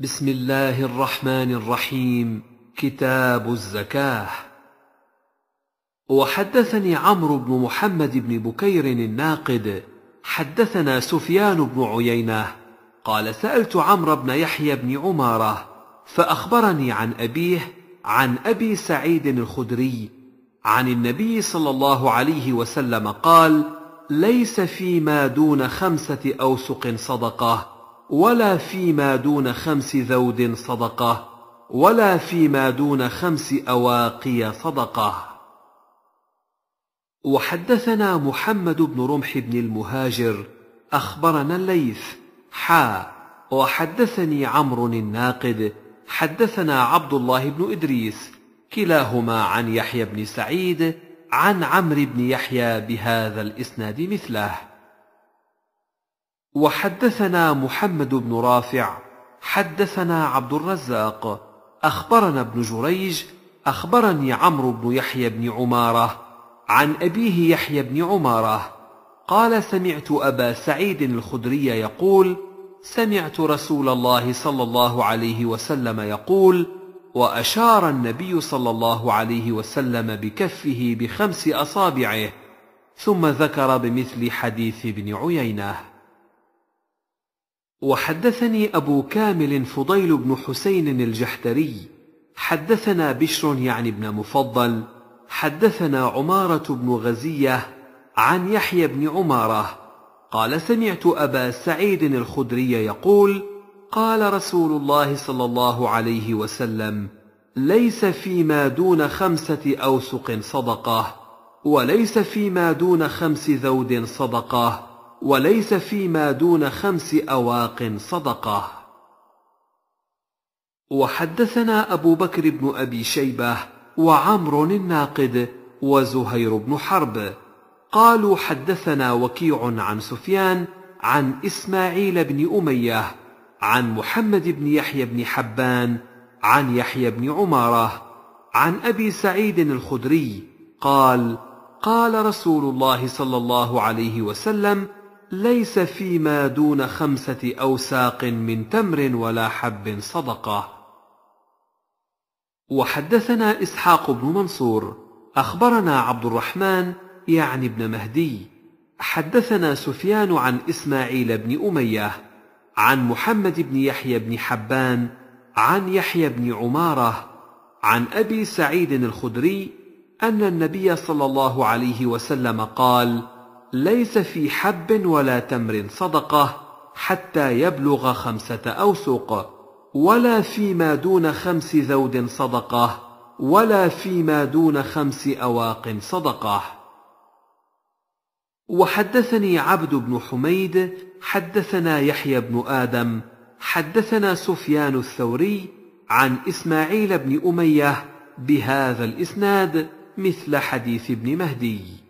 بسم الله الرحمن الرحيم كتاب الزكاه وحدثني عمرو بن محمد بن بكير الناقد حدثنا سفيان بن عيينه قال سالت عمرو بن يحيى بن عماره فاخبرني عن ابيه عن ابي سعيد الخدري عن النبي صلى الله عليه وسلم قال ليس فيما دون خمسه اوسق صدقه ولا فيما دون خمس ذود صدقة ولا فيما دون خمس أواقي صدقة وحدثنا محمد بن رمح بن المهاجر أخبرنا الليث حا وحدثني عمرو الناقد حدثنا عبد الله بن إدريس كلاهما عن يحيى بن سعيد عن عمرو بن يحيى بهذا الإسناد مثله وحدثنا محمد بن رافع حدثنا عبد الرزاق اخبرنا ابن جريج اخبرني عمرو بن يحيى بن عماره عن ابيه يحيى بن عماره قال سمعت ابا سعيد الخدري يقول سمعت رسول الله صلى الله عليه وسلم يقول واشار النبي صلى الله عليه وسلم بكفه بخمس اصابعه ثم ذكر بمثل حديث ابن عيينه وحدثني أبو كامل فضيل بن حسين الجحتري حدثنا بشر يعني بن مفضل حدثنا عمارة بن غزية عن يحيى بن عمارة قال سمعت أبا سعيد الخدري يقول قال رسول الله صلى الله عليه وسلم ليس فيما دون خمسة أوسق صدقة وليس فيما دون خمس ذود صدقه وليس فيما دون خمس أواق صدقة وحدثنا أبو بكر بن أبي شيبة وعمر الناقد وزهير بن حرب قالوا حدثنا وكيع عن سفيان عن إسماعيل بن أمية عن محمد بن يحيى بن حبان عن يحيى بن عمارة عن أبي سعيد الخدري قال قال رسول الله صلى الله عليه وسلم ليس فيما دون خمسة أوساق من تمر ولا حب صدقة وحدثنا إسحاق بن منصور أخبرنا عبد الرحمن يعني ابن مهدي حدثنا سفيان عن إسماعيل بن أمية عن محمد بن يحيى بن حبان عن يحيى بن عمارة عن أبي سعيد الخدري أن النبي صلى الله عليه وسلم قال: ليس في حب ولا تمر صدقة حتى يبلغ خمسة أوسق ولا فيما دون خمس ذود صدقة ولا فيما دون خمس أواق صدقة وحدثني عبد بن حميد حدثنا يحيى بن آدم حدثنا سفيان الثوري عن إسماعيل بن أمية بهذا الإسناد مثل حديث ابن مهدي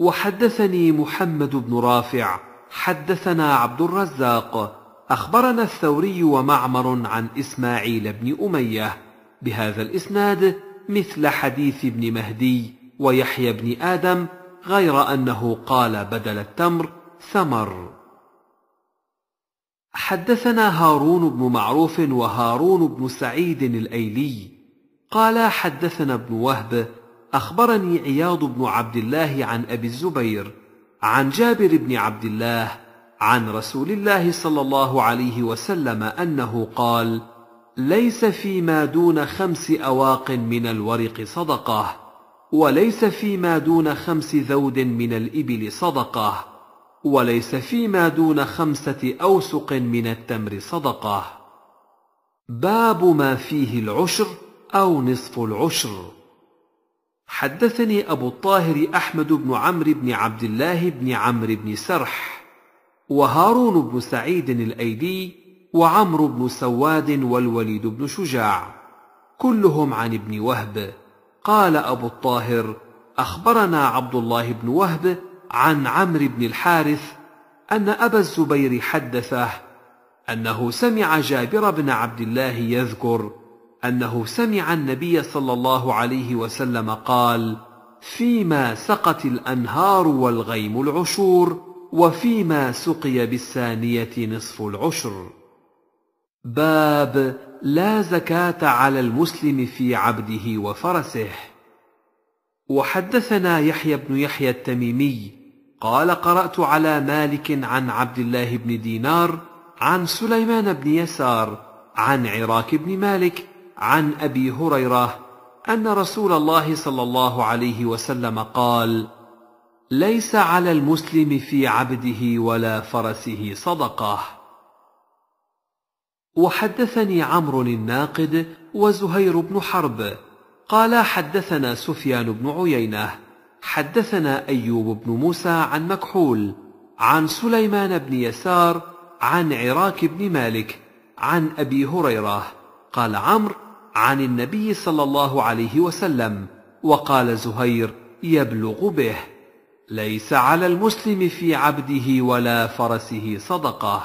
وحدثني محمد بن رافع حدثنا عبد الرزاق اخبرنا الثوري ومعمر عن اسماعيل بن اميه بهذا الاسناد مثل حديث ابن مهدي ويحيى بن ادم غير انه قال بدل التمر ثمر حدثنا هارون بن معروف وهارون بن سعيد الايلي قال حدثنا ابن وهب أخبرني عياض بن عبد الله عن أبي الزبير عن جابر بن عبد الله عن رسول الله صلى الله عليه وسلم أنه قال ليس فيما دون خمس أواق من الورق صدقة وليس فيما دون خمس ذود من الإبل صدقة وليس فيما دون خمسة أوسق من التمر صدقة باب ما فيه العشر أو نصف العشر حدثني أبو الطاهر أحمد بن عمرو بن عبد الله بن عمرو بن سرح وهارون بن سعيد الأيدي وعمرو بن سواد والوليد بن شجاع كلهم عن ابن وهب قال أبو الطاهر أخبرنا عبد الله بن وهب عن عمرو بن الحارث أن أبا الزبير حدثه أنه سمع جابر بن عبد الله يذكر انه سمع النبي صلى الله عليه وسلم قال فيما سقت الانهار والغيم العشور وفيما سقي بالثانيه نصف العشر باب لا زكاه على المسلم في عبده وفرسه وحدثنا يحيى بن يحيى التميمي قال قرات على مالك عن عبد الله بن دينار عن سليمان بن يسار عن عراك بن مالك عن ابي هريره ان رسول الله صلى الله عليه وسلم قال ليس على المسلم في عبده ولا فرسه صدقه وحدثني عمرو الناقد وزهير بن حرب قال حدثنا سفيان بن عيينه حدثنا ايوب بن موسى عن مكحول عن سليمان بن يسار عن عراك بن مالك عن ابي هريره قال عمرو عن النبي صلى الله عليه وسلم وقال زهير يبلغ به ليس على المسلم في عبده ولا فرسه صدقه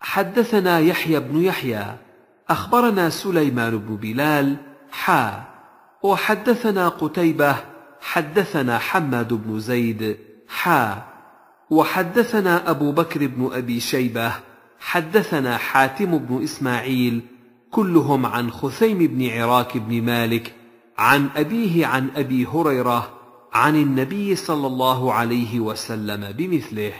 حدثنا يحيى بن يحيى اخبرنا سليمان بن بلال حا وحدثنا قتيبه حدثنا حماد بن زيد حا وحدثنا ابو بكر بن ابي شيبه حدثنا حاتم بن اسماعيل كلهم عن خثيم بن عراك بن مالك عن أبيه عن أبي هريرة عن النبي صلى الله عليه وسلم بمثله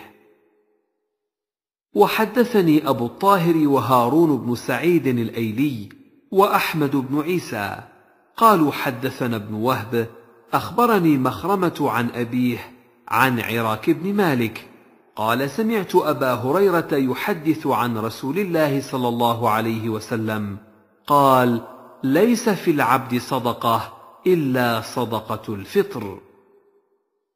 وحدثني أبو الطاهر وهارون بن سعيد الأيلي وأحمد بن عيسى قالوا حدثنا ابن وهب أخبرني مخرمة عن أبيه عن عراك بن مالك قال سمعت أبا هريرة يحدث عن رسول الله صلى الله عليه وسلم قال ليس في العبد صدقه الا صدقه الفطر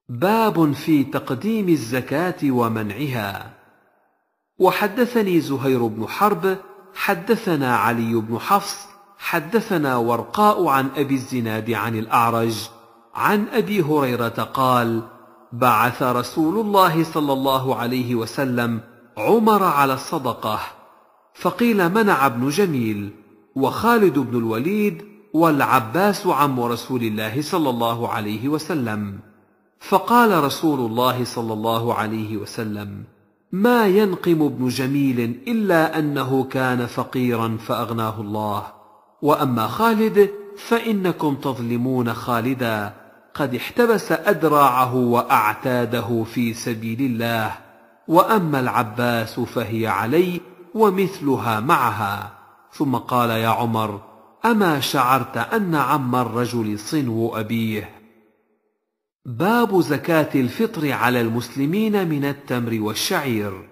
باب في تقديم الزكاه ومنعها وحدثني زهير بن حرب حدثنا علي بن حفص حدثنا ورقاء عن ابي الزناد عن الاعرج عن ابي هريره قال بعث رسول الله صلى الله عليه وسلم عمر على الصدقه فقيل منع ابن جميل وخالد بن الوليد والعباس عم رسول الله صلى الله عليه وسلم فقال رسول الله صلى الله عليه وسلم ما ينقم ابن جميل الا انه كان فقيرا فاغناه الله واما خالد فانكم تظلمون خالدا قد احتبس ادراعه واعتاده في سبيل الله واما العباس فهي علي ومثلها معها ثم قال يا عمر اما شعرت ان عم الرجل صنو ابيه باب زكاه الفطر على المسلمين من التمر والشعير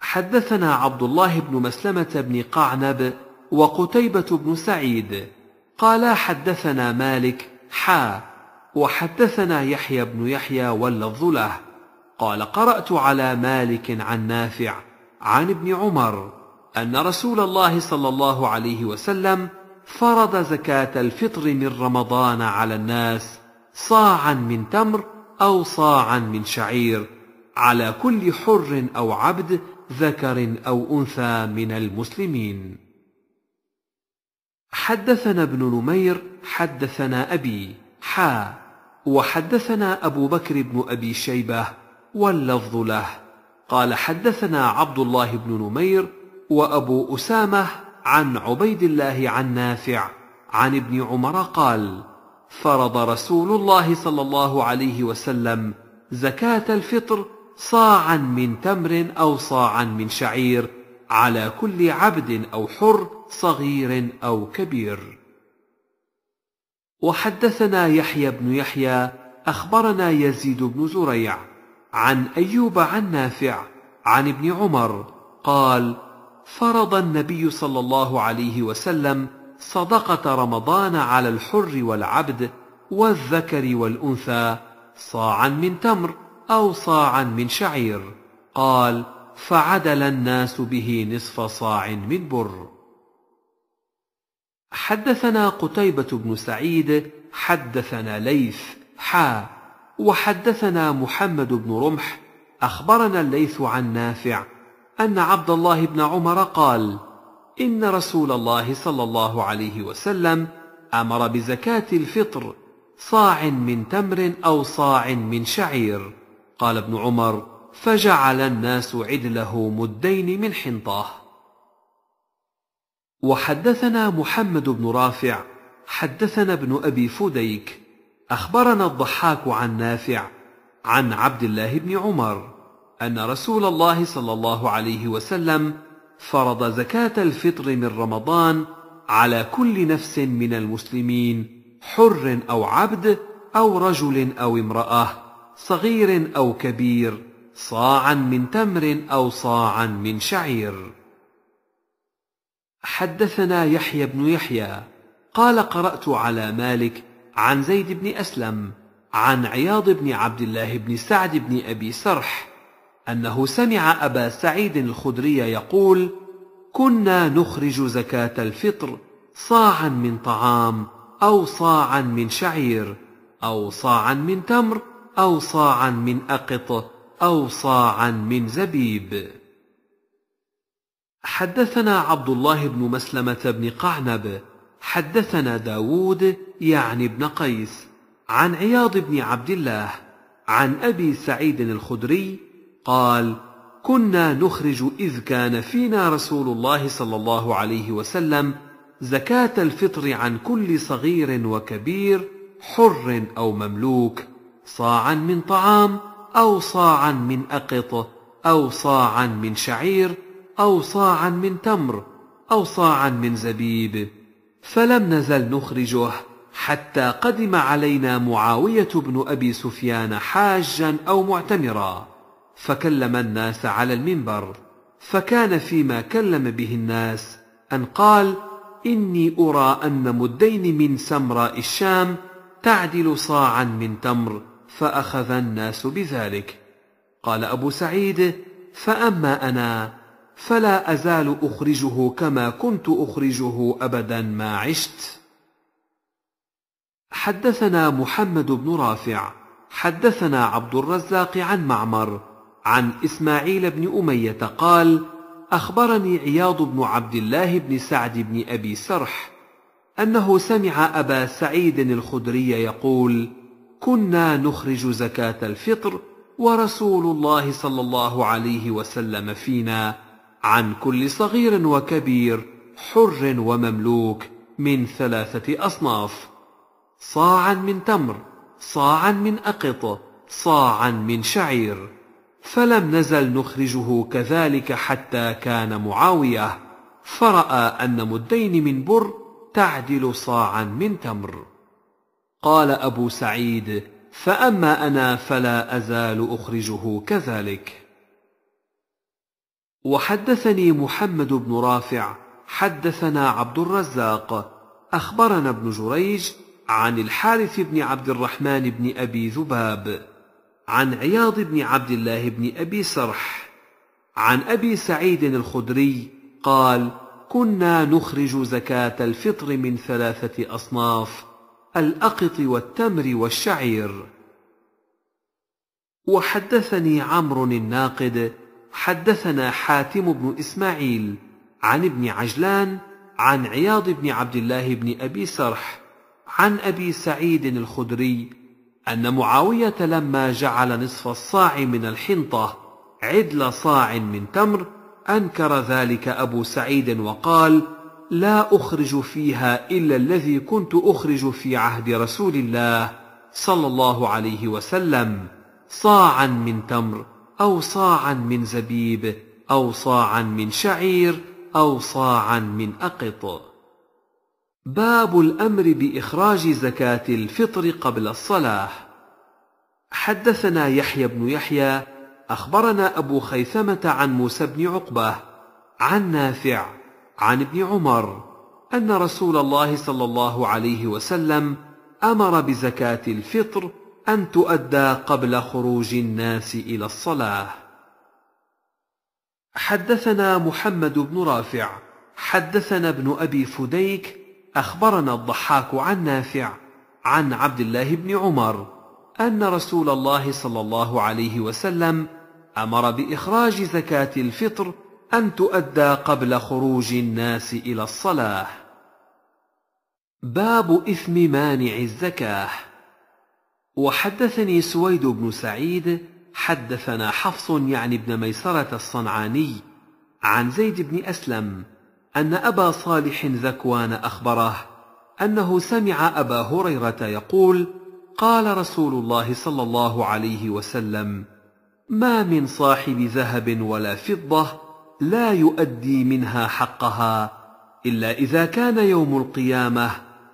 حدثنا عبد الله بن مسلمه بن قعنب وقتيبه بن سعيد قال حدثنا مالك حا وحدثنا يحيى بن يحيى واللفظ له قال قرات على مالك عن نافع عن ابن عمر أن رسول الله صلى الله عليه وسلم فرض زكاة الفطر من رمضان على الناس صاعا من تمر أو صاعا من شعير على كل حر أو عبد ذكر أو أنثى من المسلمين حدثنا ابن نمير حدثنا أبي حا وحدثنا أبو بكر بن أبي شيبة واللفظ له قال حدثنا عبد الله بن نمير وأبو أسامة عن عبيد الله عن نافع عن ابن عمر قال فرض رسول الله صلى الله عليه وسلم زكاة الفطر صاعا من تمر أو صاعا من شعير على كل عبد أو حر صغير أو كبير وحدثنا يحيى بن يحيى أخبرنا يزيد بن زريع عن أيوب عن نافع عن ابن عمر قال فرض النبي صلى الله عليه وسلم صدقه رمضان على الحر والعبد والذكر والانثى صاعا من تمر او صاعا من شعير قال فعدل الناس به نصف صاع من بر حدثنا قتيبه بن سعيد حدثنا ليث حا وحدثنا محمد بن رمح اخبرنا الليث عن نافع ان عبد الله بن عمر قال ان رسول الله صلى الله عليه وسلم امر بزكاه الفطر صاع من تمر او صاع من شعير قال ابن عمر فجعل الناس عدله مدين من حنطه وحدثنا محمد بن رافع حدثنا ابن ابي فديك اخبرنا الضحاك عن نافع عن عبد الله بن عمر أن رسول الله صلى الله عليه وسلم فرض زكاة الفطر من رمضان على كل نفس من المسلمين حر أو عبد أو رجل أو امرأة صغير أو كبير صاعا من تمر أو صاعا من شعير حدثنا يحيى بن يحيى قال قرأت على مالك عن زيد بن أسلم عن عياض بن عبد الله بن سعد بن أبي سرح أنه سمع أبا سعيد الخدري يقول كنا نخرج زكاة الفطر صاعا من طعام أو صاعا من شعير أو صاعا من تمر أو صاعا من أقط أو صاعا من زبيب حدثنا عبد الله بن مسلمة بن قعنب حدثنا داود يعني ابن قيس عن عياض بن عبد الله عن أبي سعيد الخدري قال كنا نخرج إذ كان فينا رسول الله صلى الله عليه وسلم زكاة الفطر عن كل صغير وكبير حر أو مملوك صاعا من طعام أو صاعا من أقط أو صاعا من شعير أو صاعا من تمر أو صاعا من زبيب فلم نزل نخرجه حتى قدم علينا معاوية بن أبي سفيان حاجا أو معتمرا فكلم الناس على المنبر فكان فيما كلم به الناس أن قال إني أرى أن مدين من سمراء الشام تعدل صاعا من تمر فأخذ الناس بذلك قال أبو سعيد فأما أنا فلا أزال أخرجه كما كنت أخرجه أبدا ما عشت حدثنا محمد بن رافع حدثنا عبد الرزاق عن معمر عن إسماعيل بن أمية قال أخبرني عياض بن عبد الله بن سعد بن أبي سرح أنه سمع أبا سعيد الخدري يقول كنا نخرج زكاة الفطر ورسول الله صلى الله عليه وسلم فينا عن كل صغير وكبير حر ومملوك من ثلاثة أصناف صاعا من تمر صاعا من أقط صاعا من شعير فلم نزل نخرجه كذلك حتى كان معاوية فرأى أن مدين من بر تعدل صاعا من تمر قال أبو سعيد فأما أنا فلا أزال أخرجه كذلك وحدثني محمد بن رافع حدثنا عبد الرزاق أخبرنا ابن جريج عن الحارث بن عبد الرحمن بن أبي ذباب عن عياض بن عبد الله بن أبي سرح عن أبي سعيد الخدري قال كنا نخرج زكاة الفطر من ثلاثة أصناف الأقط والتمر والشعير وحدثني عمرو الناقد حدثنا حاتم بن إسماعيل عن ابن عجلان عن عياض بن عبد الله بن أبي سرح عن أبي سعيد الخدري أن معاوية لما جعل نصف الصاع من الحنطة عدل صاع من تمر أنكر ذلك أبو سعيد وقال لا أخرج فيها إلا الذي كنت أخرج في عهد رسول الله صلى الله عليه وسلم صاعا من تمر أو صاعا من زبيب أو صاعا من شعير أو صاعا من أقط باب الأمر بإخراج زكاة الفطر قبل الصلاة حدثنا يحيى بن يحيى أخبرنا أبو خيثمة عن موسى بن عقبة عن نافع عن ابن عمر أن رسول الله صلى الله عليه وسلم أمر بزكاة الفطر أن تؤدى قبل خروج الناس إلى الصلاة حدثنا محمد بن رافع حدثنا ابن أبي فديك أخبرنا الضحاك عن نافع عن عبد الله بن عمر أن رسول الله صلى الله عليه وسلم أمر بإخراج زكاة الفطر أن تؤدى قبل خروج الناس إلى الصلاة. باب إثم مانع الزكاة وحدثني سويد بن سعيد حدثنا حفص يعني بن ميسرة الصنعاني عن زيد بن أسلم أن أبا صالح ذكوان أخبره أنه سمع أبا هريرة يقول قال رسول الله صلى الله عليه وسلم ما من صاحب ذهب ولا فضة لا يؤدي منها حقها إلا إذا كان يوم القيامة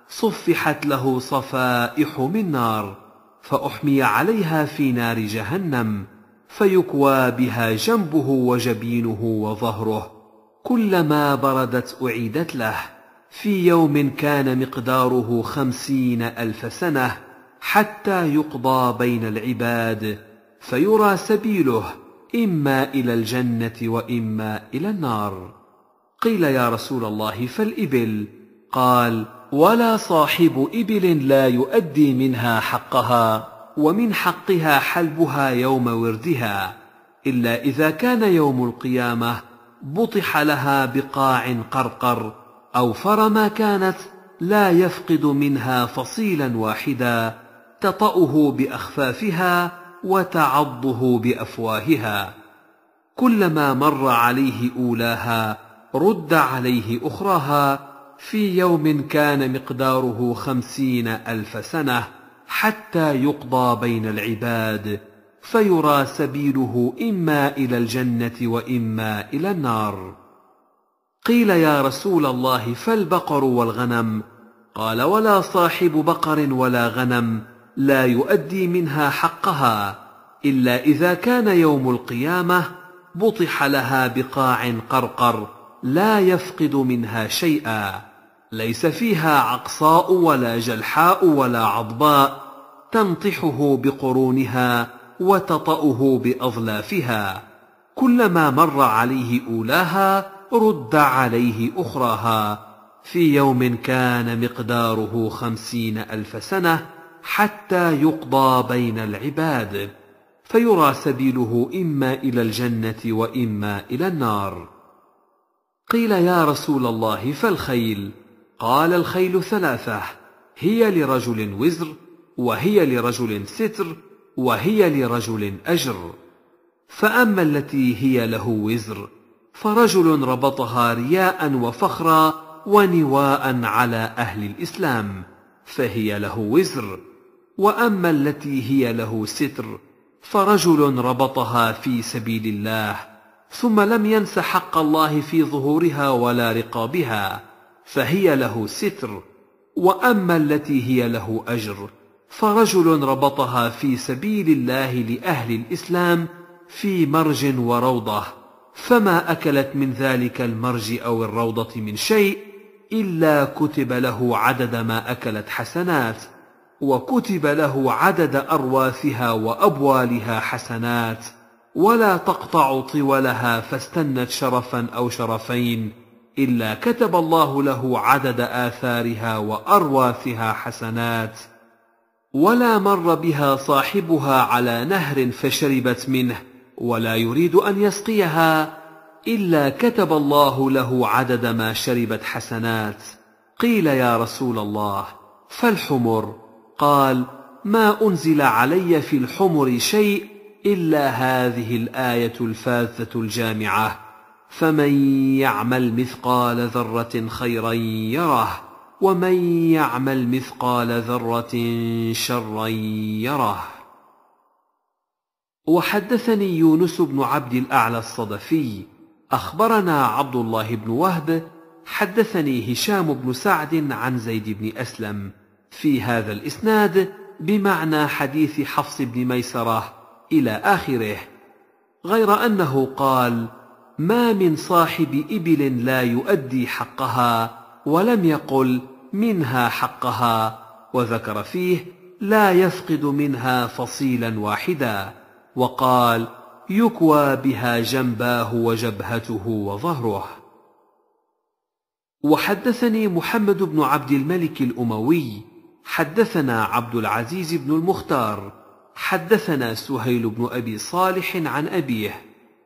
صفحت له صفائح من نار فأحمي عليها في نار جهنم فيكوى بها جنبه وجبينه وظهره كلما بردت أعيدت له في يوم كان مقداره خمسين ألف سنة حتى يقضى بين العباد فيرى سبيله إما إلى الجنة وإما إلى النار قيل يا رسول الله فالإبل قال ولا صاحب إبل لا يؤدي منها حقها ومن حقها حلبها يوم وردها إلا إذا كان يوم القيامة بطح لها بقاع قرقر أو فر ما كانت لا يفقد منها فصيلا واحدا تطأه بأخفافها وتعضه بأفواهها كلما مر عليه أولاها رد عليه أخراها في يوم كان مقداره خمسين ألف سنة حتى يقضى بين العباد فيرى سبيله إما إلى الجنة وإما إلى النار قيل يا رسول الله فالبقر والغنم قال ولا صاحب بقر ولا غنم لا يؤدي منها حقها إلا إذا كان يوم القيامة بطح لها بقاع قرقر لا يفقد منها شيئا ليس فيها عقصاء ولا جلحاء ولا عضباء تنطحه بقرونها وتطأه بأظلافها كلما مر عليه أولاها رد عليه أخراها في يوم كان مقداره خمسين ألف سنة حتى يقضى بين العباد فيرى سبيله إما إلى الجنة وإما إلى النار قيل يا رسول الله فالخيل قال الخيل ثلاثة هي لرجل وزر وهي لرجل ستر وهي لرجل أجر فأما التي هي له وزر فرجل ربطها رياء وفخرا ونواء على أهل الإسلام فهي له وزر وأما التي هي له ستر فرجل ربطها في سبيل الله ثم لم ينس حق الله في ظهورها ولا رقابها فهي له ستر وأما التي هي له أجر فرجل ربطها في سبيل الله لأهل الإسلام في مرج وروضة فما أكلت من ذلك المرج أو الروضة من شيء إلا كتب له عدد ما أكلت حسنات وكتب له عدد أرواثها وأبوالها حسنات ولا تقطع طولها فاستنت شرفا أو شرفين إلا كتب الله له عدد آثارها وأرواثها حسنات ولا مر بها صاحبها على نهر فشربت منه ولا يريد ان يسقيها الا كتب الله له عدد ما شربت حسنات قيل يا رسول الله فالحمر قال ما انزل علي في الحمر شيء الا هذه الايه الفاذه الجامعه فمن يعمل مثقال ذره خيرا يره ومن يعمل مثقال ذرة شرا يره وحدثني يونس بن عبد الأعلى الصدفي أخبرنا عبد الله بن وهب حدثني هشام بن سعد عن زيد بن أسلم في هذا الإسناد بمعنى حديث حفص بن ميسرة إلى آخره غير أنه قال ما من صاحب إبل لا يؤدي حقها ولم يقل منها حقها وذكر فيه لا يفقد منها فصيلا واحدا وقال يكوى بها جنباه وجبهته وظهره وحدثني محمد بن عبد الملك الاموي حدثنا عبد العزيز بن المختار حدثنا سهيل بن ابي صالح عن ابيه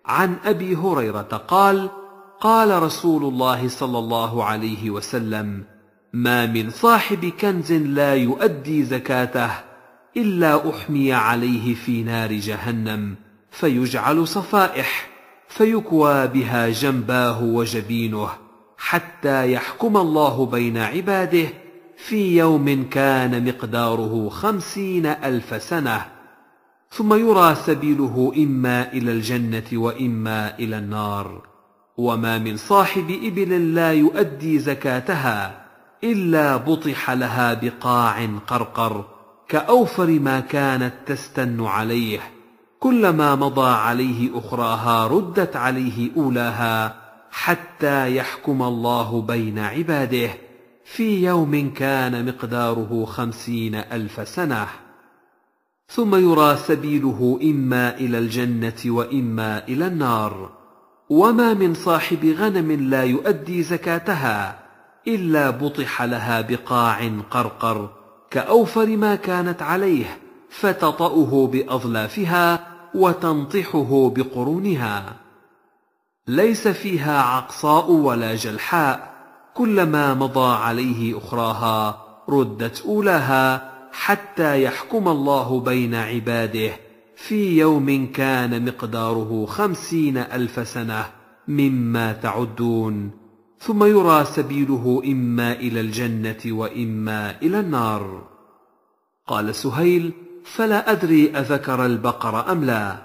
عن ابي هريره قال قال رسول الله صلى الله عليه وسلم ما من صاحب كنز لا يؤدي زكاته الا احمي عليه في نار جهنم فيجعل صفائح فيكوى بها جنباه وجبينه حتى يحكم الله بين عباده في يوم كان مقداره خمسين الف سنه ثم يرى سبيله اما الى الجنه واما الى النار وما من صاحب إبل لا يؤدي زكاتها إلا بطح لها بقاع قرقر كأوفر ما كانت تستن عليه كلما مضى عليه أخراها ردت عليه أولاها حتى يحكم الله بين عباده في يوم كان مقداره خمسين ألف سنة ثم يرى سبيله إما إلى الجنة وإما إلى النار وما من صاحب غنم لا يؤدي زكاتها الا بطح لها بقاع قرقر كاوفر ما كانت عليه فتطاه باظلافها وتنطحه بقرونها ليس فيها عقصاء ولا جلحاء كلما مضى عليه اخراها ردت اولاها حتى يحكم الله بين عباده في يوم كان مقداره خمسين ألف سنة مما تعدون ثم يرى سبيله إما إلى الجنة وإما إلى النار قال سهيل فلا أدري أذكر البقر أم لا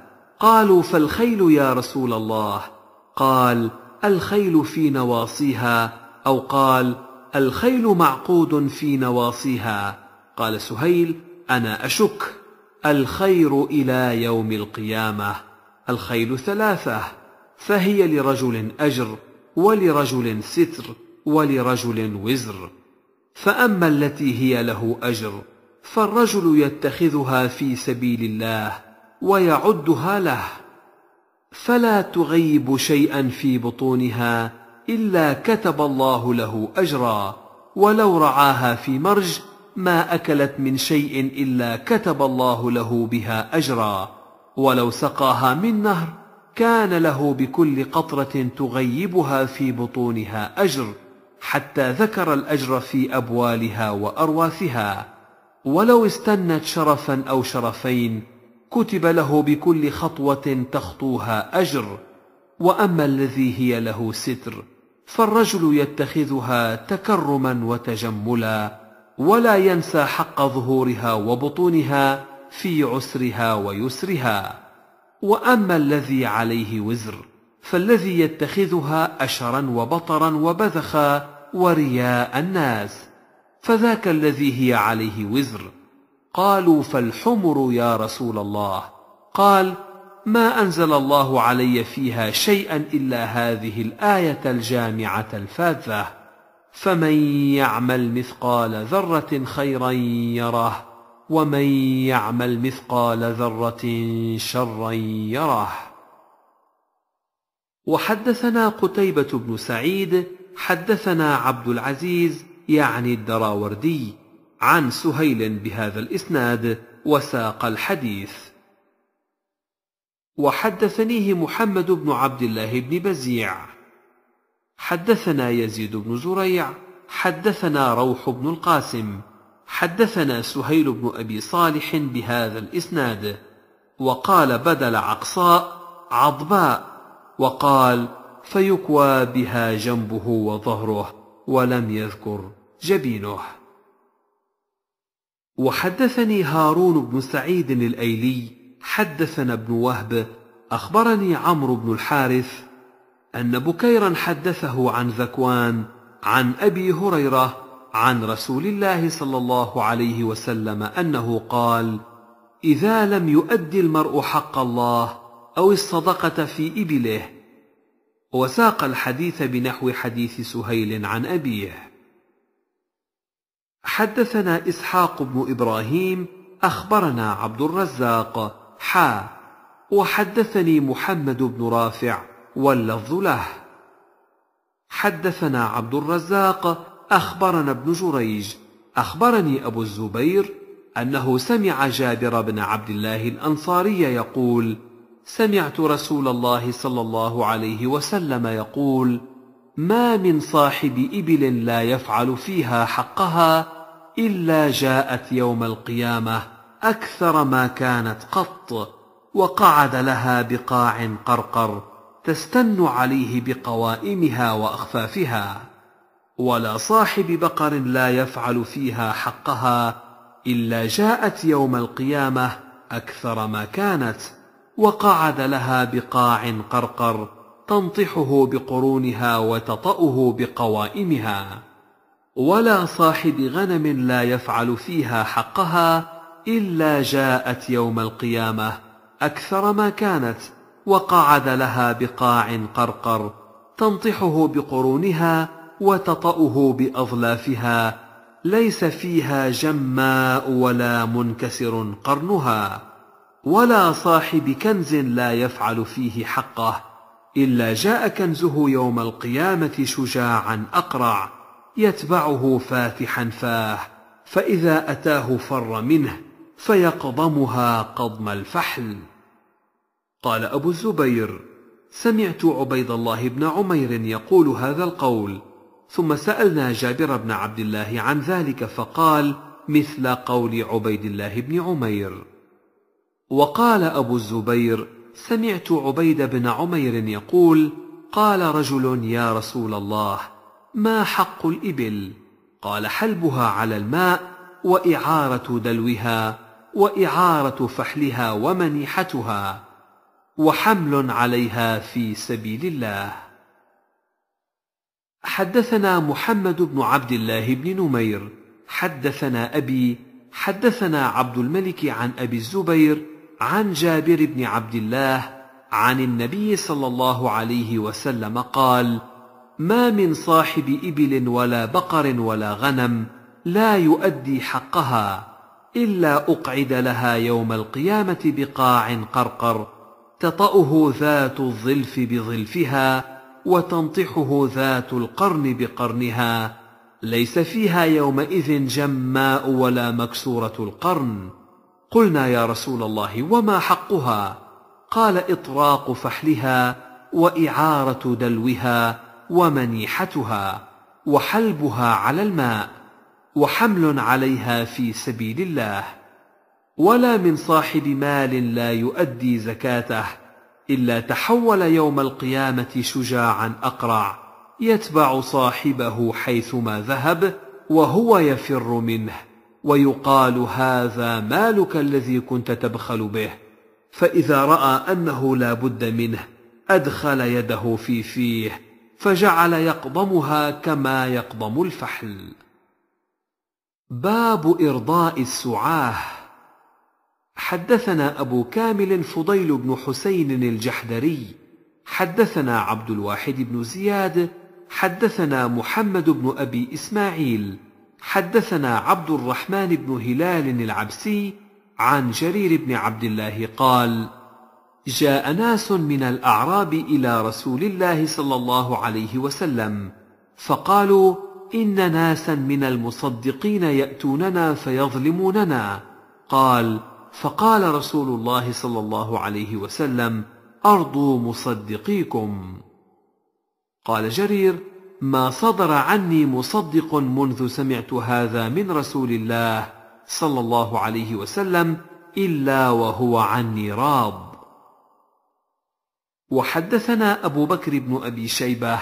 قالوا فالخيل يا رسول الله قال الخيل في نواصيها أو قال الخيل معقود في نواصيها قال سهيل أنا أشك الخير إلى يوم القيامة الخيل ثلاثة فهي لرجل أجر ولرجل ستر ولرجل وزر فأما التي هي له أجر فالرجل يتخذها في سبيل الله ويعدها له فلا تغيب شيئا في بطونها الا كتب الله له اجرا ولو رعاها في مرج ما اكلت من شيء الا كتب الله له بها اجرا ولو سقاها من نهر كان له بكل قطره تغيبها في بطونها اجر حتى ذكر الاجر في ابوالها وارواثها ولو استنت شرفا او شرفين كتب له بكل خطوه تخطوها اجر واما الذي هي له ستر فالرجل يتخذها تكرما وتجملا ولا ينسى حق ظهورها وبطونها في عسرها ويسرها واما الذي عليه وزر فالذي يتخذها اشرا وبطرا وبذخا ورياء الناس فذاك الذي هي عليه وزر قالوا فالحمر يا رسول الله قال ما انزل الله علي فيها شيئا الا هذه الايه الجامعه الفاذه فمن يعمل مثقال ذرة خيرا يره ومن يعمل مثقال ذرة شرا يره وحدثنا قتيبة بن سعيد حدثنا عبد العزيز يعني الدراوردي عن سهيل بهذا الإسناد وساق الحديث وحدثنيه محمد بن عبد الله بن بزيع حدثنا يزيد بن زريع حدثنا روح بن القاسم حدثنا سهيل بن أبي صالح بهذا الإسناد وقال بدل عقصاء عضباء وقال فيكوى بها جنبه وظهره ولم يذكر جبينه وحدثني هارون بن سعيد الايلي حدثنا ابن وهب اخبرني عمرو بن الحارث أن بكيرا حدثه عن ذكوان عن أبي هريرة عن رسول الله صلى الله عليه وسلم أنه قال: إذا لم يؤد المرء حق الله أو الصدقة في إبله، وساق الحديث بنحو حديث سهيل عن أبيه. حدثنا إسحاق بن إبراهيم أخبرنا عبد الرزاق حا وحدثني محمد بن رافع واللفظ له حدثنا عبد الرزاق اخبرنا ابن جريج اخبرني ابو الزبير انه سمع جابر بن عبد الله الانصاري يقول سمعت رسول الله صلى الله عليه وسلم يقول ما من صاحب ابل لا يفعل فيها حقها الا جاءت يوم القيامه اكثر ما كانت قط وقعد لها بقاع قرقر تستن عليه بقوائمها واخفافها ولا صاحب بقر لا يفعل فيها حقها الا جاءت يوم القيامه اكثر ما كانت وقعد لها بقاع قرقر تنطحه بقرونها وتطاه بقوائمها ولا صاحب غنم لا يفعل فيها حقها الا جاءت يوم القيامه اكثر ما كانت وقعد لها بقاع قرقر تنطحه بقرونها وتطأه بأظلافها ليس فيها جماء ولا منكسر قرنها ولا صاحب كنز لا يفعل فيه حقه إلا جاء كنزه يوم القيامة شجاعا أقرع يتبعه فاتحا فاه فإذا أتاه فر منه فيقضمها قضم الفحل قال أبو الزبير سمعت عبيد الله بن عمير يقول هذا القول ثم سألنا جابر بن عبد الله عن ذلك فقال مثل قول عبيد الله بن عمير وقال أبو الزبير سمعت عبيد بن عمير يقول قال رجل يا رسول الله ما حق الإبل قال حلبها على الماء وإعارة دلوها وإعارة فحلها ومنيحتها وحمل عليها في سبيل الله حدثنا محمد بن عبد الله بن نمير حدثنا ابي حدثنا عبد الملك عن ابي الزبير عن جابر بن عبد الله عن النبي صلى الله عليه وسلم قال ما من صاحب ابل ولا بقر ولا غنم لا يؤدي حقها الا اقعد لها يوم القيامه بقاع قرقر تطأه ذات الظلف بظلفها وتنطحه ذات القرن بقرنها ليس فيها يومئذ جماء ولا مكسورة القرن قلنا يا رسول الله وما حقها قال إطراق فحلها وإعارة دلوها ومنيحتها وحلبها على الماء وحمل عليها في سبيل الله ولا من صاحب مال لا يؤدي زكاته الا تحول يوم القيامه شجاعا اقرع يتبع صاحبه حيثما ذهب وهو يفر منه ويقال هذا مالك الذي كنت تبخل به فاذا راى انه لا بد منه ادخل يده في فيه فجعل يقضمها كما يقضم الفحل باب ارضاء السعاه حدثنا أبو كامل فضيل بن حسين الجحدري حدثنا عبد الواحد بن زياد حدثنا محمد بن أبي إسماعيل حدثنا عبد الرحمن بن هلال العبسي عن جرير بن عبد الله قال جاء ناس من الأعراب إلى رسول الله صلى الله عليه وسلم فقالوا إن ناسا من المصدقين يأتوننا فيظلموننا قال فقال رسول الله صلى الله عليه وسلم ارضوا مصدقيكم قال جرير ما صدر عني مصدق منذ سمعت هذا من رسول الله صلى الله عليه وسلم الا وهو عني راض وحدثنا ابو بكر بن ابي شيبه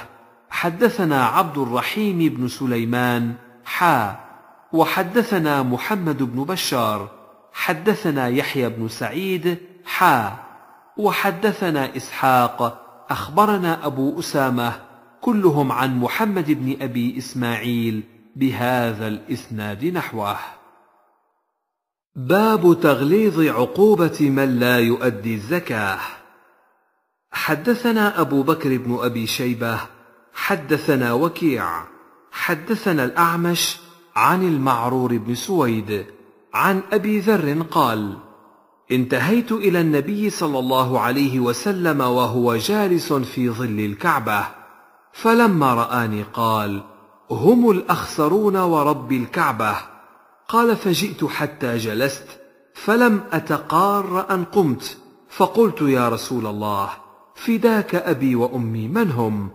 حدثنا عبد الرحيم بن سليمان حا وحدثنا محمد بن بشار حدثنا يحيى بن سعيد حا وحدثنا إسحاق أخبرنا أبو أسامة كلهم عن محمد بن أبي إسماعيل بهذا الإسناد نحوه باب تغليظ عقوبة من لا يؤدي الزكاة حدثنا أبو بكر بن أبي شيبة حدثنا وكيع حدثنا الأعمش عن المعرور بن سويد عن ابي ذر قال انتهيت الى النبي صلى الله عليه وسلم وهو جالس في ظل الكعبه فلما راني قال هم الاخسرون ورب الكعبه قال فجئت حتى جلست فلم اتقار ان قمت فقلت يا رسول الله فداك ابي وامي من هم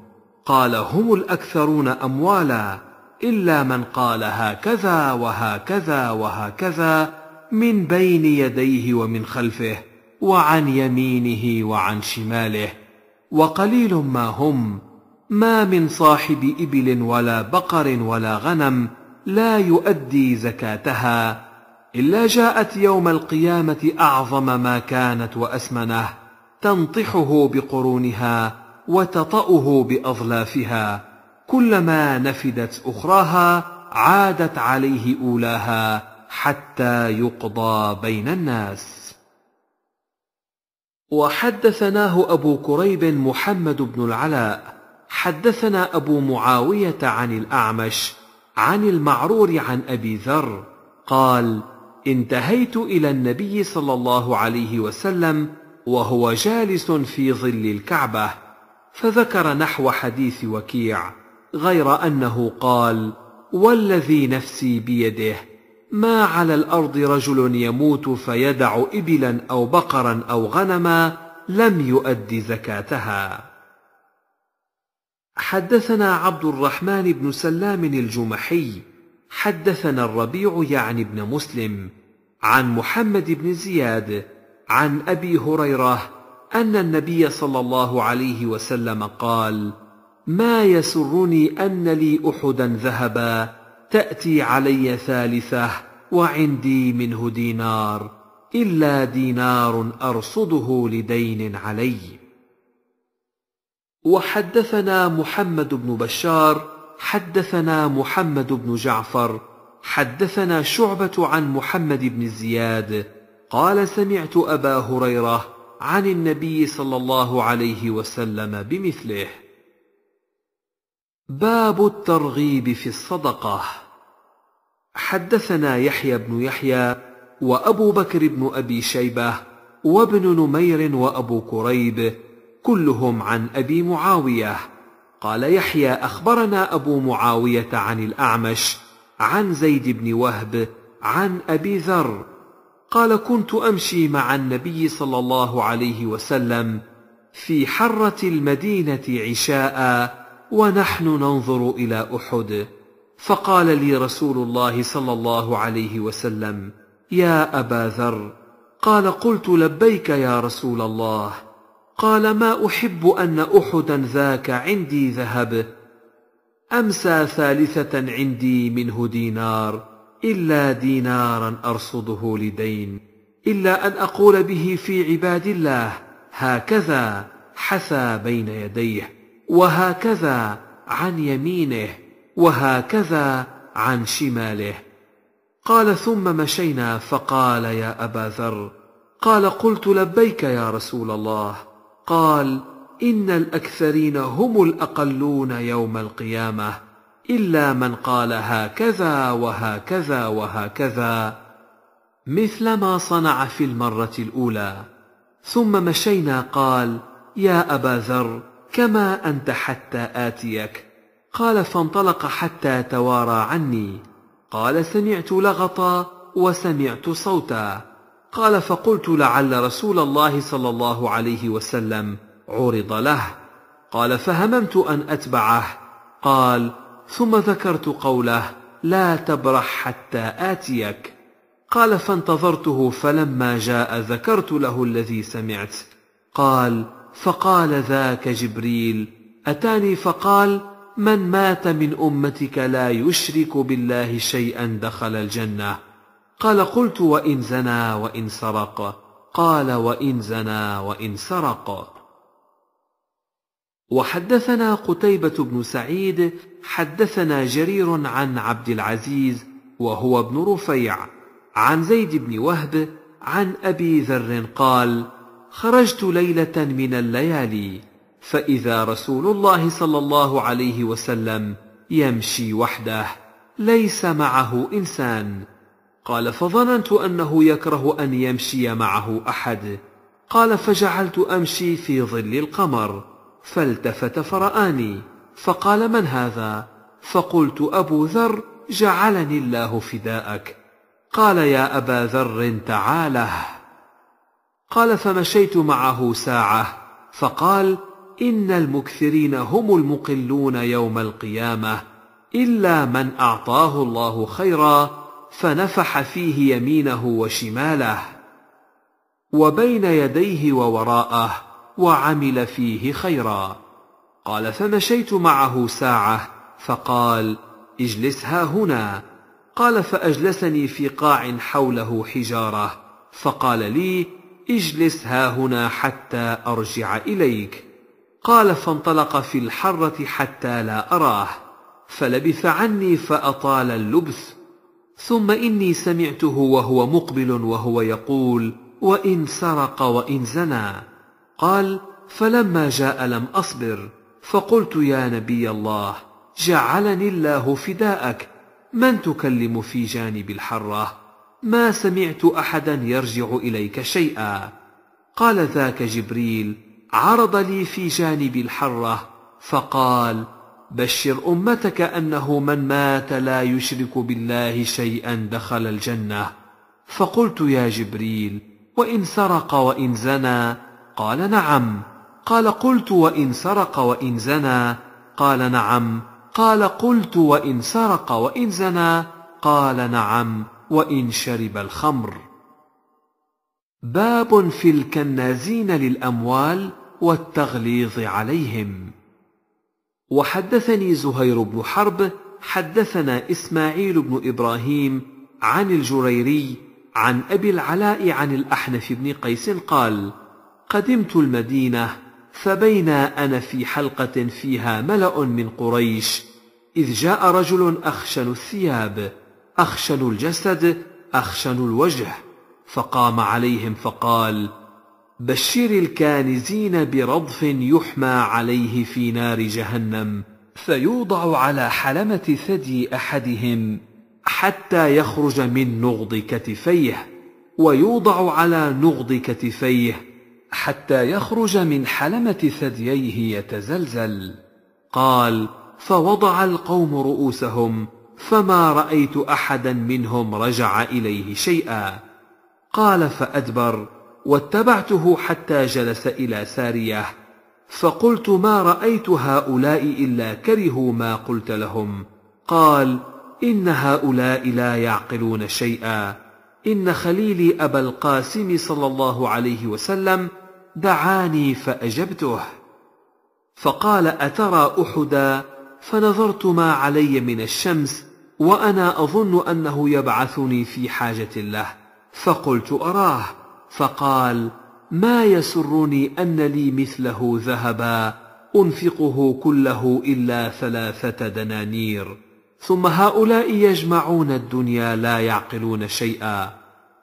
قال هم الاكثرون اموالا إلا من قال هكذا وهكذا وهكذا من بين يديه ومن خلفه وعن يمينه وعن شماله وقليل ما هم ما من صاحب إبل ولا بقر ولا غنم لا يؤدي زكاتها إلا جاءت يوم القيامة أعظم ما كانت وأسمنه تنطحه بقرونها وتطأه بأظلافها كلما نفدت اخراها عادت عليه اولاها حتى يقضى بين الناس وحدثناه ابو كريب محمد بن العلاء حدثنا ابو معاويه عن الاعمش عن المعرور عن ابي ذر قال انتهيت الى النبي صلى الله عليه وسلم وهو جالس في ظل الكعبه فذكر نحو حديث وكيع غير انه قال والذي نفسي بيده ما على الارض رجل يموت فيدع ابلا او بقرا او غنما لم يؤد زكاتها حدثنا عبد الرحمن بن سلام الجمحي حدثنا الربيع يعني بن مسلم عن محمد بن زياد عن ابي هريره ان النبي صلى الله عليه وسلم قال ما يسرني أن لي أحدا ذهبا تأتي علي ثالثة وعندي منه دينار إلا دينار أرصده لدين علي وحدثنا محمد بن بشار حدثنا محمد بن جعفر حدثنا شعبة عن محمد بن زياد قال سمعت أبا هريرة عن النبي صلى الله عليه وسلم بمثله باب الترغيب في الصدقة حدثنا يحيى بن يحيى وأبو بكر بن أبي شيبة وابن نمير وأبو كريب كلهم عن أبي معاوية قال يحيى أخبرنا أبو معاوية عن الأعمش عن زيد بن وهب عن أبي ذر قال كنت أمشي مع النبي صلى الله عليه وسلم في حرة المدينة عشاءً ونحن ننظر الى احد فقال لي رسول الله صلى الله عليه وسلم يا ابا ذر قال قلت لبيك يا رسول الله قال ما احب ان احدا ذاك عندي ذهب امسى ثالثه عندي منه دينار الا دينارا ارصده لدين الا ان اقول به في عباد الله هكذا حثى بين يديه وهكذا عن يمينه وهكذا عن شماله قال ثم مشينا فقال يا ابا ذر قال قلت لبيك يا رسول الله قال ان الاكثرين هم الاقلون يوم القيامه الا من قال هكذا وهكذا وهكذا مثل ما صنع في المره الاولى ثم مشينا قال يا ابا ذر كما انت حتى اتيك قال فانطلق حتى توارى عني قال سمعت لغطا وسمعت صوتا قال فقلت لعل رسول الله صلى الله عليه وسلم عرض له قال فهممت ان اتبعه قال ثم ذكرت قوله لا تبرح حتى اتيك قال فانتظرته فلما جاء ذكرت له الذي سمعت قال فقال ذاك جبريل أتاني فقال من مات من أمتك لا يشرك بالله شيئا دخل الجنة قال قلت وإن زنى وإن سرق قال وإن زنى وإن سرق وحدثنا قتيبة بن سعيد حدثنا جرير عن عبد العزيز وهو ابن رفيع عن زيد بن وهب عن أبي ذر قال: خرجت ليله من الليالي فاذا رسول الله صلى الله عليه وسلم يمشي وحده ليس معه انسان قال فظننت انه يكره ان يمشي معه احد قال فجعلت امشي في ظل القمر فالتفت فراني فقال من هذا فقلت ابو ذر جعلني الله فداءك قال يا ابا ذر تعاله قال فمشيت معه ساعة فقال إن المكثرين هم المقلون يوم القيامة إلا من أعطاه الله خيرا فنفح فيه يمينه وشماله وبين يديه ووراءه وعمل فيه خيرا قال فمشيت معه ساعة فقال اجلس ها هنا قال فأجلسني في قاع حوله حجارة فقال لي اجلس ها هنا حتى أرجع إليك قال فانطلق في الحرة حتى لا أراه فلبث عني فأطال اللبث ثم إني سمعته وهو مقبل وهو يقول وإن سرق وإن زنى قال فلما جاء لم أصبر فقلت يا نبي الله جعلني الله فداءك من تكلم في جانب الحره ما سمعت احدا يرجع اليك شيئا قال ذاك جبريل عرض لي في جانب الحره فقال بشر امتك انه من مات لا يشرك بالله شيئا دخل الجنه فقلت يا جبريل وان سرق وان زنى قال نعم قال قلت وان سرق وان زنى قال نعم قال قلت وان سرق وان زنى قال نعم وإن شرب الخمر باب في الكنازين للأموال والتغليظ عليهم وحدثني زهير بن حرب حدثنا إسماعيل بن إبراهيم عن الجريري عن أبي العلاء عن الأحنف بن قيس قال قدمت المدينة فبينا أنا في حلقة فيها ملأ من قريش إذ جاء رجل أخشن الثياب أخشن الجسد أخشن الوجه فقام عليهم فقال بشر الكانزين برضف يحمى عليه في نار جهنم فيوضع على حلمة ثدي أحدهم حتى يخرج من نغض كتفيه ويوضع على نغض كتفيه حتى يخرج من حلمة ثدييه يتزلزل قال فوضع القوم رؤوسهم فما رايت احدا منهم رجع اليه شيئا قال فادبر واتبعته حتى جلس الى ساريه فقلت ما رايت هؤلاء الا كرهوا ما قلت لهم قال ان هؤلاء لا يعقلون شيئا ان خليلي ابا القاسم صلى الله عليه وسلم دعاني فاجبته فقال اترى احدا فنظرت ما علي من الشمس وانا اظن انه يبعثني في حاجه له فقلت اراه فقال ما يسرني ان لي مثله ذهبا انفقه كله الا ثلاثه دنانير ثم هؤلاء يجمعون الدنيا لا يعقلون شيئا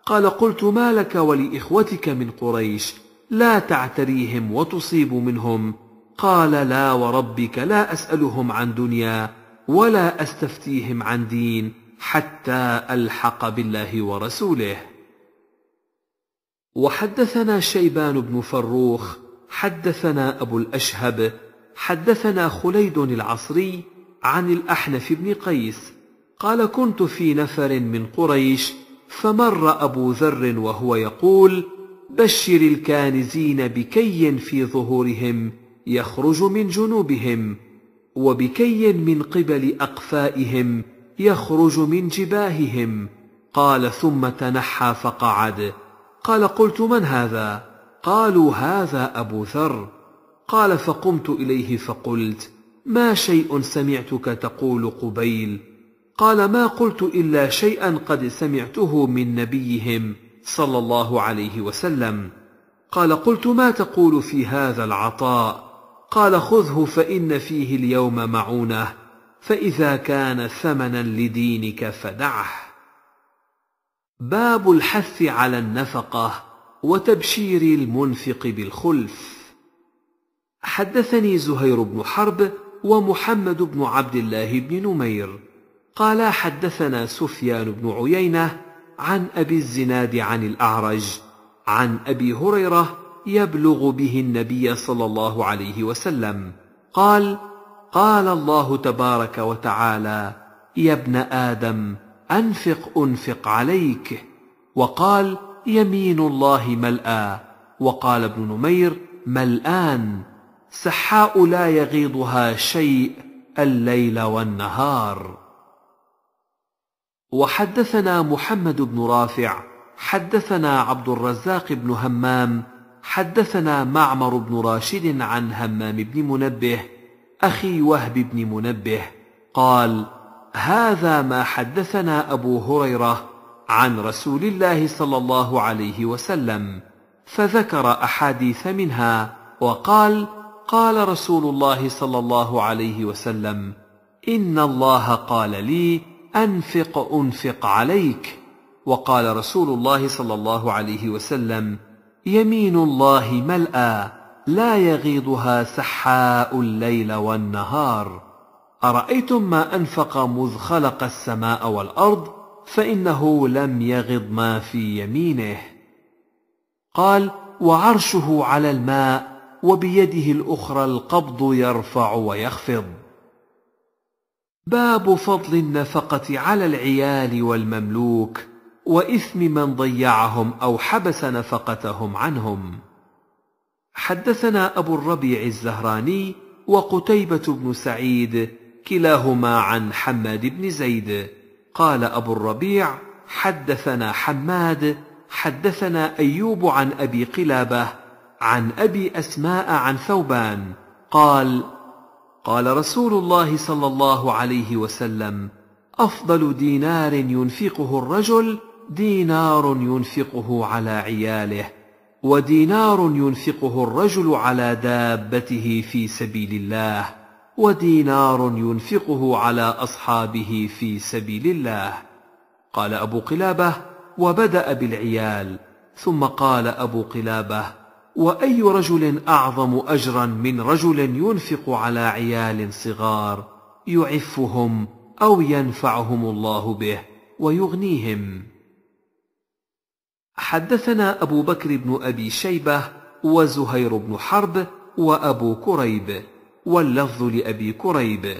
قال قلت ما لك ولاخوتك من قريش لا تعتريهم وتصيب منهم قال لا وربك لا اسالهم عن دنيا ولا استفتيهم عن دين حتى الحق بالله ورسوله وحدثنا شيبان بن فروخ حدثنا ابو الاشهب حدثنا خليد العصري عن الاحنف بن قيس قال كنت في نفر من قريش فمر ابو ذر وهو يقول بشر الكانزين بكي في ظهورهم يخرج من جنوبهم وبكي من قبل أقفائهم يخرج من جباههم قال ثم تنحى فقعد قال قلت من هذا قالوا هذا أبو ذر قال فقمت إليه فقلت ما شيء سمعتك تقول قبيل قال ما قلت إلا شيئا قد سمعته من نبيهم صلى الله عليه وسلم قال قلت ما تقول في هذا العطاء قال خذه فإن فيه اليوم معونة فإذا كان ثمنا لدينك فدعه باب الحث على النفقة وتبشير المنفق بالخلف حدثني زهير بن حرب ومحمد بن عبد الله بن نمير قالا حدثنا سفيان بن عيينة عن أبي الزناد عن الأعرج عن أبي هريرة يبلغ به النبي صلى الله عليه وسلم قال قال الله تبارك وتعالى يا ابن ادم انفق انفق عليك وقال يمين الله ملأى وقال ابن نمير ملآن سحاء لا يغيضها شيء الليل والنهار وحدثنا محمد بن رافع حدثنا عبد الرزاق بن همام حدثنا معمر بن راشد عن همام بن منبه اخي وهب بن منبه قال هذا ما حدثنا ابو هريره عن رسول الله صلى الله عليه وسلم فذكر احاديث منها وقال قال رسول الله صلى الله عليه وسلم ان الله قال لي انفق انفق عليك وقال رسول الله صلى الله عليه وسلم يمين الله ملأى لا يغيضها سحاء الليل والنهار أرأيتم ما أنفق مذ خلق السماء والأرض فإنه لم يغض ما في يمينه قال وعرشه على الماء وبيده الأخرى القبض يرفع ويخفض باب فضل النفقة على العيال والمملوك واثم من ضيعهم او حبس نفقتهم عنهم حدثنا ابو الربيع الزهراني وقتيبه بن سعيد كلاهما عن حماد بن زيد قال ابو الربيع حدثنا حماد حدثنا ايوب عن ابي قلابه عن ابي اسماء عن ثوبان قال قال رسول الله صلى الله عليه وسلم افضل دينار ينفقه الرجل دينار ينفقه على عياله ودينار ينفقه الرجل على دابته في سبيل الله ودينار ينفقه على اصحابه في سبيل الله قال ابو قلابه وبدا بالعيال ثم قال ابو قلابه واي رجل اعظم اجرا من رجل ينفق على عيال صغار يعفهم او ينفعهم الله به ويغنيهم حدثنا أبو بكر بن أبي شيبة وزهير بن حرب وأبو كريب واللفظ لأبي كريب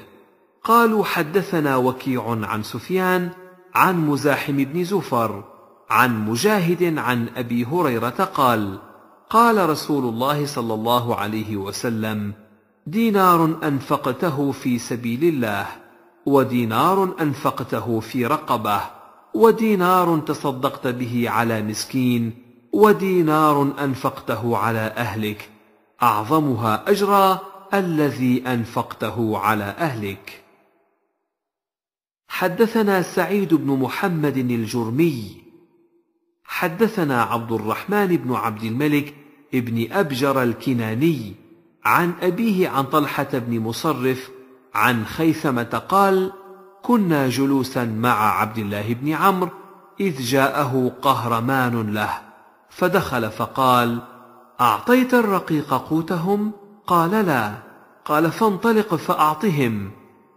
قالوا حدثنا وكيع عن سفيان عن مزاحم بن زفر عن مجاهد عن أبي هريرة قال قال رسول الله صلى الله عليه وسلم دينار أنفقته في سبيل الله ودينار أنفقته في رقبه ودينار تصدقت به على مسكين ودينار انفقته على اهلك اعظمها اجرا الذي انفقته على اهلك حدثنا سعيد بن محمد الجرمي حدثنا عبد الرحمن بن عبد الملك بن ابجر الكناني عن ابيه عن طلحه بن مصرف عن خيثمه قال كنا جلوسا مع عبد الله بن عمرو اذ جاءه قهرمان له فدخل فقال اعطيت الرقيق قوتهم قال لا قال فانطلق فاعطهم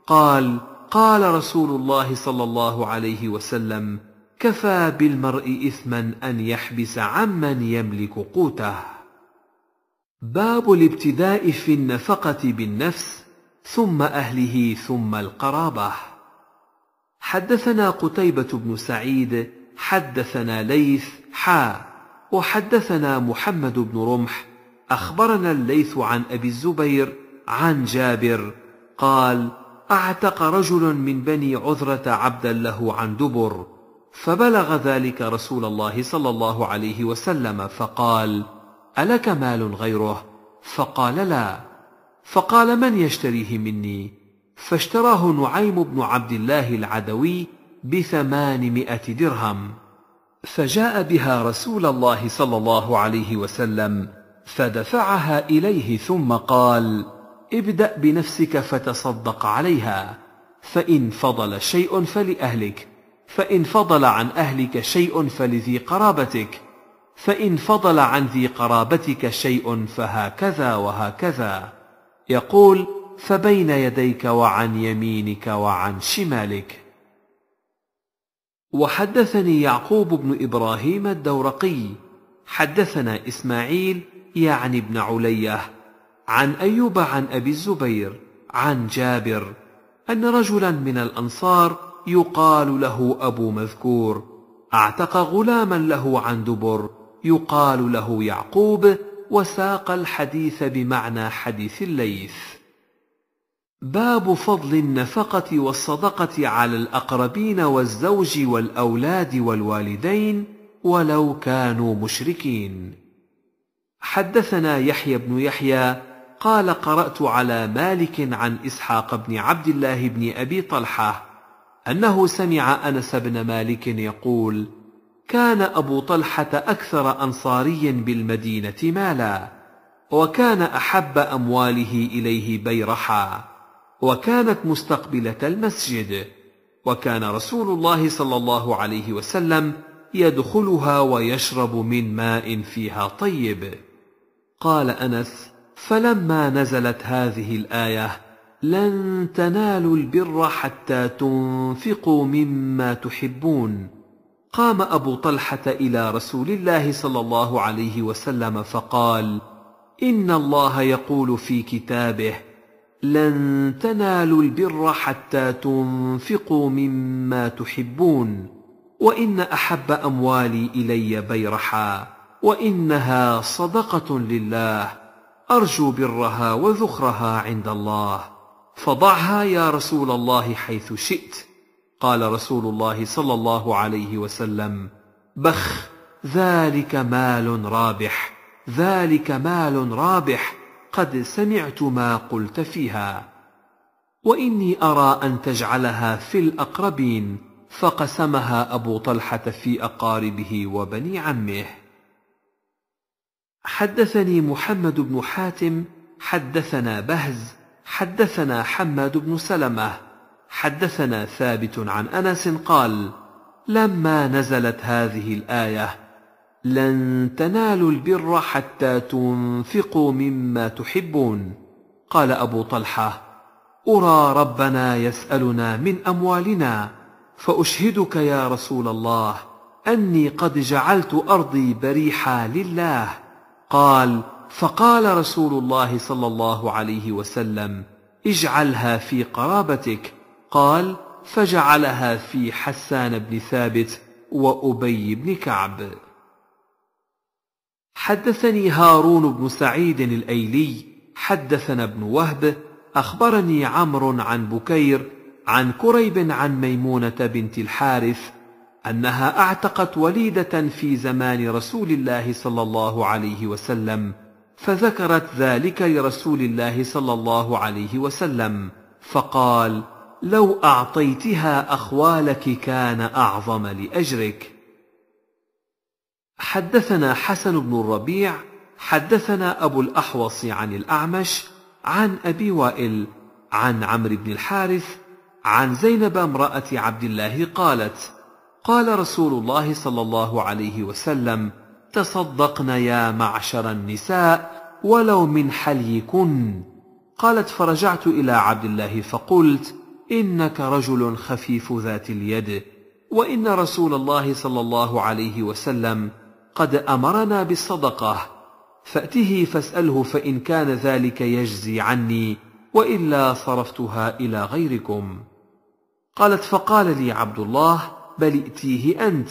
قال قال رسول الله صلى الله عليه وسلم كفى بالمرء اثما ان يحبس عمن يملك قوته باب الابتداء في النفقه بالنفس ثم اهله ثم القرابه حدثنا قتيبة بن سعيد حدثنا ليث حا وحدثنا محمد بن رمح أخبرنا الليث عن أبي الزبير عن جابر قال اعتق رجل من بني عذرة عبدا له عن دبر فبلغ ذلك رسول الله صلى الله عليه وسلم فقال ألك مال غيره فقال لا فقال من يشتريه مني فاشتراه نعيم بن عبد الله العدوي بثمانمائة درهم فجاء بها رسول الله صلى الله عليه وسلم فدفعها إليه ثم قال ابدأ بنفسك فتصدق عليها فإن فضل شيء فلأهلك فإن فضل عن أهلك شيء فلذي قرابتك فإن فضل عن ذي قرابتك شيء فهكذا وهكذا يقول فبين يديك وعن يمينك وعن شمالك وحدثني يعقوب بن ابراهيم الدورقي حدثنا اسماعيل يعني بن عليه عن ايوب عن ابي الزبير عن جابر ان رجلا من الانصار يقال له ابو مذكور اعتق غلاما له عن دبر يقال له يعقوب وساق الحديث بمعنى حديث الليث باب فضل النفقة والصدقة على الأقربين والزوج والأولاد والوالدين ولو كانوا مشركين. حدثنا يحيى بن يحيى قال قرأت على مالك عن إسحاق بن عبد الله بن أبي طلحة أنه سمع أنس بن مالك يقول: كان أبو طلحة أكثر أنصاري بالمدينة مالا، وكان أحب أمواله إليه بيرحا. وكانت مستقبلة المسجد وكان رسول الله صلى الله عليه وسلم يدخلها ويشرب من ماء فيها طيب قال انس فلما نزلت هذه الايه لن تنالوا البر حتى تنفقوا مما تحبون قام ابو طلحه الى رسول الله صلى الله عليه وسلم فقال ان الله يقول في كتابه لن تنالوا البر حتى تنفقوا مما تحبون وان احب اموالي الي بيرحا وانها صدقه لله ارجو برها وذخرها عند الله فضعها يا رسول الله حيث شئت قال رسول الله صلى الله عليه وسلم بخ ذلك مال رابح ذلك مال رابح قد سمعت ما قلت فيها واني ارى ان تجعلها في الاقربين فقسمها ابو طلحه في اقاربه وبني عمه حدثني محمد بن حاتم حدثنا بهز حدثنا حماد بن سلمه حدثنا ثابت عن انس قال لما نزلت هذه الايه لن تنالوا البر حتى تنفقوا مما تحبون قال ابو طلحه ارى ربنا يسالنا من اموالنا فاشهدك يا رسول الله اني قد جعلت ارضي بريحا لله قال فقال رسول الله صلى الله عليه وسلم اجعلها في قرابتك قال فجعلها في حسان بن ثابت وابي بن كعب حدثني هارون بن سعيد الايلي حدثنا ابن وهب اخبرني عمرو عن بكير عن كريب عن ميمونه بنت الحارث انها اعتقت وليده في زمان رسول الله صلى الله عليه وسلم فذكرت ذلك لرسول الله صلى الله عليه وسلم فقال لو اعطيتها اخوالك كان اعظم لاجرك حدثنا حسن بن الربيع حدثنا أبو الأحوص عن الأعمش عن أبي وائل عن عمرو بن الحارث عن زينب امرأة عبد الله قالت قال رسول الله صلى الله عليه وسلم تصدقن يا معشر النساء ولو من حليكن قالت فرجعت إلى عبد الله فقلت إنك رجل خفيف ذات اليد وإن رسول الله صلى الله عليه وسلم قد امرنا بالصدقه فاته فاساله فان كان ذلك يجزي عني والا صرفتها الى غيركم قالت فقال لي عبد الله بل ائتيه انت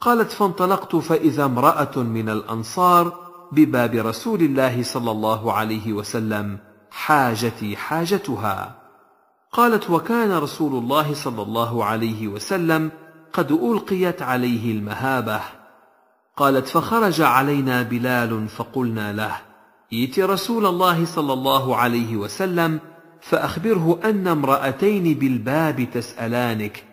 قالت فانطلقت فاذا امراه من الانصار بباب رسول الله صلى الله عليه وسلم حاجتي حاجتها قالت وكان رسول الله صلى الله عليه وسلم قد القيت عليه المهابه قالت فخرج علينا بلال فقلنا له ائت رسول الله صلى الله عليه وسلم فأخبره أن امرأتين بالباب تسألانك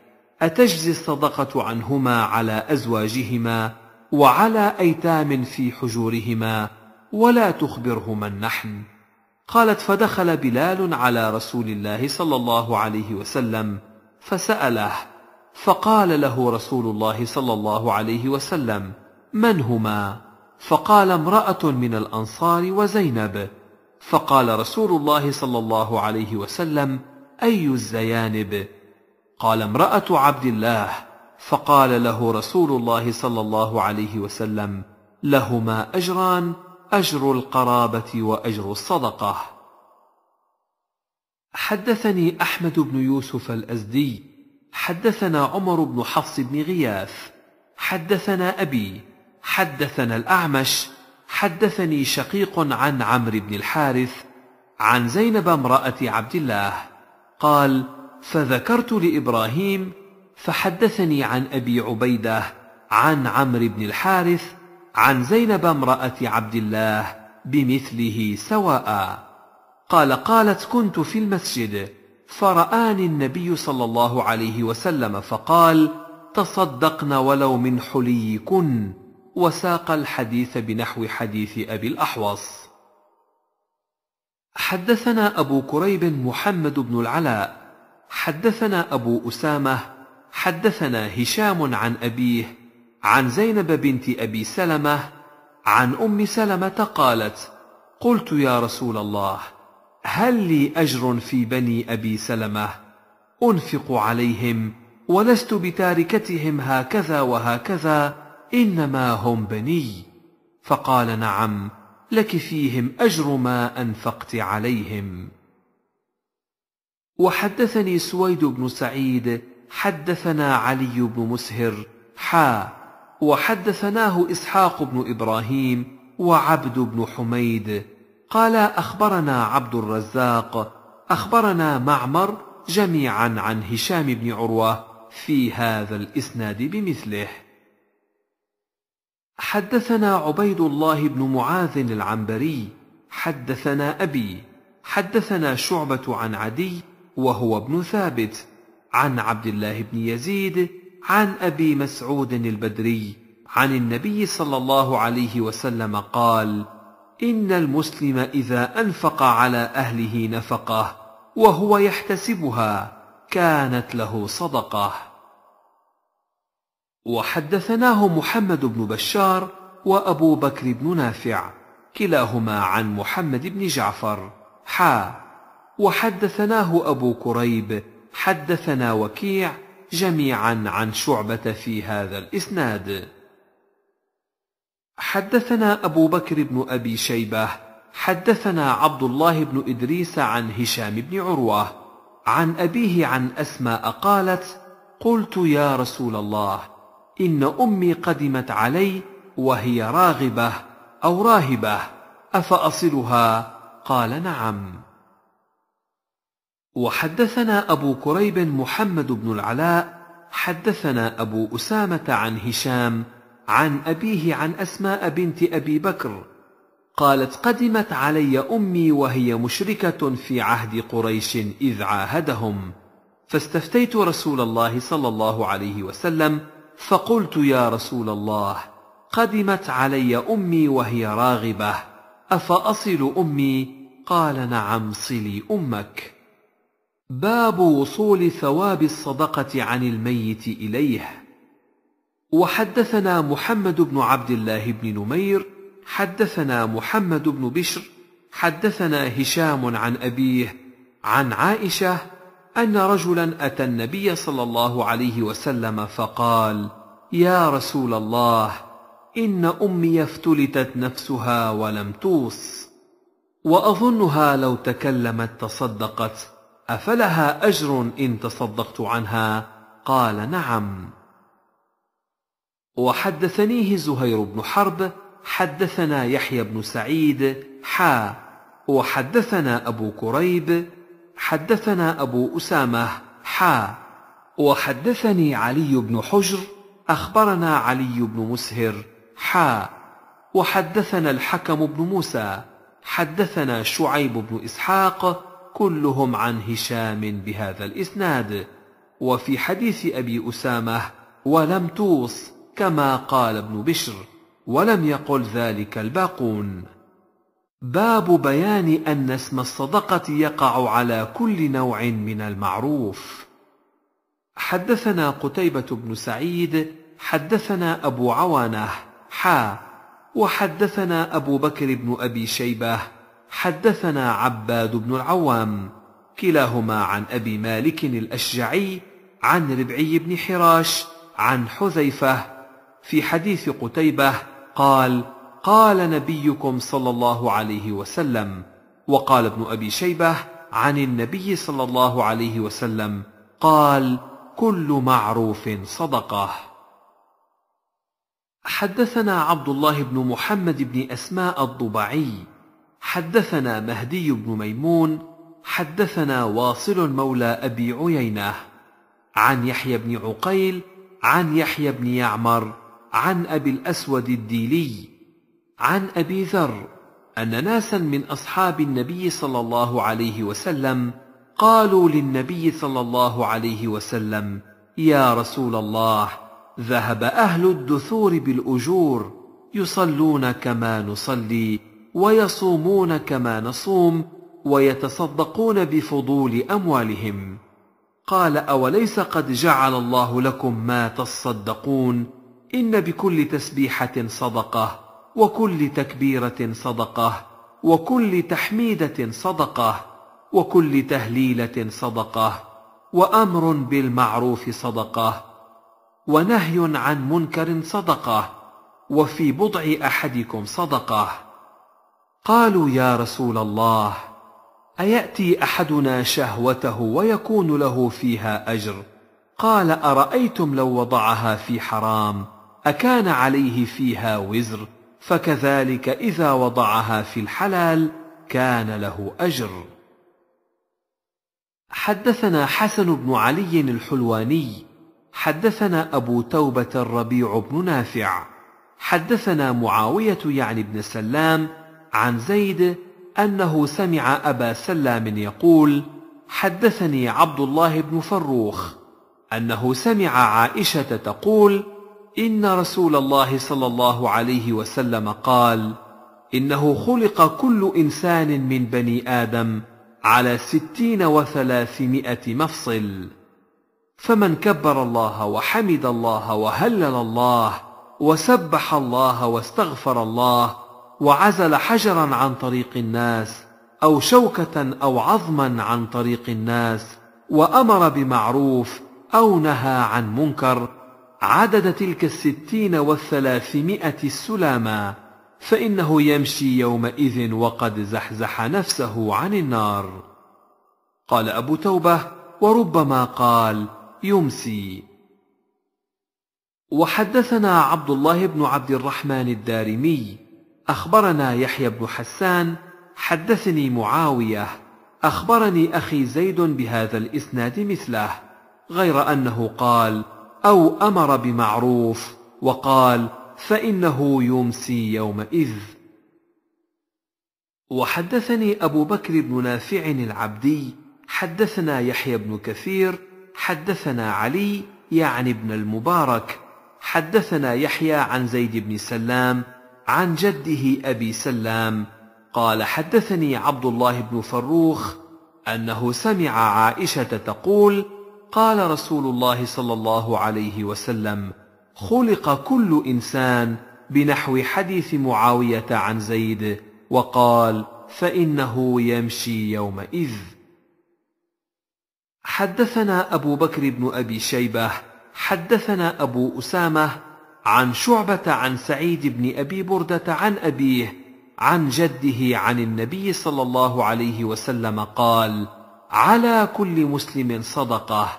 أتجزي الصدقة عنهما على أزواجهما وعلى أيتام في حجورهما ولا تخبرهما النحن قالت فدخل بلال على رسول الله صلى الله عليه وسلم فسأله فقال له رسول الله صلى الله عليه وسلم من هما فقال امراه من الانصار وزينب فقال رسول الله صلى الله عليه وسلم اي الزيانب قال امراه عبد الله فقال له رسول الله صلى الله عليه وسلم لهما اجران اجر القرابه واجر الصدقه حدثني احمد بن يوسف الازدي حدثنا عمر بن حفص بن غياث حدثنا ابي حدثنا الأعمش حدثني شقيق عن عمرو بن الحارث عن زينب امرأة عبد الله قال فذكرت لإبراهيم فحدثني عن أبي عبيدة عن عمرو بن الحارث عن زينب امرأة عبد الله بمثله سواء قال قالت كنت في المسجد فرآني النبي صلى الله عليه وسلم فقال تصدقن ولو من حليكن وساق الحديث بنحو حديث أبي الأحوص حدثنا أبو كريب محمد بن العلاء حدثنا أبو أسامة حدثنا هشام عن أبيه عن زينب بنت أبي سلمة عن أم سلمة قالت قلت يا رسول الله هل لي أجر في بني أبي سلمة أنفق عليهم ولست بتاركتهم هكذا وهكذا إنما هم بني فقال نعم لك فيهم أجر ما أنفقت عليهم وحدثني سويد بن سعيد حدثنا علي بن مسهر حا وحدثناه إسحاق بن إبراهيم وعبد بن حميد قال أخبرنا عبد الرزاق أخبرنا معمر جميعا عن هشام بن عروة في هذا الإسناد بمثله حدثنا عبيد الله بن معاذ العنبري حدثنا أبي حدثنا شعبة عن عدي وهو ابن ثابت عن عبد الله بن يزيد عن أبي مسعود البدري عن النبي صلى الله عليه وسلم قال إن المسلم إذا أنفق على أهله نفقه وهو يحتسبها كانت له صدقه وحدثناه محمد بن بشار وأبو بكر بن نافع كلاهما عن محمد بن جعفر حا وحدثناه أبو كريب حدثنا وكيع جميعا عن شعبة في هذا الإسناد حدثنا أبو بكر بن أبي شيبة حدثنا عبد الله بن إدريس عن هشام بن عروة عن أبيه عن أسماء قالت قلت يا رسول الله إن أمي قدمت علي وهي راغبة أو راهبة أفأصلها قال نعم وحدثنا أبو كريب محمد بن العلاء حدثنا أبو أسامة عن هشام عن أبيه عن أسماء بنت أبي بكر قالت قدمت علي أمي وهي مشركة في عهد قريش إذ عاهدهم فاستفتيت رسول الله صلى الله عليه وسلم فقلت يا رسول الله قدمت علي امي وهي راغبه افاصل امي قال نعم صلي امك باب وصول ثواب الصدقه عن الميت اليه وحدثنا محمد بن عبد الله بن نمير حدثنا محمد بن بشر حدثنا هشام عن ابيه عن عائشه ان رجلا اتى النبي صلى الله عليه وسلم فقال يا رسول الله ان امي افتلتت نفسها ولم توص واظنها لو تكلمت تصدقت افلها اجر ان تصدقت عنها قال نعم وحدثنيه زهير بن حرب حدثنا يحيى بن سعيد حا وحدثنا ابو كريب حدثنا أبو أسامة حا وحدثني علي بن حجر أخبرنا علي بن مسهر حا وحدثنا الحكم بن موسى حدثنا شعيب بن إسحاق كلهم عن هشام بهذا الإسناد وفي حديث أبي أسامة ولم توص كما قال ابن بشر ولم يقل ذلك الباقون باب بيان أن اسم الصدقة يقع على كل نوع من المعروف حدثنا قتيبة بن سعيد حدثنا أبو عوانة حا وحدثنا أبو بكر بن أبي شيبة حدثنا عباد بن العوام كلاهما عن أبي مالك الأشجعي عن ربعي بن حراش عن حذيفة في حديث قتيبة قال: قال نبيكم صلى الله عليه وسلم وقال ابن ابي شيبه عن النبي صلى الله عليه وسلم قال كل معروف صدقه حدثنا عبد الله بن محمد بن اسماء الضبعي حدثنا مهدي بن ميمون حدثنا واصل مولى ابي عيينه عن يحيى بن عقيل عن يحيى بن يعمر عن ابي الاسود الديلي عن أبي ذر أن ناسا من أصحاب النبي صلى الله عليه وسلم قالوا للنبي صلى الله عليه وسلم يا رسول الله ذهب أهل الدثور بالأجور يصلون كما نصلي ويصومون كما نصوم ويتصدقون بفضول أموالهم قال أوليس قد جعل الله لكم ما تصدقون إن بكل تسبيحة صدقة وكل تكبيرة صدقة وكل تحميدة صدقة وكل تهليلة صدقة وأمر بالمعروف صدقة ونهي عن منكر صدقة وفي بضع أحدكم صدقة قالوا يا رسول الله أيأتي أحدنا شهوته ويكون له فيها أجر قال أرأيتم لو وضعها في حرام أكان عليه فيها وزر فكذلك اذا وضعها في الحلال كان له اجر حدثنا حسن بن علي الحلواني حدثنا ابو توبه الربيع بن نافع حدثنا معاويه يعني بن سلام عن زيد انه سمع ابا سلام يقول حدثني عبد الله بن فروخ انه سمع عائشه تقول ان رسول الله صلى الله عليه وسلم قال انه خلق كل انسان من بني ادم على ستين وثلاثمائه مفصل فمن كبر الله وحمد الله وهلل الله وسبح الله واستغفر الله وعزل حجرا عن طريق الناس او شوكه او عظما عن طريق الناس وامر بمعروف او نهى عن منكر عدد تلك الستين والثلاثمائة السلامة فإنه يمشي يومئذ وقد زحزح نفسه عن النار قال أبو توبة وربما قال يمسي وحدثنا عبد الله بن عبد الرحمن الدارمي أخبرنا يحيى بن حسان حدثني معاوية أخبرني أخي زيد بهذا الإسناد مثله غير أنه قال او امر بمعروف وقال فانه يمسي يومئذ وحدثني ابو بكر بن نافع العبدي حدثنا يحيى بن كثير حدثنا علي يعني ابن المبارك حدثنا يحيى عن زيد بن سلام عن جده ابي سلام قال حدثني عبد الله بن فروخ انه سمع عائشه تقول قال رسول الله صلى الله عليه وسلم خلق كل انسان بنحو حديث معاويه عن زيد وقال فانه يمشي يومئذ حدثنا ابو بكر بن ابي شيبه حدثنا ابو اسامه عن شعبه عن سعيد بن ابي برده عن ابيه عن جده عن النبي صلى الله عليه وسلم قال على كل مسلم صدقه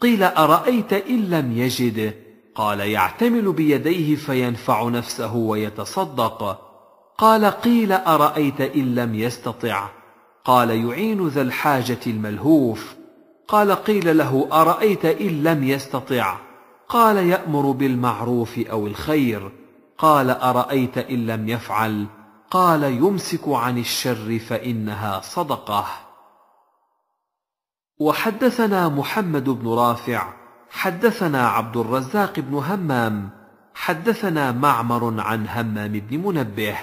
قيل ارايت ان لم يجد قال يعتمل بيديه فينفع نفسه ويتصدق قال قيل ارايت ان لم يستطع قال يعين ذا الحاجه الملهوف قال قيل له ارايت ان لم يستطع قال يامر بالمعروف او الخير قال ارايت ان لم يفعل قال يمسك عن الشر فانها صدقه وحدثنا محمد بن رافع حدثنا عبد الرزاق بن همام حدثنا معمر عن همام بن منبه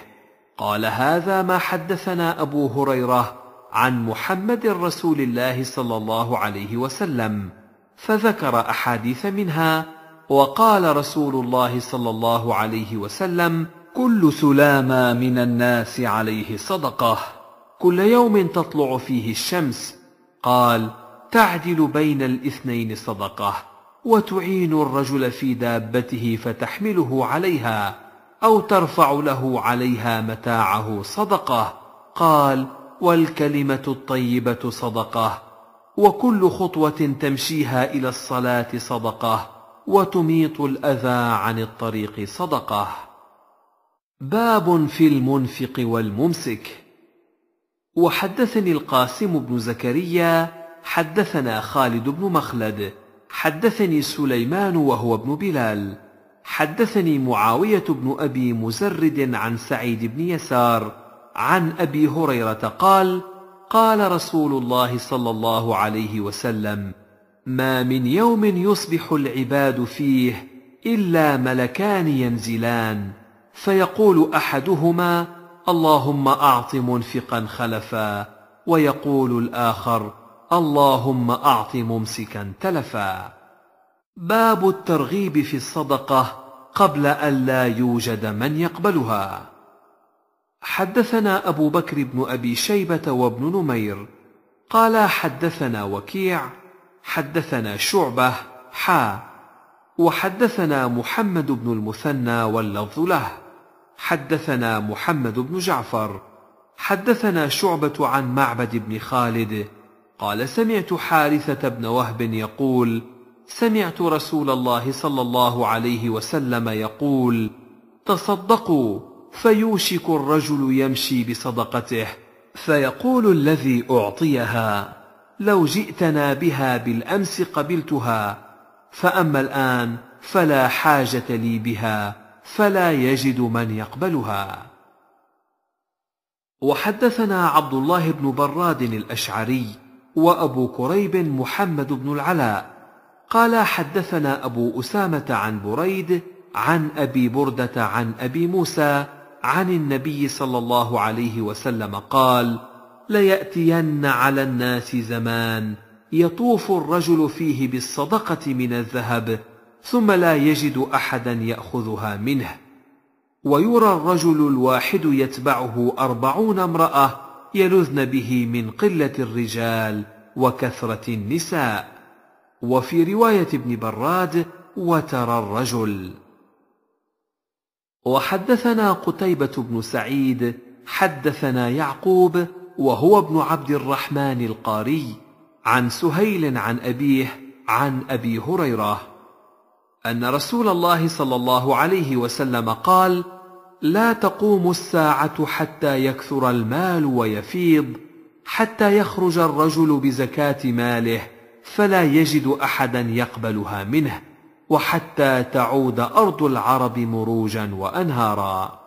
قال هذا ما حدثنا ابو هريره عن محمد رسول الله صلى الله عليه وسلم فذكر احاديث منها وقال رسول الله صلى الله عليه وسلم كل سلامة من الناس عليه صدقة كل يوم تطلع فيه الشمس قال تعدل بين الاثنين صدقه وتعين الرجل في دابته فتحمله عليها او ترفع له عليها متاعه صدقه قال والكلمه الطيبه صدقه وكل خطوه تمشيها الى الصلاه صدقه وتميط الاذى عن الطريق صدقه باب في المنفق والممسك وحدثني القاسم بن زكريا حدثنا خالد بن مخلد حدثني سليمان وهو ابن بلال حدثني معاويه بن ابي مزرد عن سعيد بن يسار عن ابي هريره قال قال رسول الله صلى الله عليه وسلم ما من يوم يصبح العباد فيه الا ملكان ينزلان فيقول احدهما اللهم اعط منفقا خلفا ويقول الاخر اللهم أعط ممسكا تلفا باب الترغيب في الصدقة قبل أن لا يوجد من يقبلها حدثنا أبو بكر بن أبي شيبة وابن نمير قال حدثنا وكيع حدثنا شعبة حا وحدثنا محمد بن المثنى واللفظ له حدثنا محمد بن جعفر حدثنا شعبة عن معبد بن خالد قال سمعت حارثة بن وهب يقول سمعت رسول الله صلى الله عليه وسلم يقول تصدقوا فيوشك الرجل يمشي بصدقته فيقول الذي اعطيها لو جئتنا بها بالامس قبلتها فاما الان فلا حاجه لي بها فلا يجد من يقبلها وحدثنا عبد الله بن براد الاشعري وأبو كريب محمد بن العلاء قال حدثنا أبو أسامة عن بريد عن أبي بردة عن أبي موسى عن النبي صلى الله عليه وسلم قال ليأتين على الناس زمان يطوف الرجل فيه بالصدقة من الذهب ثم لا يجد أحدا يأخذها منه ويرى الرجل الواحد يتبعه أربعون امرأة يلذن به من قلة الرجال وكثرة النساء وفي رواية ابن براد وترى الرجل وحدثنا قتيبة بن سعيد حدثنا يعقوب وهو ابن عبد الرحمن القاري عن سهيل عن أبيه عن أبي هريرة أن رسول الله صلى الله عليه وسلم قال: لا تقوم الساعه حتى يكثر المال ويفيض حتى يخرج الرجل بزكاه ماله فلا يجد احدا يقبلها منه وحتى تعود ارض العرب مروجا وانهارا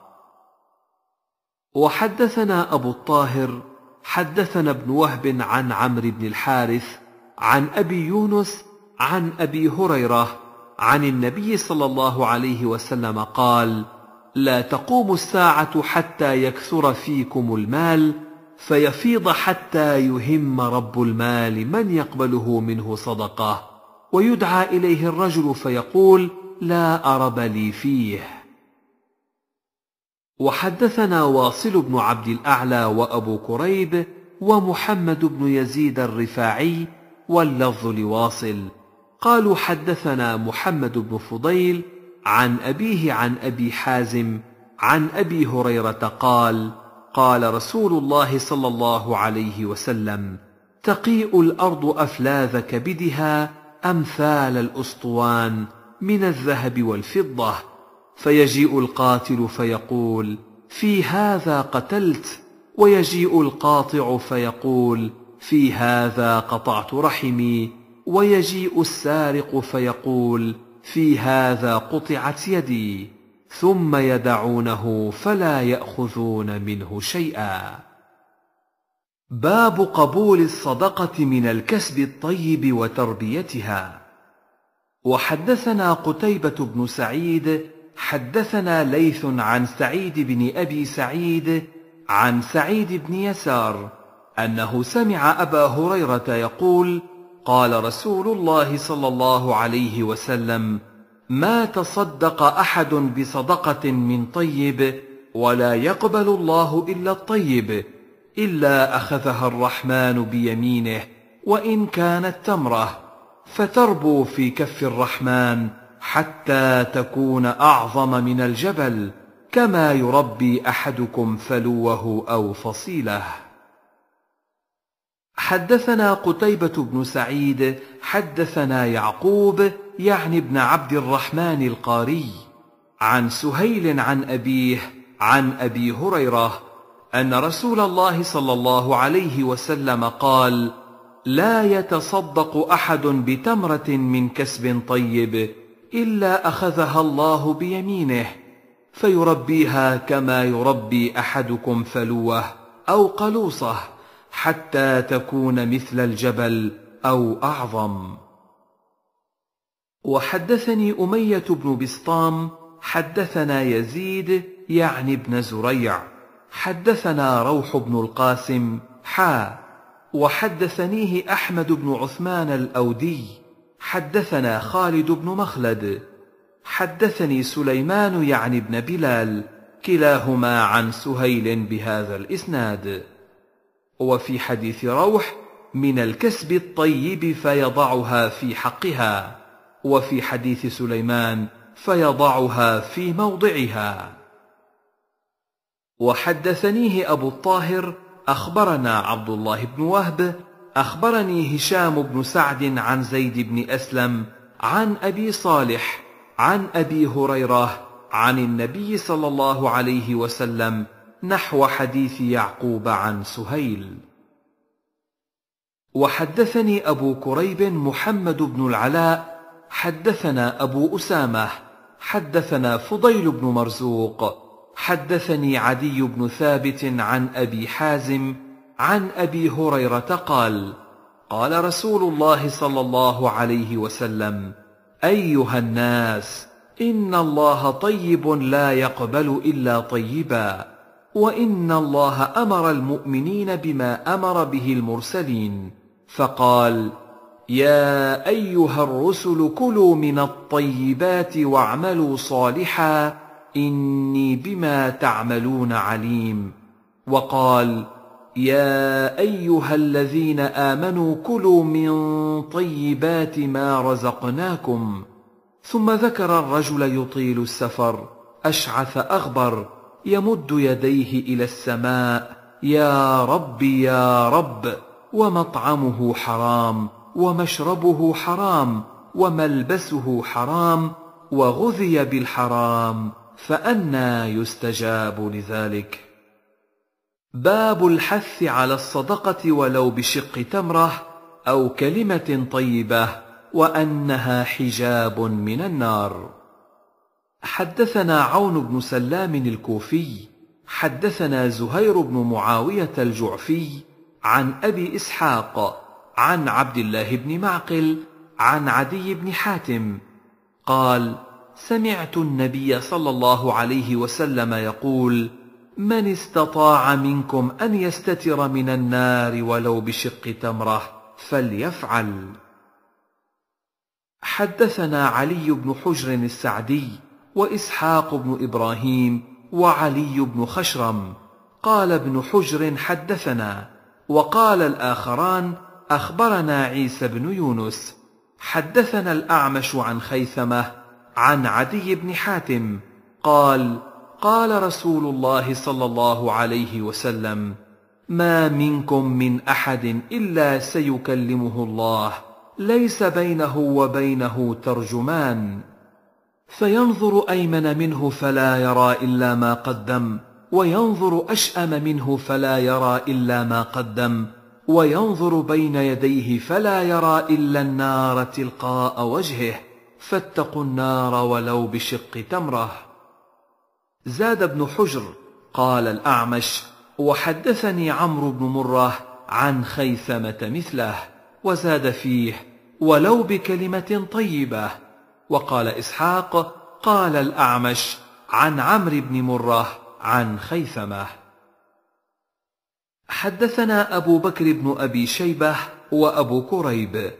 وحدثنا ابو الطاهر حدثنا ابن وهب عن عمرو بن الحارث عن ابي يونس عن ابي هريره عن النبي صلى الله عليه وسلم قال لا تقوم الساعة حتى يكثر فيكم المال فيفيض حتى يهم رب المال من يقبله منه صدقه ويدعى اليه الرجل فيقول لا ارب لي فيه وحدثنا واصل بن عبد الاعلى وابو كريب ومحمد بن يزيد الرفاعي واللفظ لواصل قالوا حدثنا محمد بن فضيل عن أبيه عن أبي حازم عن أبي هريرة قال قال رسول الله صلى الله عليه وسلم تقيء الأرض أفلاذ كبدها أمثال الأسطوان من الذهب والفضة فيجيء القاتل فيقول في هذا قتلت ويجيء القاطع فيقول في هذا قطعت رحمي ويجيء السارق فيقول في هذا قطعت يدي ثم يدعونه فلا ياخذون منه شيئا باب قبول الصدقه من الكسب الطيب وتربيتها وحدثنا قتيبه بن سعيد حدثنا ليث عن سعيد بن ابي سعيد عن سعيد بن يسار انه سمع ابا هريره يقول قال رسول الله صلى الله عليه وسلم ما تصدق احد بصدقه من طيب ولا يقبل الله الا الطيب الا اخذها الرحمن بيمينه وان كانت تمره فتربو في كف الرحمن حتى تكون اعظم من الجبل كما يربي احدكم فلوه او فصيله حدثنا قتيبة بن سعيد حدثنا يعقوب يعني ابن عبد الرحمن القاري عن سهيل عن أبيه عن أبي هريرة أن رسول الله صلى الله عليه وسلم قال: لا يتصدق أحد بتمرة من كسب طيب إلا أخذها الله بيمينه فيربيها كما يربي أحدكم فلوه أو قلوصه حتى تكون مثل الجبل او اعظم وحدثني اميه بن بسطام حدثنا يزيد يعني ابن زريع حدثنا روح بن القاسم حا وحدثنيه احمد بن عثمان الاودي حدثنا خالد بن مخلد حدثني سليمان يعني ابن بلال كلاهما عن سهيل بهذا الاسناد وفي حديث روح من الكسب الطيب فيضعها في حقها وفي حديث سليمان فيضعها في موضعها وحدثنيه ابو الطاهر اخبرنا عبد الله بن وهب اخبرني هشام بن سعد عن زيد بن اسلم عن ابي صالح عن ابي هريره عن النبي صلى الله عليه وسلم نحو حديث يعقوب عن سهيل وحدثني ابو كريب محمد بن العلاء حدثنا ابو اسامه حدثنا فضيل بن مرزوق حدثني عدي بن ثابت عن ابي حازم عن ابي هريره قال قال رسول الله صلى الله عليه وسلم ايها الناس ان الله طيب لا يقبل الا طيبا وان الله امر المؤمنين بما امر به المرسلين فقال يا ايها الرسل كلوا من الطيبات واعملوا صالحا اني بما تعملون عليم وقال يا ايها الذين امنوا كلوا من طيبات ما رزقناكم ثم ذكر الرجل يطيل السفر اشعث اغبر يمد يديه الى السماء يا رب يا رب ومطعمه حرام ومشربه حرام وملبسه حرام وغذي بالحرام فانى يستجاب لذلك باب الحث على الصدقه ولو بشق تمره او كلمه طيبه وانها حجاب من النار حدثنا عون بن سلام الكوفي حدثنا زهير بن معاويه الجعفي عن ابي اسحاق عن عبد الله بن معقل عن عدي بن حاتم قال سمعت النبي صلى الله عليه وسلم يقول من استطاع منكم ان يستتر من النار ولو بشق تمره فليفعل حدثنا علي بن حجر السعدي وإسحاق بن إبراهيم وعلي بن خشرم قال ابن حجر حدثنا وقال الآخران أخبرنا عيسى بن يونس حدثنا الأعمش عن خيثمة عن عدي بن حاتم قال قال رسول الله صلى الله عليه وسلم ما منكم من أحد إلا سيكلمه الله ليس بينه وبينه ترجمان فينظر أيمن منه فلا يرى إلا ما قدم وينظر أشأم منه فلا يرى إلا ما قدم وينظر بين يديه فلا يرى إلا النار تلقاء وجهه فاتقوا النار ولو بشق تمره زاد بن حجر قال الأعمش وحدثني عمرو بن مرة عن خيثمة مثله وزاد فيه ولو بكلمة طيبة وقال إسحاق قال الأعمش عن عمرو بن مرة عن خيثمة حدثنا أبو بكر بن أبي شيبة وأبو كريب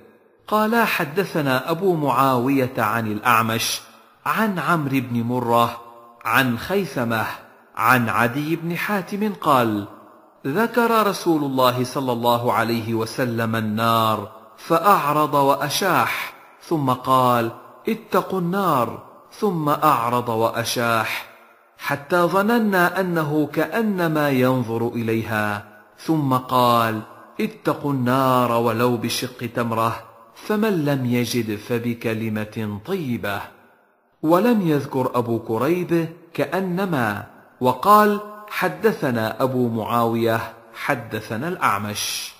قالا حدثنا أبو معاوية عن الأعمش عن عمرو بن مرة عن خيثمة عن عدي بن حاتم قال ذكر رسول الله صلى الله عليه وسلم النار فأعرض وأشاح ثم قال اتقوا النار ثم اعرض واشاح حتى ظننا انه كانما ينظر اليها ثم قال اتقوا النار ولو بشق تمره فمن لم يجد فبكلمه طيبه ولم يذكر ابو كريب كانما وقال حدثنا ابو معاويه حدثنا الاعمش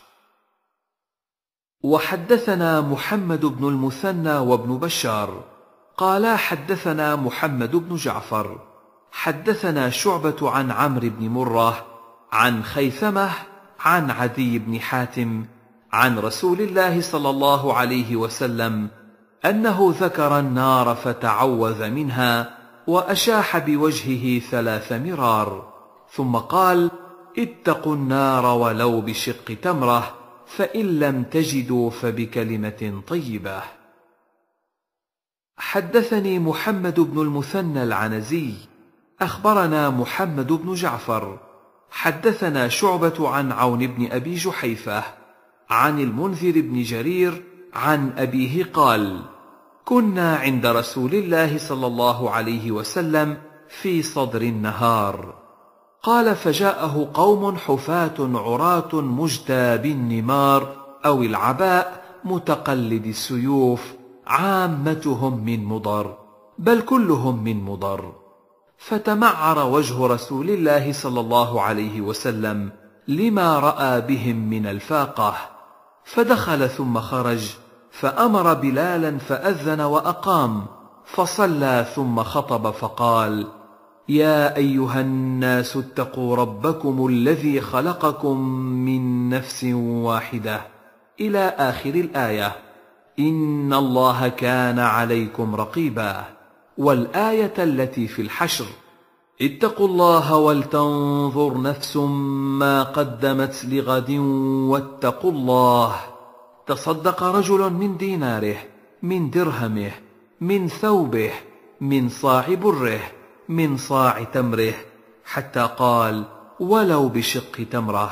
وحدثنا محمد بن المثنى وابن بشار قالا حدثنا محمد بن جعفر حدثنا شعبة عن عمرو بن مرة عن خيثمة عن عدي بن حاتم عن رسول الله صلى الله عليه وسلم أنه ذكر النار فتعوذ منها وأشاح بوجهه ثلاث مرار ثم قال اتقوا النار ولو بشق تمره فان لم تجدوا فبكلمه طيبه حدثني محمد بن المثنى العنزي اخبرنا محمد بن جعفر حدثنا شعبه عن عون بن ابي جحيفه عن المنذر بن جرير عن ابيه قال كنا عند رسول الله صلى الله عليه وسلم في صدر النهار قال فجاءه قوم حفاة عراة مجتى النمار أو العباء متقلد السيوف عامتهم من مضر بل كلهم من مضر فتمعر وجه رسول الله صلى الله عليه وسلم لما راى بهم من الفاقه فدخل ثم خرج فامر بلالا فاذن واقام فصلى ثم خطب فقال يا ايها الناس اتقوا ربكم الذي خلقكم من نفس واحده الى اخر الايه ان الله كان عليكم رقيبا والايه التي في الحشر اتقوا الله ولتنظر نفس ما قدمت لغد واتقوا الله تصدق رجل من ديناره من درهمه من ثوبه من صاع بره من صاع تمره حتى قال ولو بشق تمره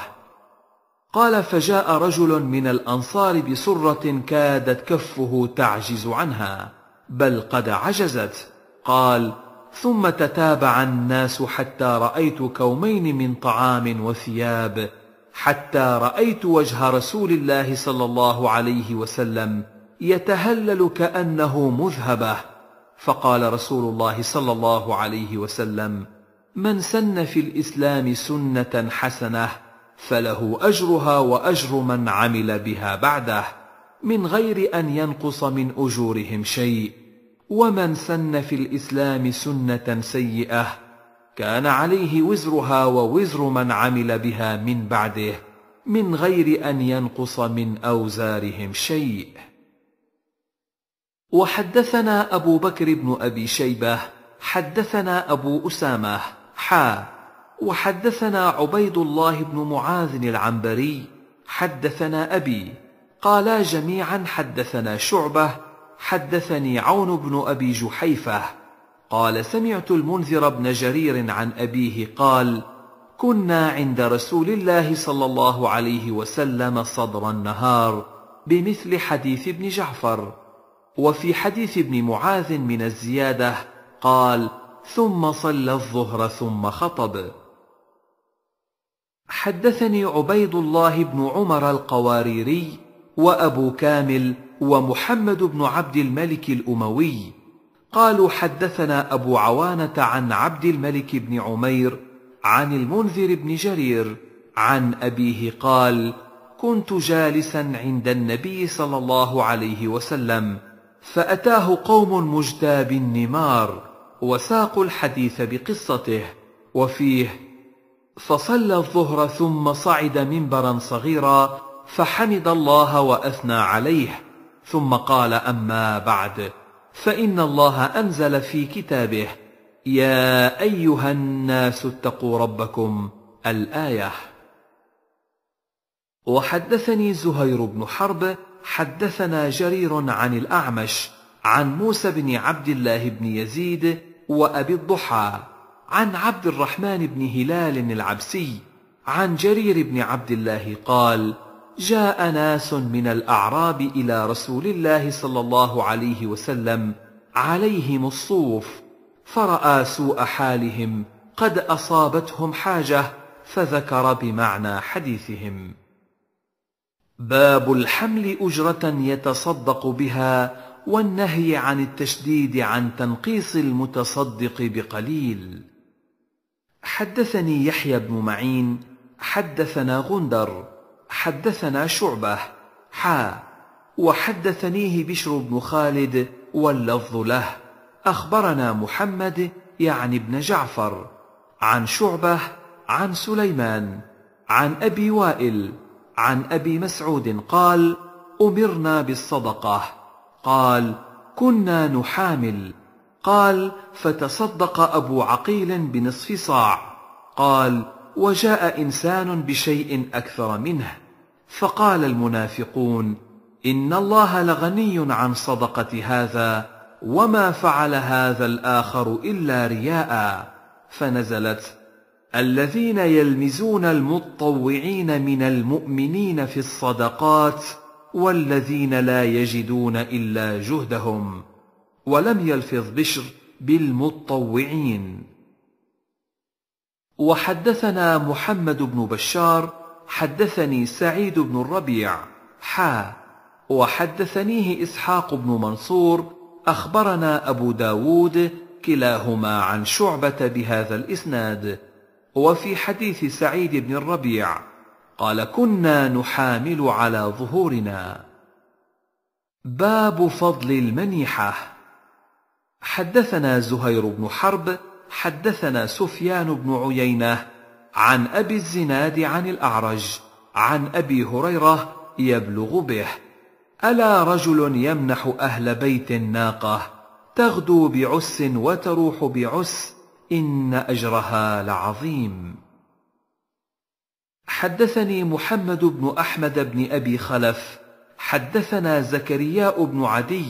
قال فجاء رجل من الانصار بسره كادت كفه تعجز عنها بل قد عجزت قال ثم تتابع الناس حتى رايت كومين من طعام وثياب حتى رايت وجه رسول الله صلى الله عليه وسلم يتهلل كانه مذهبه فقال رسول الله صلى الله عليه وسلم من سن في الاسلام سنه حسنه فله اجرها واجر من عمل بها بعده من غير ان ينقص من اجورهم شيء ومن سن في الاسلام سنه سيئه كان عليه وزرها ووزر من عمل بها من بعده من غير ان ينقص من اوزارهم شيء وحدثنا أبو بكر بن أبي شيبة حدثنا أبو أسامة حا وحدثنا عبيد الله بن معاذ العنبري حدثنا أبي قالا جميعا حدثنا شعبة حدثني عون بن أبي جحيفة قال سمعت المنذر بن جرير عن أبيه قال كنا عند رسول الله صلى الله عليه وسلم صدر النهار بمثل حديث ابن جعفر وفي حديث ابن معاذ من الزيادة قال ثم صلى الظهر ثم خطب حدثني عبيد الله بن عمر القواريري وأبو كامل ومحمد بن عبد الملك الأموي قالوا حدثنا أبو عوانة عن عبد الملك بن عمير عن المنذر بن جرير عن أبيه قال كنت جالسا عند النبي صلى الله عليه وسلم فأتاه قوم مجتاب النمار وساقوا الحديث بقصته وفيه فصلى الظهر ثم صعد منبرا صغيرا فحمد الله وأثنى عليه ثم قال أما بعد فإن الله أنزل في كتابه يا أيها الناس اتقوا ربكم الآية وحدثني زهير بن حرب حدثنا جرير عن الأعمش عن موسى بن عبد الله بن يزيد وأبي الضحى عن عبد الرحمن بن هلال العبسي عن جرير بن عبد الله قال جاء ناس من الأعراب إلى رسول الله صلى الله عليه وسلم عليهم الصوف فرأى سوء حالهم قد أصابتهم حاجة فذكر بمعنى حديثهم باب الحمل أجرة يتصدق بها والنهي عن التشديد عن تنقيص المتصدق بقليل حدثني يحيى بن معين حدثنا غندر حدثنا شعبه حا وحدثنيه بشر بن خالد واللفظ له اخبرنا محمد يعني ابن جعفر عن شعبه عن سليمان عن ابي وائل عن ابي مسعود قال امرنا بالصدقه قال كنا نحامل قال فتصدق ابو عقيل بنصف صاع قال وجاء انسان بشيء اكثر منه فقال المنافقون ان الله لغني عن صدقه هذا وما فعل هذا الاخر الا رياء فنزلت الذين يلمزون المطوعين من المؤمنين في الصدقات والذين لا يجدون الا جهدهم ولم يلفظ بشر بالمتطوعين وحدثنا محمد بن بشار حدثني سعيد بن الربيع حا وحدثنيه اسحاق بن منصور اخبرنا ابو داود كلاهما عن شعبه بهذا الاسناد وفي حديث سعيد بن الربيع قال كنا نحامل على ظهورنا باب فضل المنيحه حدثنا زهير بن حرب حدثنا سفيان بن عيينه عن ابي الزناد عن الاعرج عن ابي هريره يبلغ به الا رجل يمنح اهل بيت ناقه تغدو بعس وتروح بعس إن أجرها لعظيم حدثني محمد بن أحمد بن أبي خلف حدثنا زكرياء بن عدي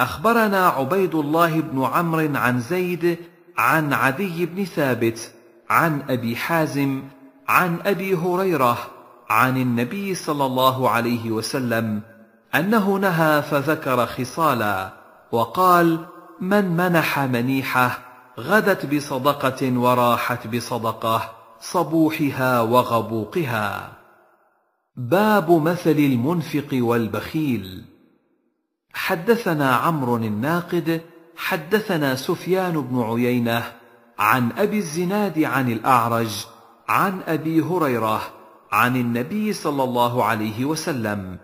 أخبرنا عبيد الله بن عمرو عن زيد عن عدي بن ثابت عن أبي حازم عن أبي هريرة عن النبي صلى الله عليه وسلم أنه نهى فذكر خصالا وقال من منح منيحه غدت بصدقة وراحت بصدقة صبوحها وغبوقها باب مثل المنفق والبخيل حدثنا عمرو الناقد حدثنا سفيان بن عيينه عن ابي الزناد عن الاعرج عن ابي هريره عن النبي صلى الله عليه وسلم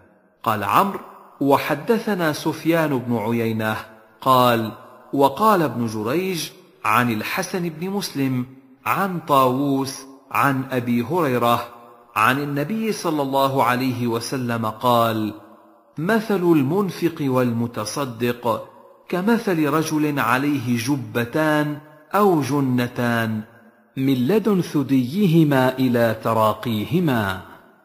قال عمرو وحدثنا سفيان بن عيينه قال وقال ابن جريج عن الحسن بن مسلم عن طاووس عن ابي هريره عن النبي صلى الله عليه وسلم قال مثل المنفق والمتصدق كمثل رجل عليه جبتان او جنتان من لدن ثديهما الى تراقيهما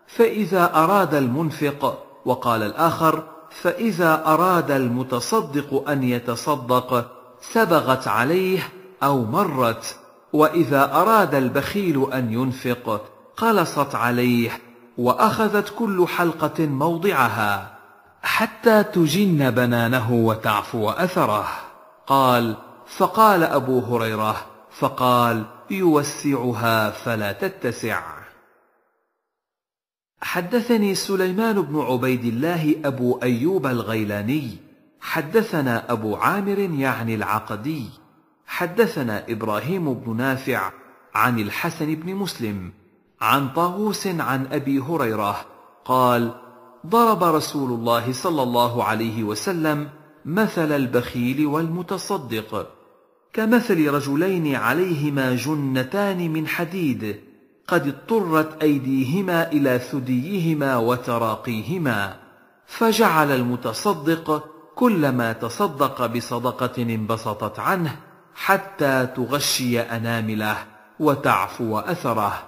فاذا اراد المنفق وقال الاخر فاذا اراد المتصدق ان يتصدق سبغت عليه أو مرت وإذا أراد البخيل أن ينفق قلصت عليه وأخذت كل حلقة موضعها حتى تجن بنانه وتعفو أثره قال فقال أبو هريرة فقال يوسعها فلا تتسع حدثني سليمان بن عبيد الله أبو أيوب الغيلاني حدثنا أبو عامر يعني العقدي حدثنا ابراهيم بن نافع عن الحسن بن مسلم عن طاووس عن ابي هريره قال ضرب رسول الله صلى الله عليه وسلم مثل البخيل والمتصدق كمثل رجلين عليهما جنتان من حديد قد اضطرت ايديهما الى ثديهما وتراقيهما فجعل المتصدق كلما تصدق بصدقه انبسطت عنه حتى تغشي انامله وتعفو اثره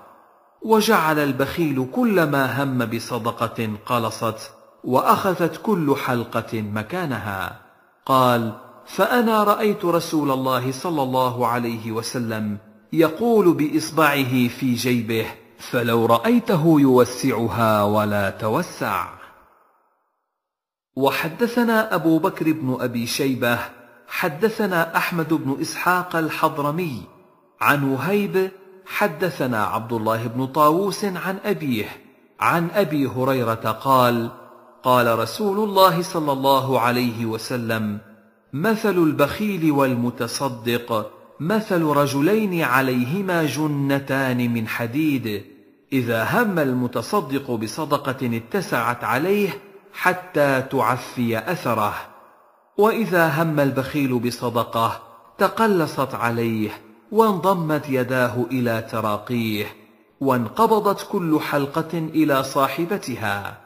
وجعل البخيل كلما هم بصدقه قلصت واخذت كل حلقه مكانها قال فانا رايت رسول الله صلى الله عليه وسلم يقول باصبعه في جيبه فلو رايته يوسعها ولا توسع وحدثنا ابو بكر بن ابي شيبه حدثنا احمد بن اسحاق الحضرمي عن وهيب حدثنا عبد الله بن طاووس عن ابيه عن ابي هريره قال قال رسول الله صلى الله عليه وسلم مثل البخيل والمتصدق مثل رجلين عليهما جنتان من حديد اذا هم المتصدق بصدقه اتسعت عليه حتى تعفي اثره واذا هم البخيل بصدقه تقلصت عليه وانضمت يداه الى تراقيه وانقبضت كل حلقه الى صاحبتها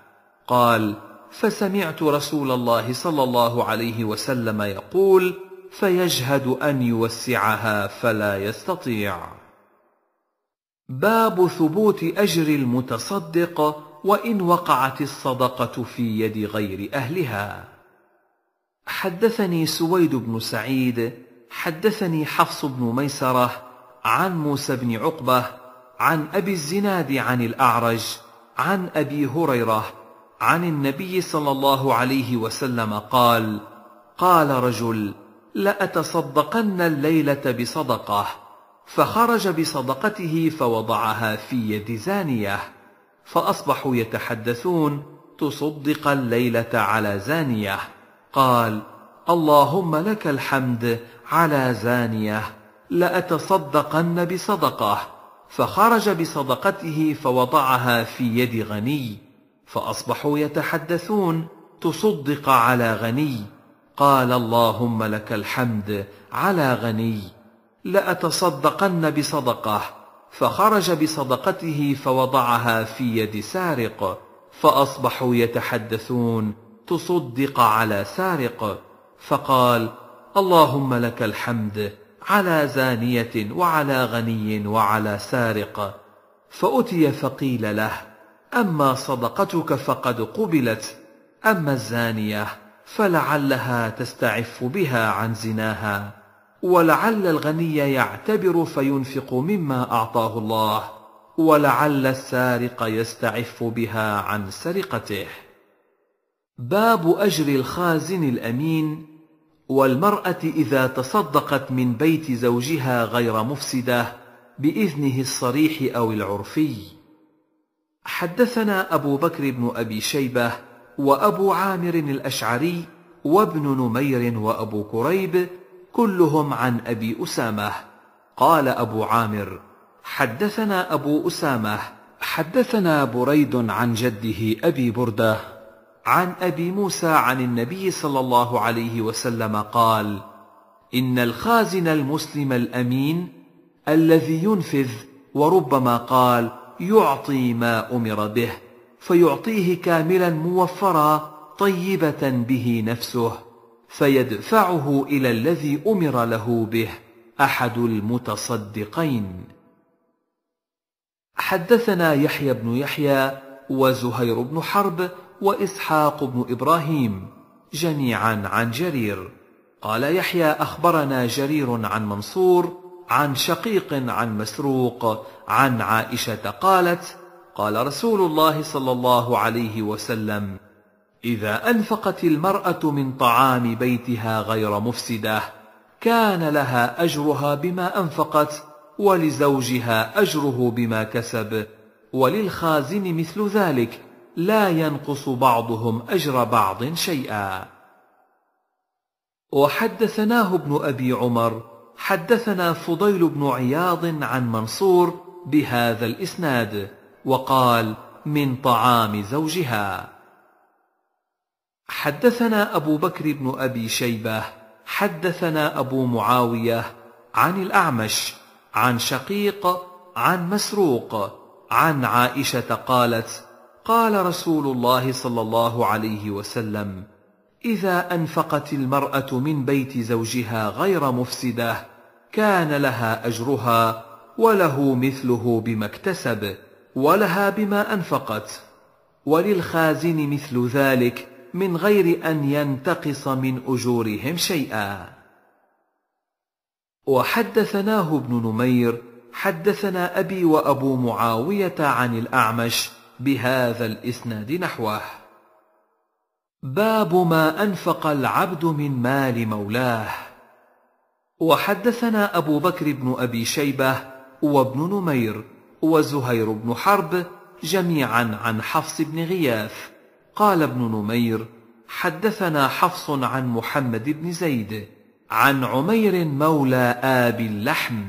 قال فسمعت رسول الله صلى الله عليه وسلم يقول فيجهد ان يوسعها فلا يستطيع باب ثبوت اجر المتصدق وان وقعت الصدقه في يد غير اهلها حدثني سويد بن سعيد حدثني حفص بن ميسره عن موسى بن عقبه عن ابي الزناد عن الاعرج عن ابي هريره عن النبي صلى الله عليه وسلم قال قال رجل لاتصدقن الليله بصدقه فخرج بصدقته فوضعها في يد زانيه فاصبحوا يتحدثون تصدق الليله على زانيه قال اللهم لك الحمد على زانيه لاتصدقن بصدقه فخرج بصدقته فوضعها في يد غني فاصبحوا يتحدثون تصدق على غني قال اللهم لك الحمد على غني لاتصدقن بصدقه فخرج بصدقته فوضعها في يد سارق فاصبحوا يتحدثون تصدق على سارق فقال اللهم لك الحمد على زانية وعلى غني وعلى سارق فأتي فقيل له أما صدقتك فقد قبلت أما الزانية فلعلها تستعف بها عن زناها ولعل الغني يعتبر فينفق مما أعطاه الله ولعل السارق يستعف بها عن سرقته باب أجر الخازن الأمين والمرأة إذا تصدقت من بيت زوجها غير مفسدة بإذنه الصريح أو العرفي حدثنا أبو بكر بن أبي شيبة وأبو عامر الأشعري وابن نمير وأبو كريب كلهم عن أبي أسامة قال أبو عامر حدثنا أبو أسامة حدثنا بريد عن جده أبي برده عن ابي موسى عن النبي صلى الله عليه وسلم قال ان الخازن المسلم الامين الذي ينفذ وربما قال يعطي ما امر به فيعطيه كاملا موفرا طيبه به نفسه فيدفعه الى الذي امر له به احد المتصدقين حدثنا يحيى بن يحيى وزهير بن حرب واسحاق بن ابراهيم جميعا عن جرير قال يحيى اخبرنا جرير عن منصور عن شقيق عن مسروق عن عائشه قالت قال رسول الله صلى الله عليه وسلم اذا انفقت المراه من طعام بيتها غير مفسده كان لها اجرها بما انفقت ولزوجها اجره بما كسب وللخازن مثل ذلك لا ينقص بعضهم أجر بعض شيئا وحدثناه ابن أبي عمر حدثنا فضيل بن عياض عن منصور بهذا الإسناد وقال من طعام زوجها حدثنا أبو بكر بن أبي شيبة حدثنا أبو معاوية عن الأعمش عن شقيق عن مسروق عن عائشة قالت قال رسول الله صلى الله عليه وسلم اذا انفقت المراه من بيت زوجها غير مفسده كان لها اجرها وله مثله بما اكتسب ولها بما انفقت وللخازن مثل ذلك من غير ان ينتقص من اجورهم شيئا وحدثناه ابن نمير حدثنا ابي وابو معاويه عن الاعمش بهذا الاسناد نحوه باب ما انفق العبد من مال مولاه وحدثنا ابو بكر بن ابي شيبه وابن نمير وزهير بن حرب جميعا عن حفص بن غياث قال ابن نمير حدثنا حفص عن محمد بن زيد عن عمير مولى ابي اللحم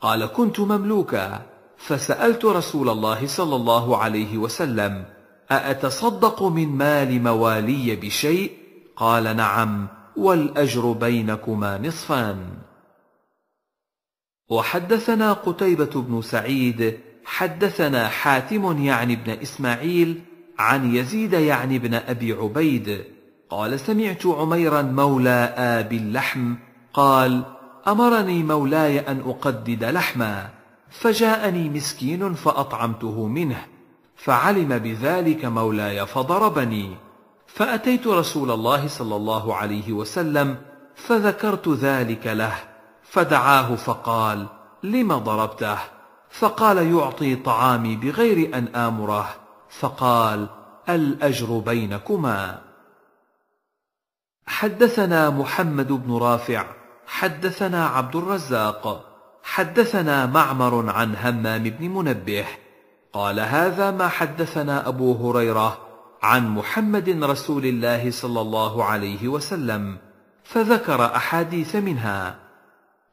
قال كنت مملوكا فسالت رسول الله صلى الله عليه وسلم ااتصدق من مال موالي بشيء قال نعم والاجر بينكما نصفان وحدثنا قتيبه بن سعيد حدثنا حاتم يعني بن اسماعيل عن يزيد يعني بن ابي عبيد قال سمعت عميرا مولى ابي اللحم قال امرني مولاي ان اقدد لحما فجاءني مسكين فأطعمته منه فعلم بذلك مولاي فضربني فأتيت رسول الله صلى الله عليه وسلم فذكرت ذلك له فدعاه فقال لم ضربته فقال يعطي طعامي بغير أن آمره فقال الأجر بينكما حدثنا محمد بن رافع حدثنا عبد الرزاق حدثنا معمر عن همام بن منبه قال هذا ما حدثنا ابو هريره عن محمد رسول الله صلى الله عليه وسلم فذكر احاديث منها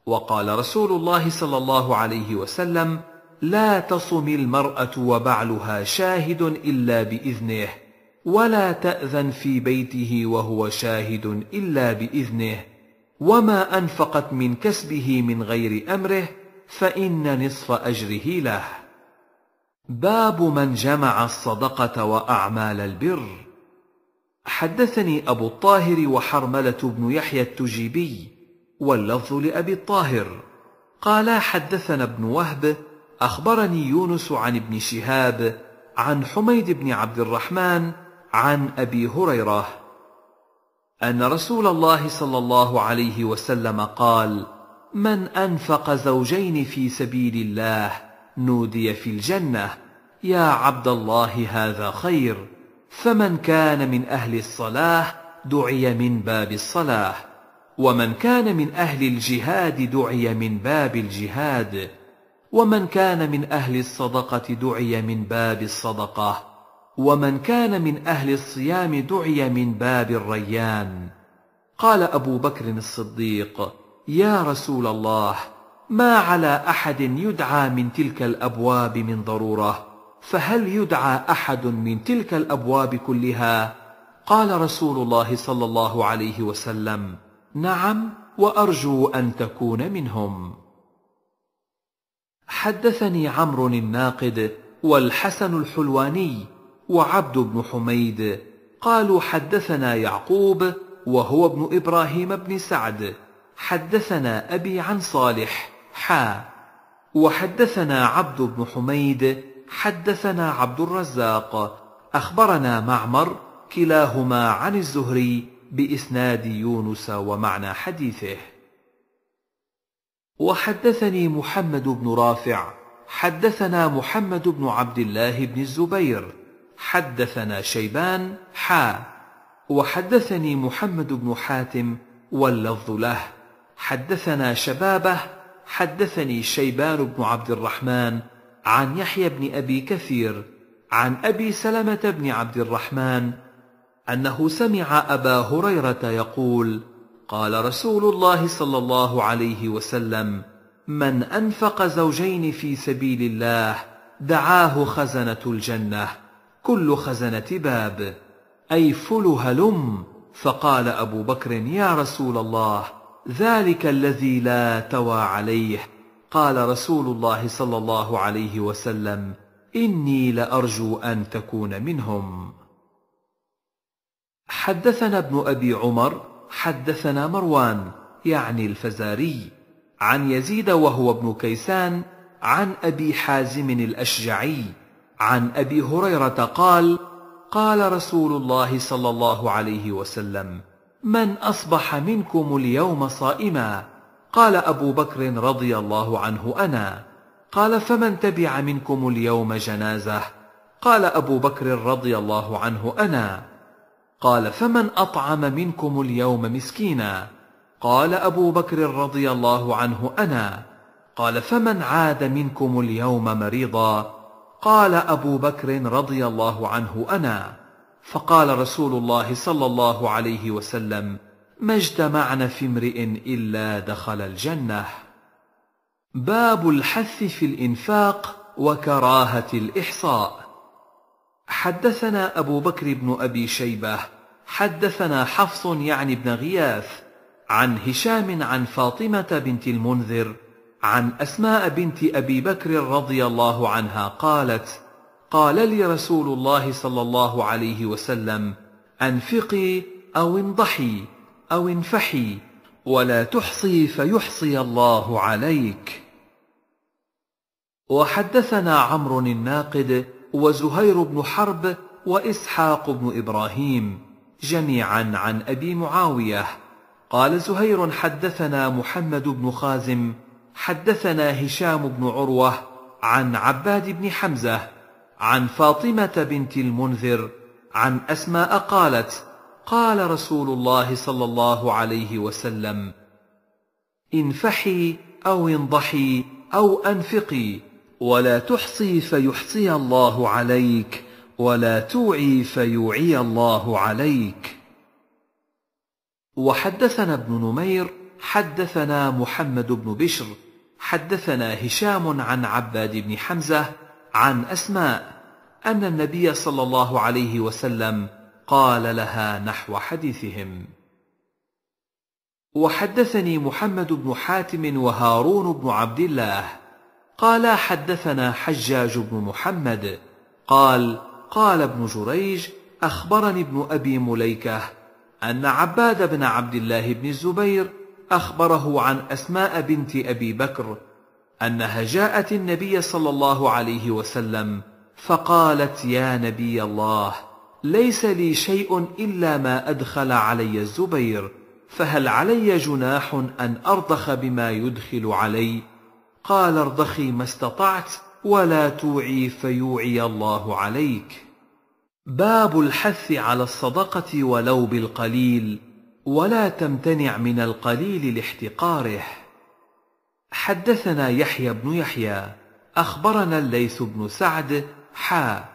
وقال رسول الله صلى الله عليه وسلم لا تصم المراه وبعلها شاهد الا باذنه ولا تاذن في بيته وهو شاهد الا باذنه وما أنفقت من كسبه من غير أمره فإن نصف أجره له باب من جمع الصدقة وأعمال البر حدثني أبو الطاهر وحرملة بن يحيى التجيبي واللفظ لأبي الطاهر قالا حدثنا ابن وهب أخبرني يونس عن ابن شهاب عن حميد بن عبد الرحمن عن أبي هريرة ان رسول الله صلى الله عليه وسلم قال من انفق زوجين في سبيل الله نودي في الجنه يا عبد الله هذا خير فمن كان من اهل الصلاه دعي من باب الصلاه ومن كان من اهل الجهاد دعي من باب الجهاد ومن كان من اهل الصدقه دعي من باب الصدقه ومن كان من أهل الصيام دعي من باب الريان قال أبو بكر الصديق يا رسول الله ما على أحد يدعى من تلك الأبواب من ضرورة فهل يدعى أحد من تلك الأبواب كلها؟ قال رسول الله صلى الله عليه وسلم نعم وأرجو أن تكون منهم حدثني عمرو الناقد والحسن الحلواني وعبد بن حميد قالوا حدثنا يعقوب وهو ابن ابراهيم بن سعد حدثنا ابي عن صالح حا وحدثنا عبد بن حميد حدثنا عبد الرزاق اخبرنا معمر كلاهما عن الزهري باسناد يونس ومعنى حديثه وحدثني محمد بن رافع حدثنا محمد بن عبد الله بن الزبير حدثنا شيبان حا وحدثني محمد بن حاتم واللفظ له حدثنا شبابه حدثني شيبان بن عبد الرحمن عن يحيى بن ابي كثير عن ابي سلمه بن عبد الرحمن انه سمع ابا هريره يقول قال رسول الله صلى الله عليه وسلم من انفق زوجين في سبيل الله دعاه خزنه الجنه كل خزنة باب أي فل هلم فقال أبو بكر يا رسول الله ذلك الذي لا توى عليه قال رسول الله صلى الله عليه وسلم إني لأرجو أن تكون منهم حدثنا ابن أبي عمر حدثنا مروان يعني الفزاري عن يزيد وهو ابن كيسان عن أبي حازم الأشجعي عن ابي هريره قال قال رسول الله صلى الله عليه وسلم من اصبح منكم اليوم صائما قال ابو بكر رضي الله عنه انا قال فمن تبع منكم اليوم جنازه قال ابو بكر رضي الله عنه انا قال فمن اطعم منكم اليوم مسكينا قال ابو بكر رضي الله عنه انا قال فمن عاد منكم اليوم مريضا قال أبو بكر رضي الله عنه أنا فقال رسول الله صلى الله عليه وسلم ما اجتمعنا في امرئ إلا دخل الجنة باب الحث في الإنفاق وكراهة الإحصاء حدثنا أبو بكر بن أبي شيبة حدثنا حفص يعني بن غياث عن هشام عن فاطمة بنت المنذر عن أسماء بنت أبي بكر رضي الله عنها قالت قال لي رسول الله صلى الله عليه وسلم أنفقي أو انضحي أو انفحي ولا تحصي فيحصي الله عليك وحدثنا عمرو الناقد وزهير بن حرب واسحاق بن ابراهيم جميعا عن ابي معاويه قال زهير حدثنا محمد بن خازم حدثنا هشام بن عروه عن عباد بن حمزه عن فاطمه بنت المنذر عن اسماء قالت قال رسول الله صلى الله عليه وسلم انفحي او انضحي او انفقي ولا تحصي فيحصي الله عليك ولا توعي فيوعي الله عليك وحدثنا ابن نمير حدثنا محمد بن بشر حدثنا هشام عن عباد بن حمزه عن اسماء ان النبي صلى الله عليه وسلم قال لها نحو حديثهم وحدثني محمد بن حاتم وهارون بن عبد الله قالا حدثنا حجاج بن محمد قال قال ابن جريج اخبرني ابن ابي مليكه ان عباد بن عبد الله بن الزبير أخبره عن أسماء بنت أبي بكر أنها جاءت النبي صلى الله عليه وسلم فقالت يا نبي الله ليس لي شيء إلا ما أدخل علي الزبير فهل علي جناح أن أرضخ بما يدخل علي قال ارضخي ما استطعت ولا توعي فيوعي الله عليك باب الحث على الصدقة ولو بالقليل ولا تمتنع من القليل لاحتقاره حدثنا يحيى بن يحيى أخبرنا الليث بن سعد حا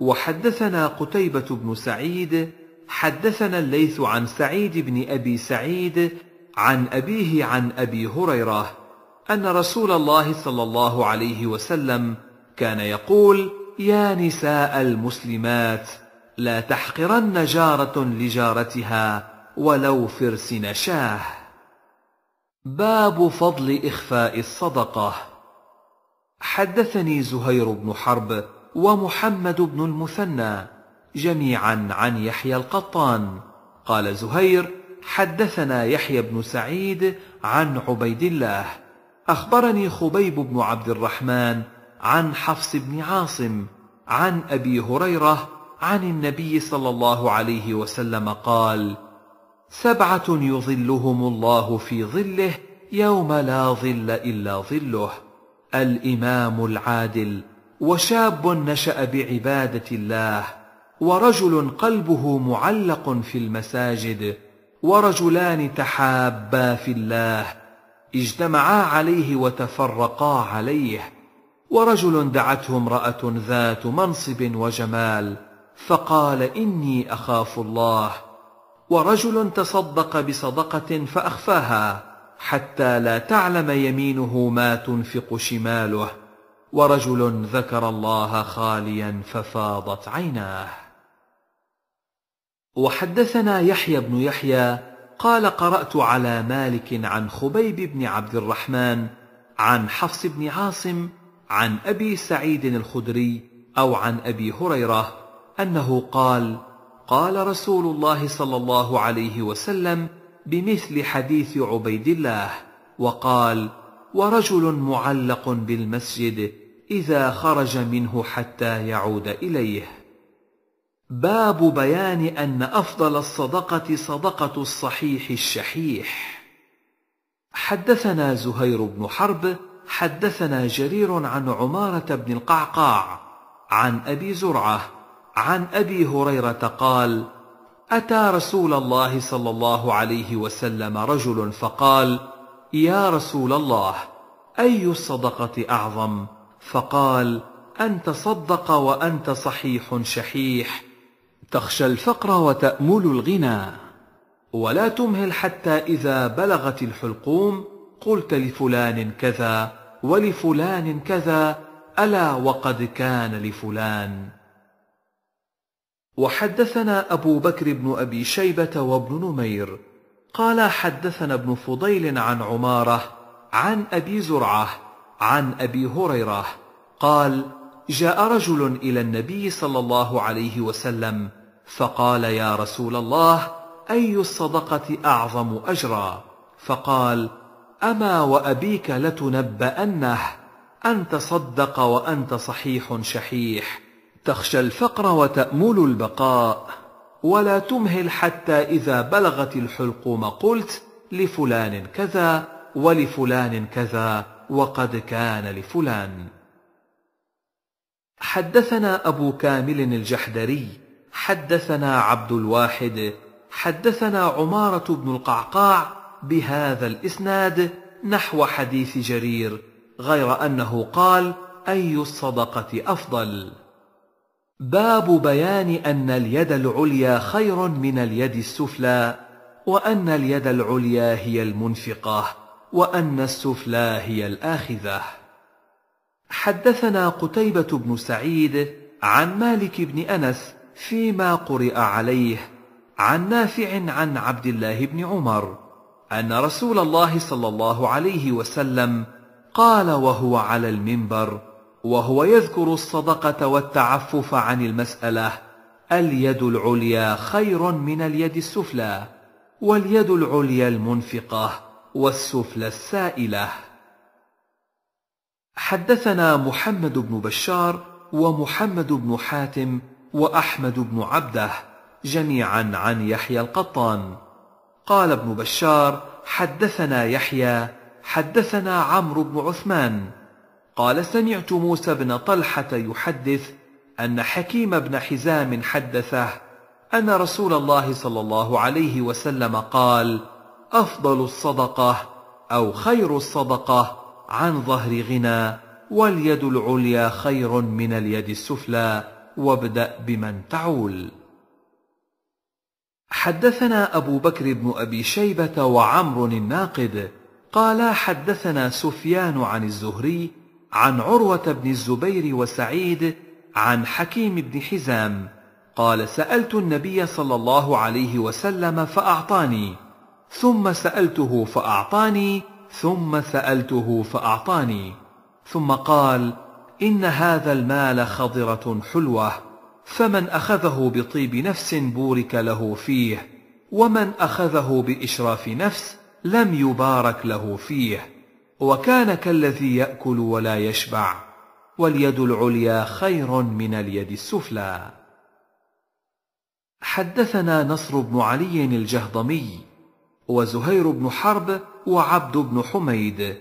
وحدثنا قتيبة بن سعيد حدثنا الليث عن سعيد بن أبي سعيد عن أبيه عن أبي هريرة أن رسول الله صلى الله عليه وسلم كان يقول يا نساء المسلمات لا تحقرن جارة لجارتها ولو فرس نشاه باب فضل إخفاء الصدقة حدثني زهير بن حرب ومحمد بن المثنى جميعا عن يحيى القطان قال زهير حدثنا يحيى بن سعيد عن عبيد الله اخبرني خبيب بن عبد الرحمن عن حفص بن عاصم عن ابي هريره عن النبي صلى الله عليه وسلم قال سبعة يظلهم الله في ظله يوم لا ظل إلا ظله الإمام العادل وشاب نشأ بعبادة الله ورجل قلبه معلق في المساجد ورجلان تحابا في الله اجتمعا عليه وتفرقا عليه ورجل دعته امرأة ذات منصب وجمال فقال إني أخاف الله ورجل تصدق بصدقة فأخفاها حتى لا تعلم يمينه ما تنفق شماله ورجل ذكر الله خاليا ففاضت عيناه وحدثنا يحيى بن يحيى قال قرات على مالك عن خبيب بن عبد الرحمن عن حفص بن عاصم عن ابي سعيد الخدري او عن ابي هريره انه قال قال رسول الله صلى الله عليه وسلم بمثل حديث عبيد الله وقال ورجل معلق بالمسجد اذا خرج منه حتى يعود اليه باب بيان ان افضل الصدقه صدقه الصحيح الشحيح حدثنا زهير بن حرب حدثنا جرير عن عماره بن القعقاع عن ابي زرعه عن ابي هريره قال اتى رسول الله صلى الله عليه وسلم رجل فقال يا رسول الله اي الصدقه اعظم فقال ان تصدق وانت صحيح شحيح تخشى الفقر وتامل الغنى ولا تمهل حتى اذا بلغت الحلقوم قلت لفلان كذا ولفلان كذا الا وقد كان لفلان وحدثنا أبو بكر بن أبي شيبة وابن نمير قال حدثنا ابن فضيل عن عمارة عن أبي زرعة عن أبي هريرة قال جاء رجل إلى النبي صلى الله عليه وسلم فقال يا رسول الله أي الصدقة أعظم أجرا فقال أما وأبيك لتنبأنه أن تصدق وأنت صحيح شحيح تخشى الفقر وتأمل البقاء ولا تمهل حتى إذا بلغت الحلقوم قلت لفلان كذا ولفلان كذا وقد كان لفلان حدثنا أبو كامل الجحدري حدثنا عبد الواحد حدثنا عمارة بن القعقاع بهذا الإسناد نحو حديث جرير غير أنه قال أي الصدقة أفضل باب بيان أن اليد العليا خير من اليد السفلى وأن اليد العليا هي المنفقة وأن السفلى هي الآخذة حدثنا قتيبة بن سعيد عن مالك بن أنس فيما قرئ عليه عن نافع عن عبد الله بن عمر أن رسول الله صلى الله عليه وسلم قال وهو على المنبر وهو يذكر الصدقة والتعفف عن المسألة اليد العليا خير من اليد السفلى واليد العليا المنفقة والسفلى السائلة حدثنا محمد بن بشار ومحمد بن حاتم وأحمد بن عبده جميعا عن يحيى القطان قال ابن بشار حدثنا يحيى حدثنا عمرو بن عثمان قال سمعت موسى بن طلحة يحدث أن حكيم بن حزام حدثه أن رسول الله صلى الله عليه وسلم قال: أفضل الصدقة أو خير الصدقة عن ظهر غنى واليد العليا خير من اليد السفلى وابدأ بمن تعول. حدثنا أبو بكر بن أبي شيبة وعمر الناقد قالا حدثنا سفيان عن الزهري عن عروة بن الزبير وسعيد عن حكيم بن حزام قال سألت النبي صلى الله عليه وسلم فأعطاني ثم سألته فأعطاني ثم سألته فأعطاني ثم قال إن هذا المال خضرة حلوة فمن أخذه بطيب نفس بورك له فيه ومن أخذه بإشراف نفس لم يبارك له فيه وكان كالذي ياكل ولا يشبع واليد العليا خير من اليد السفلى حدثنا نصر بن علي الجهضمي وزهير بن حرب وعبد بن حميد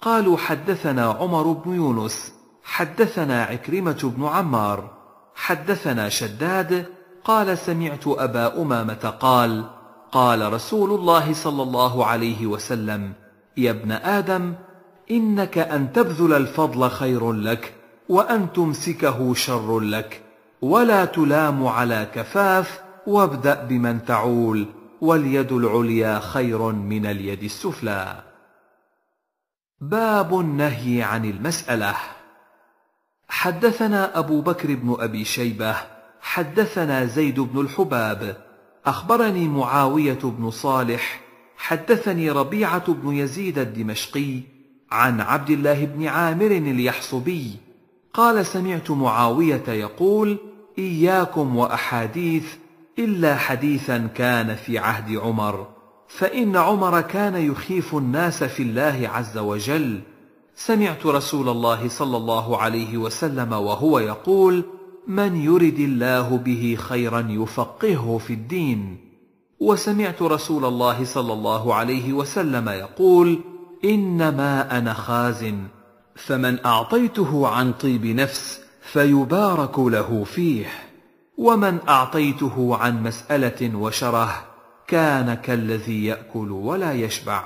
قالوا حدثنا عمر بن يونس حدثنا عكرمه بن عمار حدثنا شداد قال سمعت ابا امامه قال قال رسول الله صلى الله عليه وسلم يا ابن آدم إنك أن تبذل الفضل خير لك وأن تمسكه شر لك ولا تلام على كفاف وابدأ بمن تعول واليد العليا خير من اليد السفلى باب النهي عن المسألة حدثنا أبو بكر بن أبي شيبة حدثنا زيد بن الحباب أخبرني معاوية بن صالح حدثني ربيعة بن يزيد الدمشقي عن عبد الله بن عامر اليحصبي قال سمعت معاوية يقول إياكم وأحاديث إلا حديثا كان في عهد عمر فإن عمر كان يخيف الناس في الله عز وجل سمعت رسول الله صلى الله عليه وسلم وهو يقول من يرد الله به خيرا يفقهه في الدين وسمعت رسول الله صلى الله عليه وسلم يقول انما انا خازن فمن اعطيته عن طيب نفس فيبارك له فيه ومن اعطيته عن مساله وشره كان كالذي ياكل ولا يشبع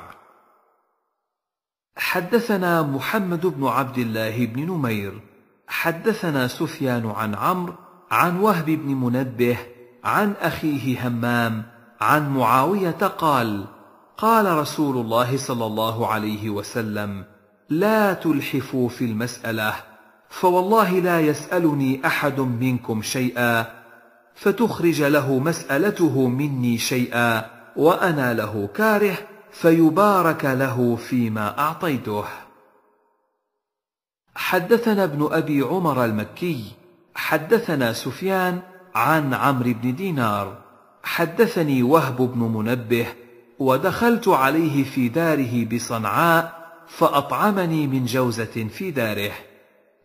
حدثنا محمد بن عبد الله بن نمير حدثنا سفيان عن عمرو عن وهب بن منبه عن اخيه همام عن معاوية قال: قال رسول الله صلى الله عليه وسلم: لا تلحفوا في المسألة، فوالله لا يسألني أحد منكم شيئا، فتخرج له مسألته مني شيئا، وأنا له كاره، فيبارك له فيما أعطيته. حدثنا ابن أبي عمر المكي، حدثنا سفيان عن عمرو بن دينار حدثني وهب بن منبه ودخلت عليه في داره بصنعاء فاطعمني من جوزه في داره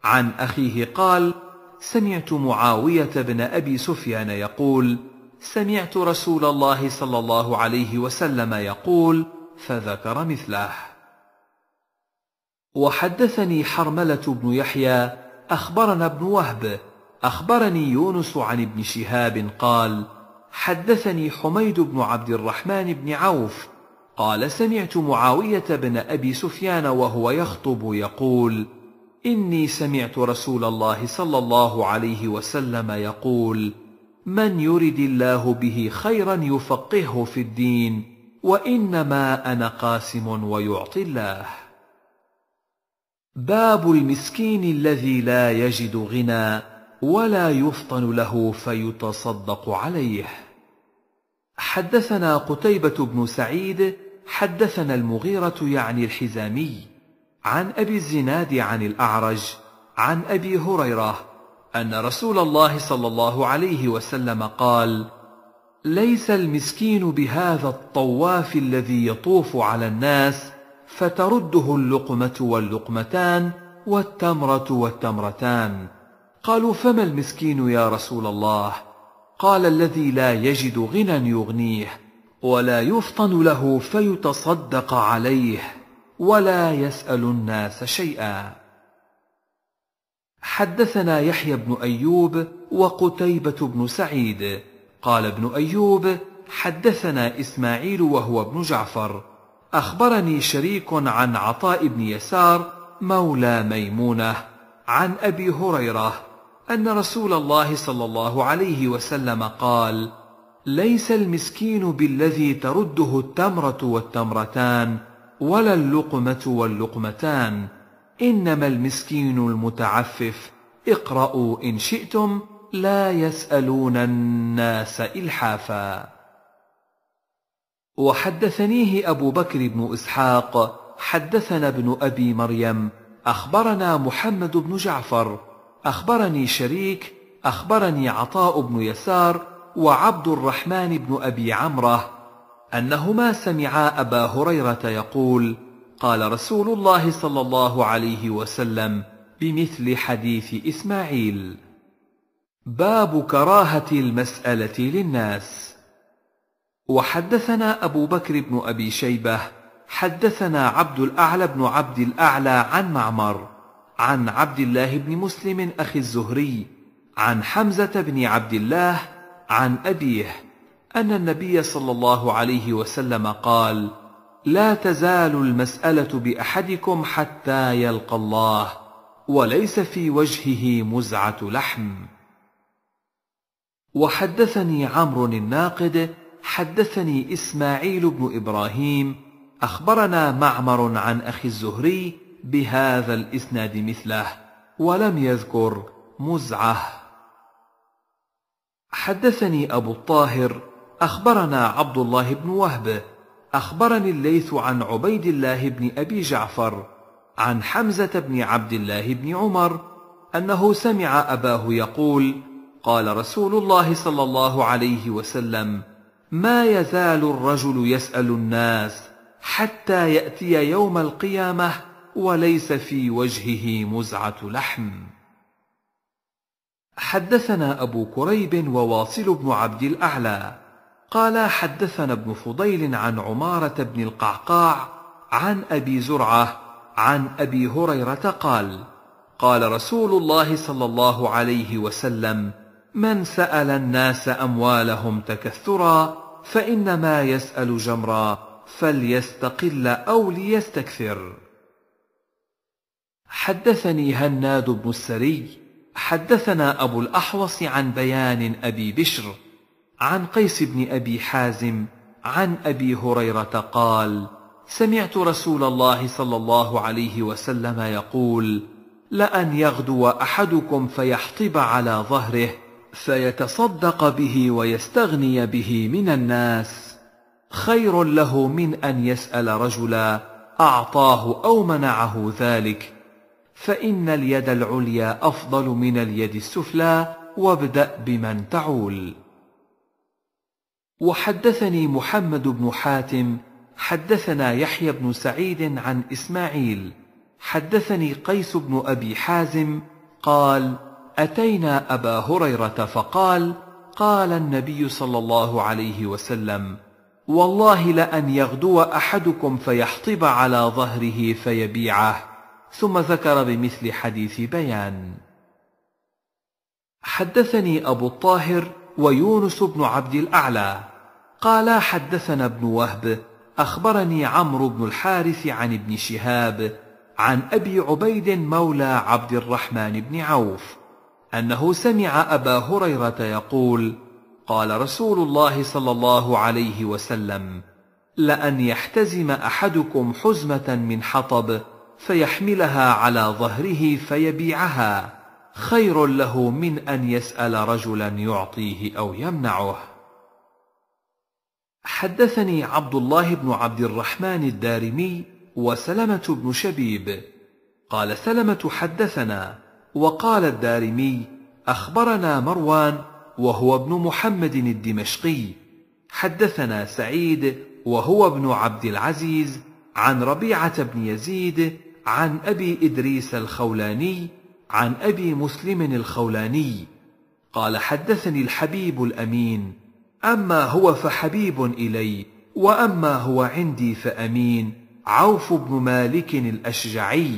عن اخيه قال سمعت معاويه بن ابي سفيان يقول سمعت رسول الله صلى الله عليه وسلم يقول فذكر مثله وحدثني حرمله بن يحيى اخبرنا ابن وهب اخبرني يونس عن ابن شهاب قال حدثني حميد بن عبد الرحمن بن عوف قال سمعت معاويه بن ابي سفيان وهو يخطب يقول اني سمعت رسول الله صلى الله عليه وسلم يقول من يرد الله به خيرا يفقهه في الدين وانما انا قاسم ويعطي الله باب المسكين الذي لا يجد غنى ولا يفطن له فيتصدق عليه حدثنا قتيبة بن سعيد حدثنا المغيرة يعني الحزامي عن أبي الزناد عن الأعرج عن أبي هريرة أن رسول الله صلى الله عليه وسلم قال: ليس المسكين بهذا الطواف الذي يطوف على الناس فترده اللقمة واللقمتان والتمرة والتمرتان. قالوا: فما المسكين يا رسول الله؟ قال الذي لا يجد غنى يغنيه ولا يفطن له فيتصدق عليه ولا يسال الناس شيئا حدثنا يحيى بن ايوب وقتيبه بن سعيد قال ابن ايوب حدثنا اسماعيل وهو ابن جعفر اخبرني شريك عن عطاء بن يسار مولى ميمونه عن ابي هريره ان رسول الله صلى الله عليه وسلم قال ليس المسكين بالذي ترده التمره والتمرتان ولا اللقمه واللقمتان انما المسكين المتعفف اقرأوا إن شئتم لا يسألون الناس إلحافا وحدثنيه أبو بكر بن إسحاق حدثنا ابن أبي مريم أخبرنا محمد بن جعفر أخبرني شريك أخبرني عطاء بن يسار وعبد الرحمن بن أبي عمرة أنهما سمعا أبا هريرة يقول قال رسول الله صلى الله عليه وسلم بمثل حديث إسماعيل باب كراهة المسألة للناس وحدثنا أبو بكر بن أبي شيبة حدثنا عبد الأعلى بن عبد الأعلى عن معمر عن عبد الله بن مسلم أخي الزهري عن حمزة بن عبد الله عن أبيه أن النبي صلى الله عليه وسلم قال: لا تزال المسألة بأحدكم حتى يلقى الله، وليس في وجهه مزعة لحم. وحدثني عمرو الناقد حدثني إسماعيل بن إبراهيم أخبرنا معمر عن أخي الزهري بهذا الإسناد مثله ولم يذكر مزعة حدثني أبو الطاهر أخبرنا عبد الله بن وهب أخبرني الليث عن عبيد الله بن أبي جعفر عن حمزة بن عبد الله بن عمر أنه سمع أباه يقول قال رسول الله صلى الله عليه وسلم ما يزال الرجل يسأل الناس حتى يأتي يوم القيامة وليس في وجهه مزعه لحم حدثنا ابو كريب وواصل بن عبد الاعلى قال حدثنا ابن فضيل عن عماره بن القعقاع عن ابي زرعه عن ابي هريره قال قال رسول الله صلى الله عليه وسلم من سال الناس اموالهم تكثرا فانما يسال جمرا فليستقل او ليستكثر حدثني هناد بن السري حدثنا أبو الأحوص عن بيان أبي بشر عن قيس بن أبي حازم عن أبي هريرة قال سمعت رسول الله صلى الله عليه وسلم يقول لأن يغدو أحدكم فيحطب على ظهره فيتصدق به ويستغني به من الناس خير له من أن يسأل رجلا أعطاه أو منعه ذلك فإن اليد العليا أفضل من اليد السفلى وابدأ بمن تعول وحدثني محمد بن حاتم حدثنا يحيى بن سعيد عن إسماعيل حدثني قيس بن أبي حازم قال أتينا أبا هريرة فقال قال النبي صلى الله عليه وسلم والله لأن يغدو أحدكم فيحطب على ظهره فيبيعه ثم ذكر بمثل حديث بيان حدثني ابو الطاهر ويونس بن عبد الاعلى قالا حدثنا ابن وهب اخبرني عمرو بن الحارث عن ابن شهاب عن ابي عبيد مولى عبد الرحمن بن عوف انه سمع ابا هريره يقول قال رسول الله صلى الله عليه وسلم لان يحتزم احدكم حزمه من حطب فيحملها على ظهره فيبيعها خير له من ان يسال رجلا يعطيه او يمنعه حدثني عبد الله بن عبد الرحمن الدارمي وسلمه بن شبيب قال سلمه حدثنا وقال الدارمي اخبرنا مروان وهو ابن محمد الدمشقي حدثنا سعيد وهو ابن عبد العزيز عن ربيعه بن يزيد عن أبي إدريس الخولاني عن أبي مسلم الخولاني قال حدثني الحبيب الأمين أما هو فحبيب إلي وأما هو عندي فأمين عوف بن مالك الأشجعي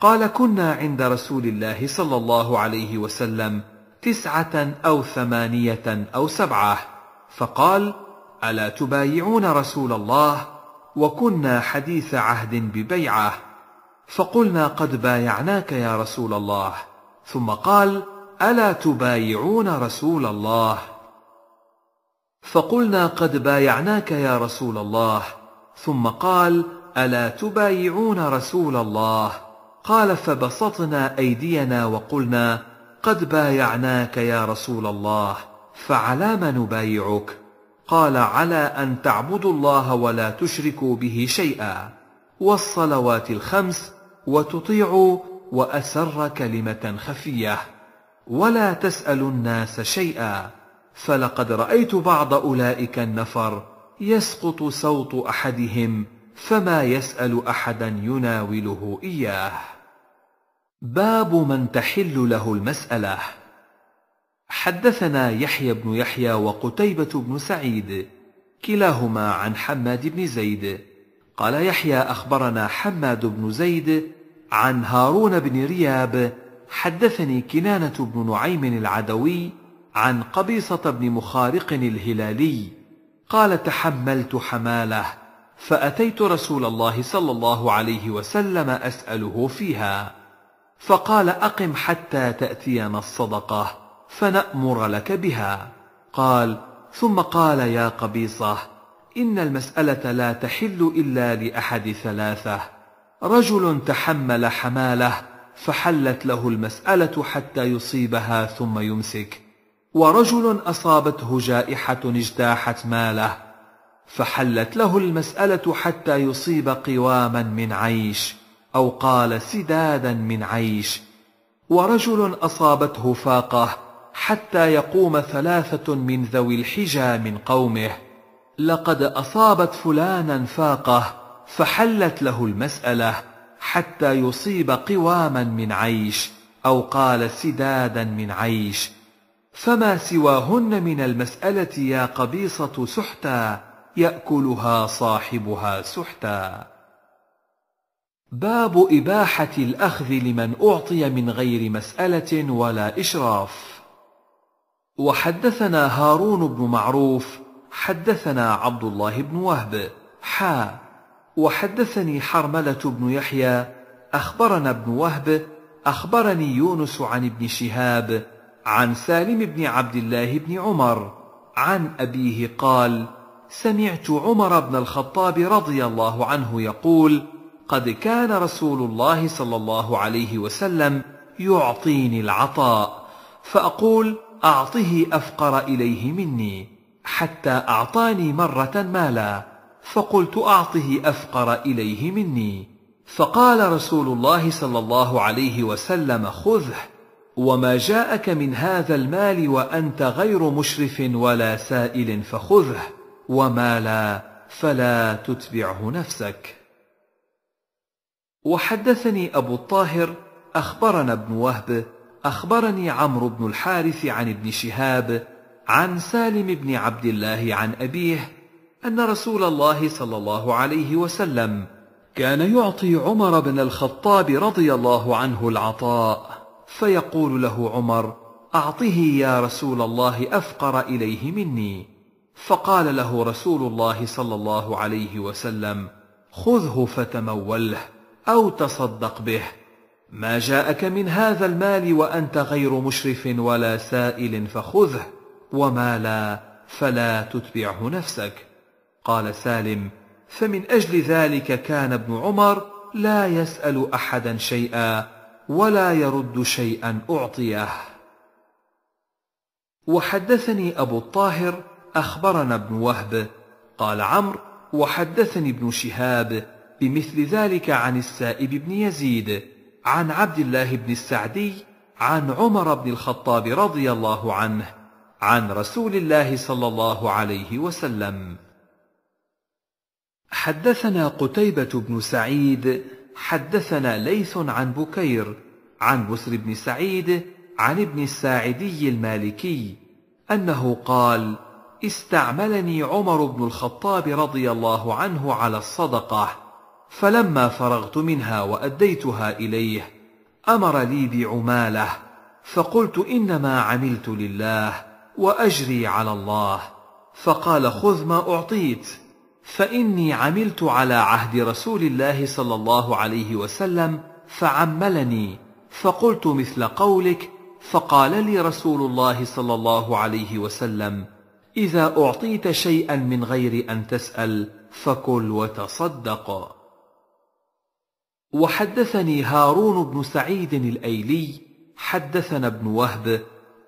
قال كنا عند رسول الله صلى الله عليه وسلم تسعة أو ثمانية أو سبعة فقال ألا تبايعون رسول الله وكنا حديث عهد ببيعه فقلنا قد بايعناك يا رسول الله ثم قال الا تبايعون رسول الله فقلنا قد بايعناك يا رسول الله ثم قال الا تبايعون رسول الله قال فبسطنا ايدينا وقلنا قد بايعناك يا رسول الله فعلى ما نبايعك قال على ان تعبدوا الله ولا تشركوا به شيئا والصلوات الخمس وتطيع واسر كلمه خفيه ولا تسال الناس شيئا فلقد رايت بعض اولئك النفر يسقط صوت احدهم فما يسال احدا يناوله اياه باب من تحل له المساله حدثنا يحيى بن يحيى وقتيبه بن سعيد كلاهما عن حماد بن زيد قال يحيى اخبرنا حماد بن زيد عن هارون بن رياب حدثني كنانه بن نعيم العدوي عن قبيصه بن مخارق الهلالي قال تحملت حماله فاتيت رسول الله صلى الله عليه وسلم اساله فيها فقال اقم حتى تاتينا الصدقه فنامر لك بها قال ثم قال يا قبيصه إن المسألة لا تحل إلا لأحد ثلاثة رجل تحمل حماله فحلت له المسألة حتى يصيبها ثم يمسك ورجل أصابته جائحة اجتاحت ماله فحلت له المسألة حتى يصيب قواما من عيش أو قال سدادا من عيش ورجل أصابته فاقة حتى يقوم ثلاثة من ذوي الحجى من قومه لقد أصابت فلانا فاقة فحلت له المسألة حتى يصيب قواما من عيش أو قال سدادا من عيش فما سواهن من المسألة يا قبيصة سحتا يأكلها صاحبها سحتا باب إباحة الأخذ لمن أعطي من غير مسألة ولا إشراف وحدثنا هارون بن معروف حدثنا عبد الله بن وهب حا وحدثني حرملة بن يحيى أخبرنا ابن وهب أخبرني يونس عن ابن شهاب عن سالم بن عبد الله بن عمر عن أبيه قال سمعت عمر بن الخطاب رضي الله عنه يقول قد كان رسول الله صلى الله عليه وسلم يعطيني العطاء فأقول أعطه أفقر إليه مني حتى أعطاني مرة مالا فقلت أعطه أفقر إليه مني فقال رسول الله صلى الله عليه وسلم خذه وما جاءك من هذا المال وأنت غير مشرف ولا سائل فخذه وما لا فلا تتبعه نفسك وحدثني أبو الطاهر أخبرنا ابن وهب أخبرني عمرو بن الحارث عن ابن شهاب عن سالم بن عبد الله عن أبيه أن رسول الله صلى الله عليه وسلم كان يعطي عمر بن الخطاب رضي الله عنه العطاء فيقول له عمر أعطه يا رسول الله أفقر إليه مني فقال له رسول الله صلى الله عليه وسلم خذه فتموله أو تصدق به ما جاءك من هذا المال وأنت غير مشرف ولا سائل فخذه وما لا فلا تتبعه نفسك قال سالم فمن اجل ذلك كان ابن عمر لا يسال احدا شيئا ولا يرد شيئا اعطيه وحدثني ابو الطاهر اخبرنا ابن وهب قال عمرو وحدثني ابن شهاب بمثل ذلك عن السائب بن يزيد عن عبد الله بن السعدي عن عمر بن الخطاب رضي الله عنه عن رسول الله صلى الله عليه وسلم حدثنا قتيبة بن سعيد حدثنا ليث عن بكير عن بسر بن سعيد عن ابن الساعدي المالكي أنه قال استعملني عمر بن الخطاب رضي الله عنه على الصدقة فلما فرغت منها وأديتها إليه أمر لي بعماله فقلت إنما عملت لله واجري على الله فقال خذ ما اعطيت فاني عملت على عهد رسول الله صلى الله عليه وسلم فعملني فقلت مثل قولك فقال لي رسول الله صلى الله عليه وسلم اذا اعطيت شيئا من غير ان تسال فكل وتصدق وحدثني هارون بن سعيد الايلي حدثنا ابن وهب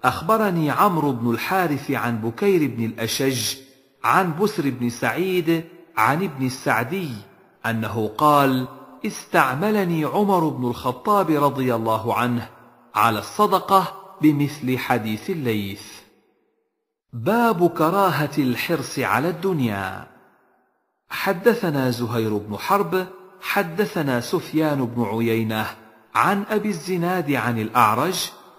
أخبرني عمرو بن الحارث عن بكير بن الأشج عن بسر بن سعيد عن ابن السعدي أنه قال استعملني عمر بن الخطاب رضي الله عنه على الصدقة بمثل حديث الليث باب كراهة الحرص على الدنيا حدثنا زهير بن حرب حدثنا سفيان بن عيينة عن أبي الزناد عن الأعرج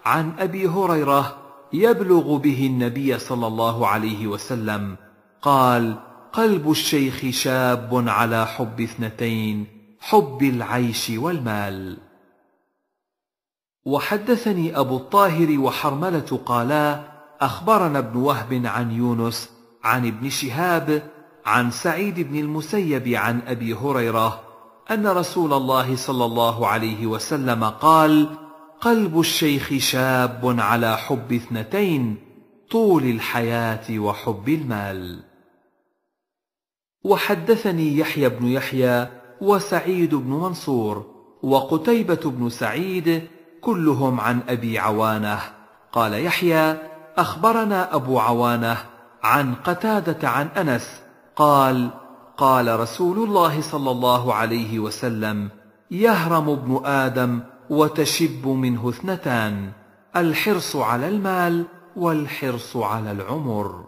عن ابي هريره يبلغ به النبي صلى الله عليه وسلم قال قلب الشيخ شاب على حب اثنتين حب العيش والمال وحدثني ابو الطاهر وحرمله قالا اخبرنا ابن وهب عن يونس عن ابن شهاب عن سعيد بن المسيب عن ابي هريره ان رسول الله صلى الله عليه وسلم قال قلب الشيخ شاب على حب اثنتين طول الحياة وحب المال وحدثني يحيى بن يحيى وسعيد بن منصور وقتيبة بن سعيد كلهم عن أبي عوانة قال يحيى أخبرنا أبو عوانة عن قتادة عن أنس قال قال رسول الله صلى الله عليه وسلم يهرم ابن آدم وتشب منه اثنتان الحرص على المال والحرص على العمر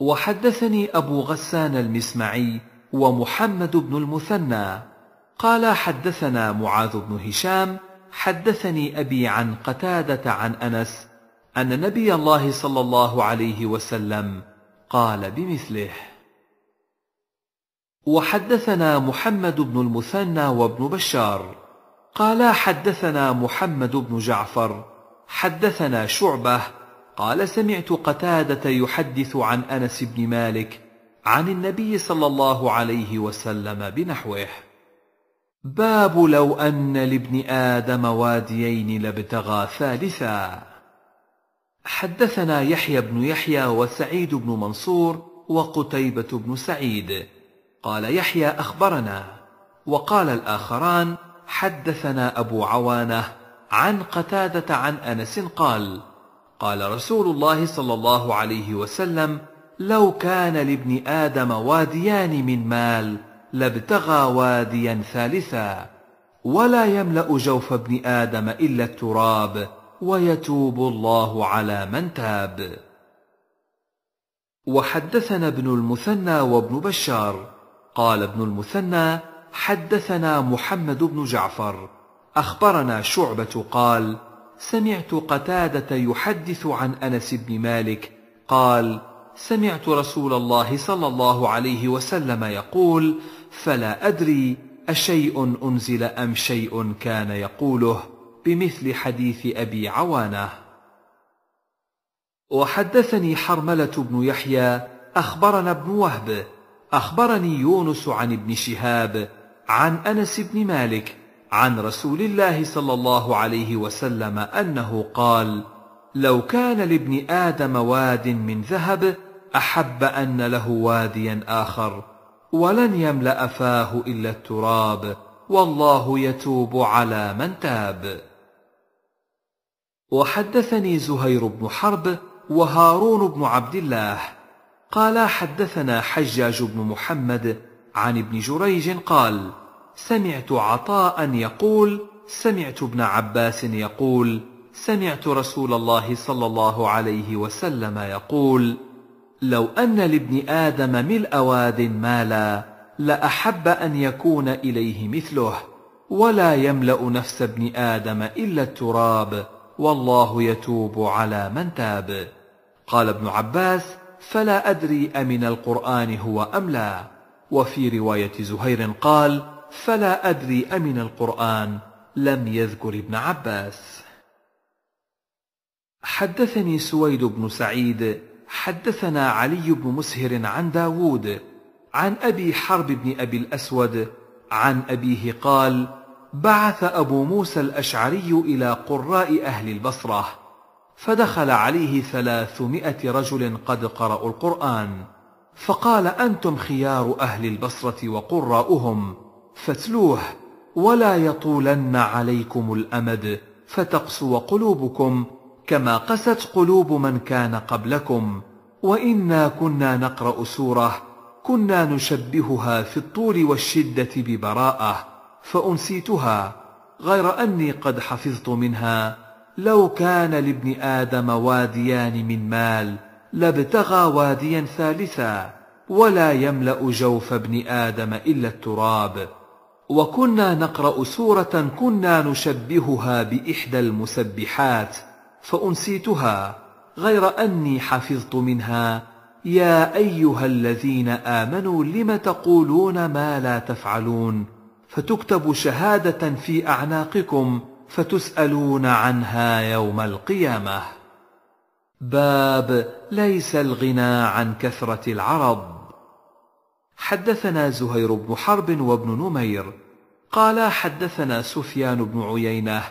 وحدثني ابو غسان المسمعي ومحمد بن المثنى قال حدثنا معاذ بن هشام حدثني ابي عن قتاده عن انس ان نبي الله صلى الله عليه وسلم قال بمثله وحدثنا محمد بن المثنى وابن بشار قال حدثنا محمد بن جعفر حدثنا شعبه قال سمعت قتاده يحدث عن انس بن مالك عن النبي صلى الله عليه وسلم بنحوه باب لو ان لابن ادم واديين لابتغى ثالثا حدثنا يحيى بن يحيى وسعيد بن منصور وقتيبه بن سعيد قال يحيى اخبرنا وقال الاخران حدثنا أبو عوانة عن قتادة عن أنس قال قال رسول الله صلى الله عليه وسلم لو كان لابن آدم واديان من مال لابتغى واديا ثالثا ولا يملأ جوف ابن آدم إلا التراب ويتوب الله على من تاب وحدثنا ابن المثنى وابن بشار قال ابن المثنى حدثنا محمد بن جعفر اخبرنا شعبه قال سمعت قتاده يحدث عن انس بن مالك قال سمعت رسول الله صلى الله عليه وسلم يقول فلا ادري اشيء انزل ام شيء كان يقوله بمثل حديث ابي عوانه وحدثني حرمله بن يحيى اخبرنا ابن وهب اخبرني يونس عن ابن شهاب عن انس بن مالك عن رسول الله صلى الله عليه وسلم انه قال لو كان لابن ادم واد من ذهب احب ان له واديا اخر ولن يملا فاه الا التراب والله يتوب على من تاب وحدثني زهير بن حرب وهارون بن عبد الله قال حدثنا حجاج بن محمد عن ابن جريج قال سمعت عطاء يقول سمعت ابن عباس يقول سمعت رسول الله صلى الله عليه وسلم يقول لو ان لابن ادم ملء واد مالا لاحب ان يكون اليه مثله ولا يملا نفس ابن ادم الا التراب والله يتوب على من تاب قال ابن عباس فلا ادري امن القران هو ام لا وفي روايه زهير قال فلا أدري أمن القرآن لم يذكر ابن عباس حدثني سويد بن سعيد حدثنا علي بن مسهر عن داود عن أبي حرب بن أبي الأسود عن أبيه قال بعث أبو موسى الأشعري إلى قراء أهل البصرة فدخل عليه ثلاثمائة رجل قد قرأوا القرآن فقال أنتم خيار أهل البصرة وقراؤهم فاتلوه ولا يطولن عليكم الامد فتقسو قلوبكم كما قست قلوب من كان قبلكم وانا كنا نقرا سوره كنا نشبهها في الطول والشده ببراءه فانسيتها غير اني قد حفظت منها لو كان لابن ادم واديان من مال لابتغى واديا ثالثا ولا يملا جوف ابن ادم الا التراب وكنا نقرا سوره كنا نشبهها باحدى المسبحات فانسيتها غير اني حفظت منها يا ايها الذين امنوا لم تقولون ما لا تفعلون فتكتب شهاده في اعناقكم فتسالون عنها يوم القيامه باب ليس الغنى عن كثره العرب حدثنا زهير بن حرب وابن نمير قال حدثنا سفيان بن عيينه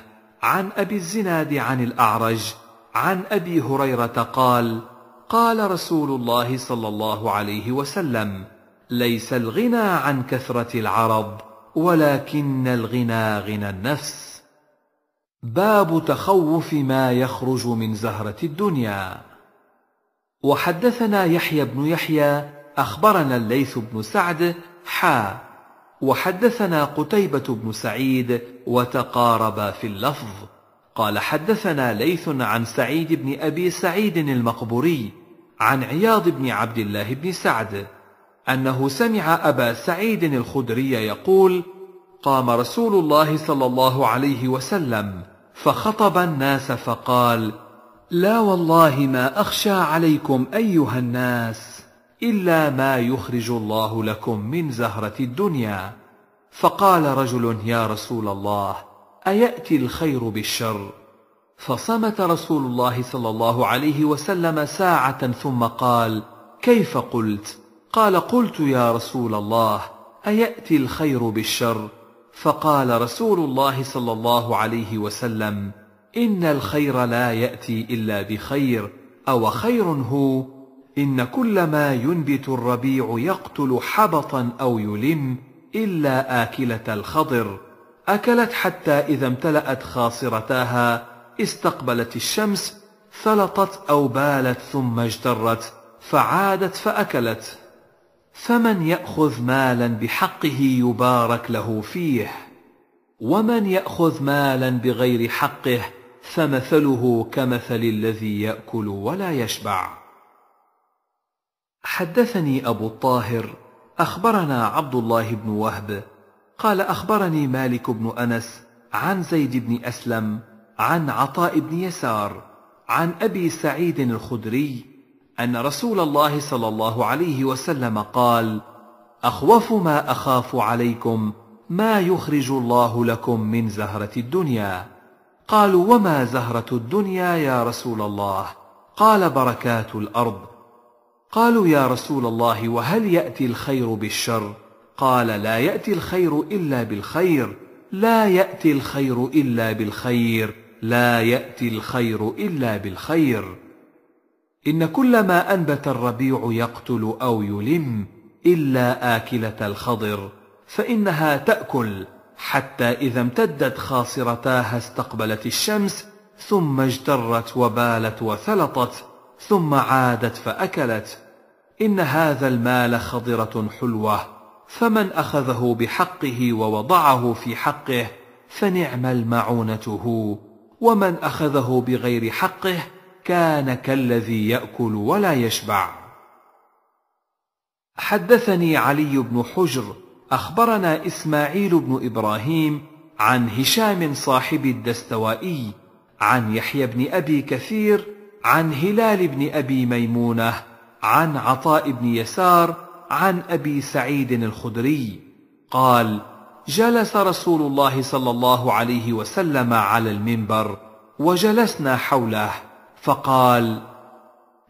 عن ابي الزناد عن الاعرج عن ابي هريره قال قال رسول الله صلى الله عليه وسلم ليس الغنى عن كثره العرض ولكن الغنى غنى النفس باب تخوف ما يخرج من زهره الدنيا وحدثنا يحيى بن يحيى اخبرنا الليث بن سعد حا وحدثنا قتيبة بن سعيد وتقاربا في اللفظ قال حدثنا ليث عن سعيد بن أبي سعيد المقبوري عن عياض بن عبد الله بن سعد أنه سمع أبا سعيد الخدري يقول قام رسول الله صلى الله عليه وسلم فخطب الناس فقال لا والله ما أخشى عليكم أيها الناس الا ما يخرج الله لكم من زهره الدنيا فقال رجل يا رسول الله اياتي الخير بالشر فصمت رسول الله صلى الله عليه وسلم ساعه ثم قال كيف قلت قال قلت يا رسول الله اياتي الخير بالشر فقال رسول الله صلى الله عليه وسلم ان الخير لا ياتي الا بخير او خير هو إن كل ما ينبت الربيع يقتل حبطا أو يلم إلا آكلة الخضر أكلت حتى إذا امتلأت خاصرتاها استقبلت الشمس ثلطت أو بالت ثم اجترت فعادت فأكلت فمن يأخذ مالا بحقه يبارك له فيه ومن يأخذ مالا بغير حقه فمثله كمثل الذي يأكل ولا يشبع حدثني ابو الطاهر اخبرنا عبد الله بن وهب قال اخبرني مالك بن انس عن زيد بن اسلم عن عطاء بن يسار عن ابي سعيد الخدري ان رسول الله صلى الله عليه وسلم قال اخوف ما اخاف عليكم ما يخرج الله لكم من زهره الدنيا قالوا وما زهره الدنيا يا رسول الله قال بركات الارض قالوا يا رسول الله وهل ياتي الخير بالشر قال لا ياتي الخير الا بالخير لا ياتي الخير الا بالخير لا ياتي الخير الا بالخير ان كل ما انبت الربيع يقتل او يلم الا اكله الخضر فانها تاكل حتى اذا امتدت خاصرتاها استقبلت الشمس ثم اجترت وبالت وثلطت ثم عادت فأكلت إن هذا المال خضرة حلوة فمن أخذه بحقه ووضعه في حقه فنعم المعونته ومن أخذه بغير حقه كان كالذي يأكل ولا يشبع حدثني علي بن حجر أخبرنا إسماعيل بن إبراهيم عن هشام صاحب الدستوائي عن يحيى بن أبي كثير عن هلال بن أبي ميمونة عن عطاء بن يسار عن أبي سعيد الخدري قال جلس رسول الله صلى الله عليه وسلم على المنبر وجلسنا حوله فقال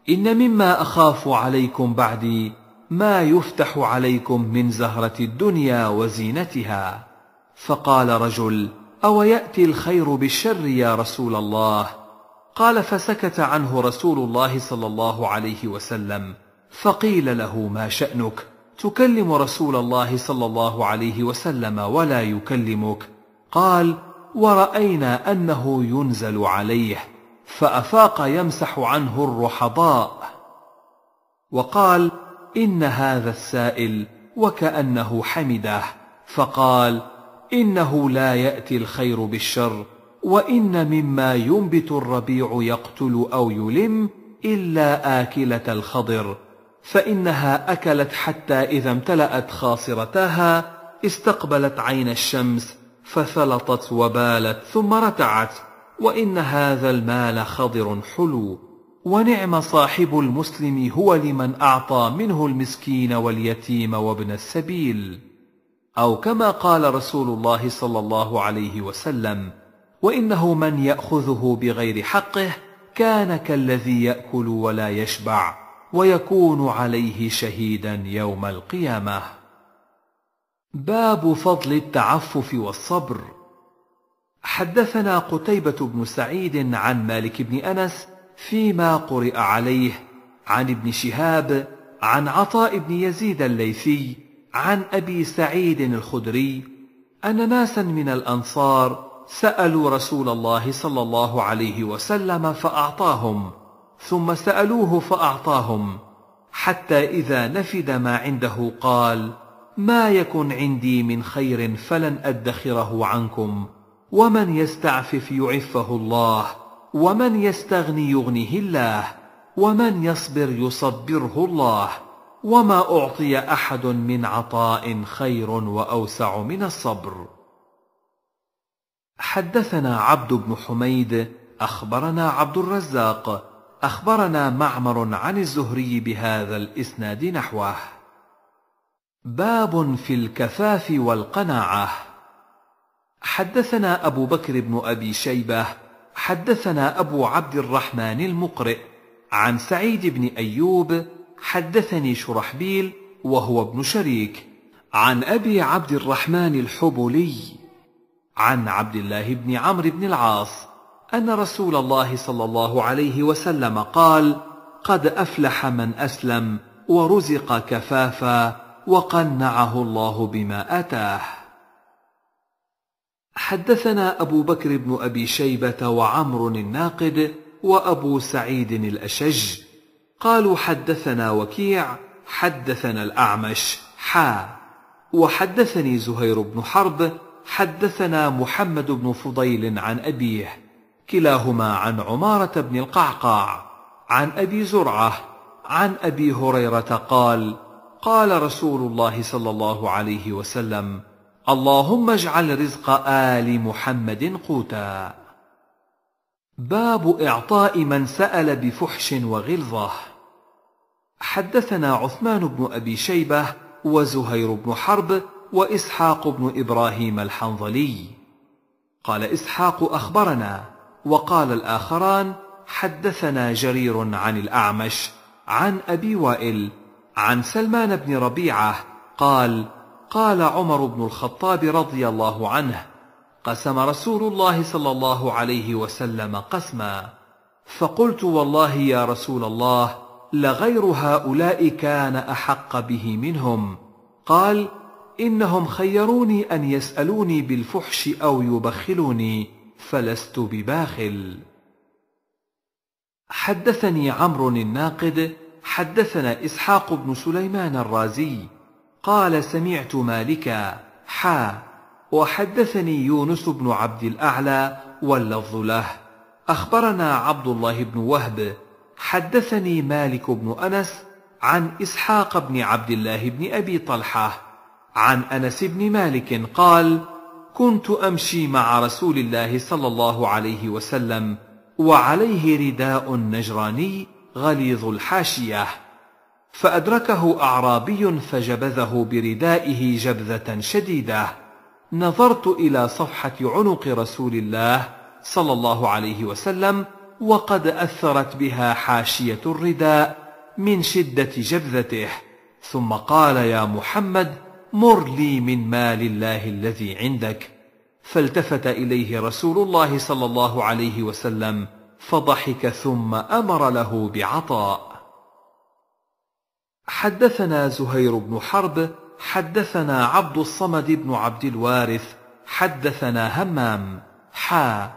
إن مما أخاف عليكم بعدي ما يفتح عليكم من زهرة الدنيا وزينتها فقال رجل أو يأتي الخير بالشر يا رسول الله قال فسكت عنه رسول الله صلى الله عليه وسلم فقيل له ما شأنك تكلم رسول الله صلى الله عليه وسلم ولا يكلمك قال ورأينا أنه ينزل عليه فأفاق يمسح عنه الرحضاء وقال إن هذا السائل وكأنه حمده فقال إنه لا يأتي الخير بالشر وإن مما ينبت الربيع يقتل أو يلم إلا آكلة الخضر فإنها أكلت حتى إذا امتلأت خاصرتها استقبلت عين الشمس فثلطت وبالت ثم رتعت وإن هذا المال خضر حلو ونعم صاحب المسلم هو لمن أعطى منه المسكين واليتيم وابن السبيل أو كما قال رسول الله صلى الله عليه وسلم وإنه من يأخذه بغير حقه كان كالذي يأكل ولا يشبع ويكون عليه شهيدا يوم القيامة باب فضل التعفف والصبر حدثنا قتيبة بن سعيد عن مالك بن أنس فيما قرئ عليه عن ابن شهاب عن عطاء بن يزيد الليثي عن أبي سعيد الخدري أن ناسا من الأنصار سالوا رسول الله صلى الله عليه وسلم فاعطاهم ثم سالوه فاعطاهم حتى اذا نفد ما عنده قال ما يكن عندي من خير فلن ادخره عنكم ومن يستعفف يعفه الله ومن يستغني يغنه الله ومن يصبر يصبره الله وما اعطي احد من عطاء خير واوسع من الصبر حدثنا عبد بن حميد اخبرنا عبد الرزاق اخبرنا معمر عن الزهري بهذا الاسناد نحوه باب في الكفاف والقناعه حدثنا ابو بكر بن ابي شيبه حدثنا ابو عبد الرحمن المقرئ عن سعيد بن ايوب حدثني شرحبيل وهو ابن شريك عن ابي عبد الرحمن الحبلي عن عبد الله بن عمرو بن العاص ان رسول الله صلى الله عليه وسلم قال قد افلح من اسلم ورزق كفافا وقنعه الله بما اتاه حدثنا ابو بكر بن ابي شيبه وعمر الناقد وابو سعيد الاشج قالوا حدثنا وكيع حدثنا الاعمش حا وحدثني زهير بن حرب حدثنا محمد بن فضيل عن أبيه كلاهما عن عمارة بن القعقاع عن أبي زرعة عن أبي هريرة قال قال رسول الله صلى الله عليه وسلم اللهم اجعل رزق آل محمد قوتا باب إعطاء من سأل بفحش وغلظة حدثنا عثمان بن أبي شيبة وزهير بن حرب واسحاق بن ابراهيم الحنظلي قال اسحاق اخبرنا وقال الاخران حدثنا جرير عن الاعمش عن ابي وائل عن سلمان بن ربيعه قال قال عمر بن الخطاب رضي الله عنه قسم رسول الله صلى الله عليه وسلم قسما فقلت والله يا رسول الله لغير هؤلاء كان احق به منهم قال إنهم خيروني أن يسألوني بالفحش أو يبخلوني فلست بباخل حدثني عمرو الناقد حدثنا إسحاق بن سليمان الرازي قال سمعت مالكا حا وحدثني يونس بن عبد الأعلى واللفظ له أخبرنا عبد الله بن وهب حدثني مالك بن أنس عن إسحاق بن عبد الله بن أبي طلحة عن انس بن مالك قال كنت امشي مع رسول الله صلى الله عليه وسلم وعليه رداء نجراني غليظ الحاشيه فادركه اعرابي فجبذه بردائه جبذه شديده نظرت الى صفحه عنق رسول الله صلى الله عليه وسلم وقد اثرت بها حاشيه الرداء من شده جبذته ثم قال يا محمد مر لي من مال الله الذي عندك فالتفت اليه رسول الله صلى الله عليه وسلم فضحك ثم امر له بعطاء حدثنا زهير بن حرب حدثنا عبد الصمد بن عبد الوارث حدثنا همام حا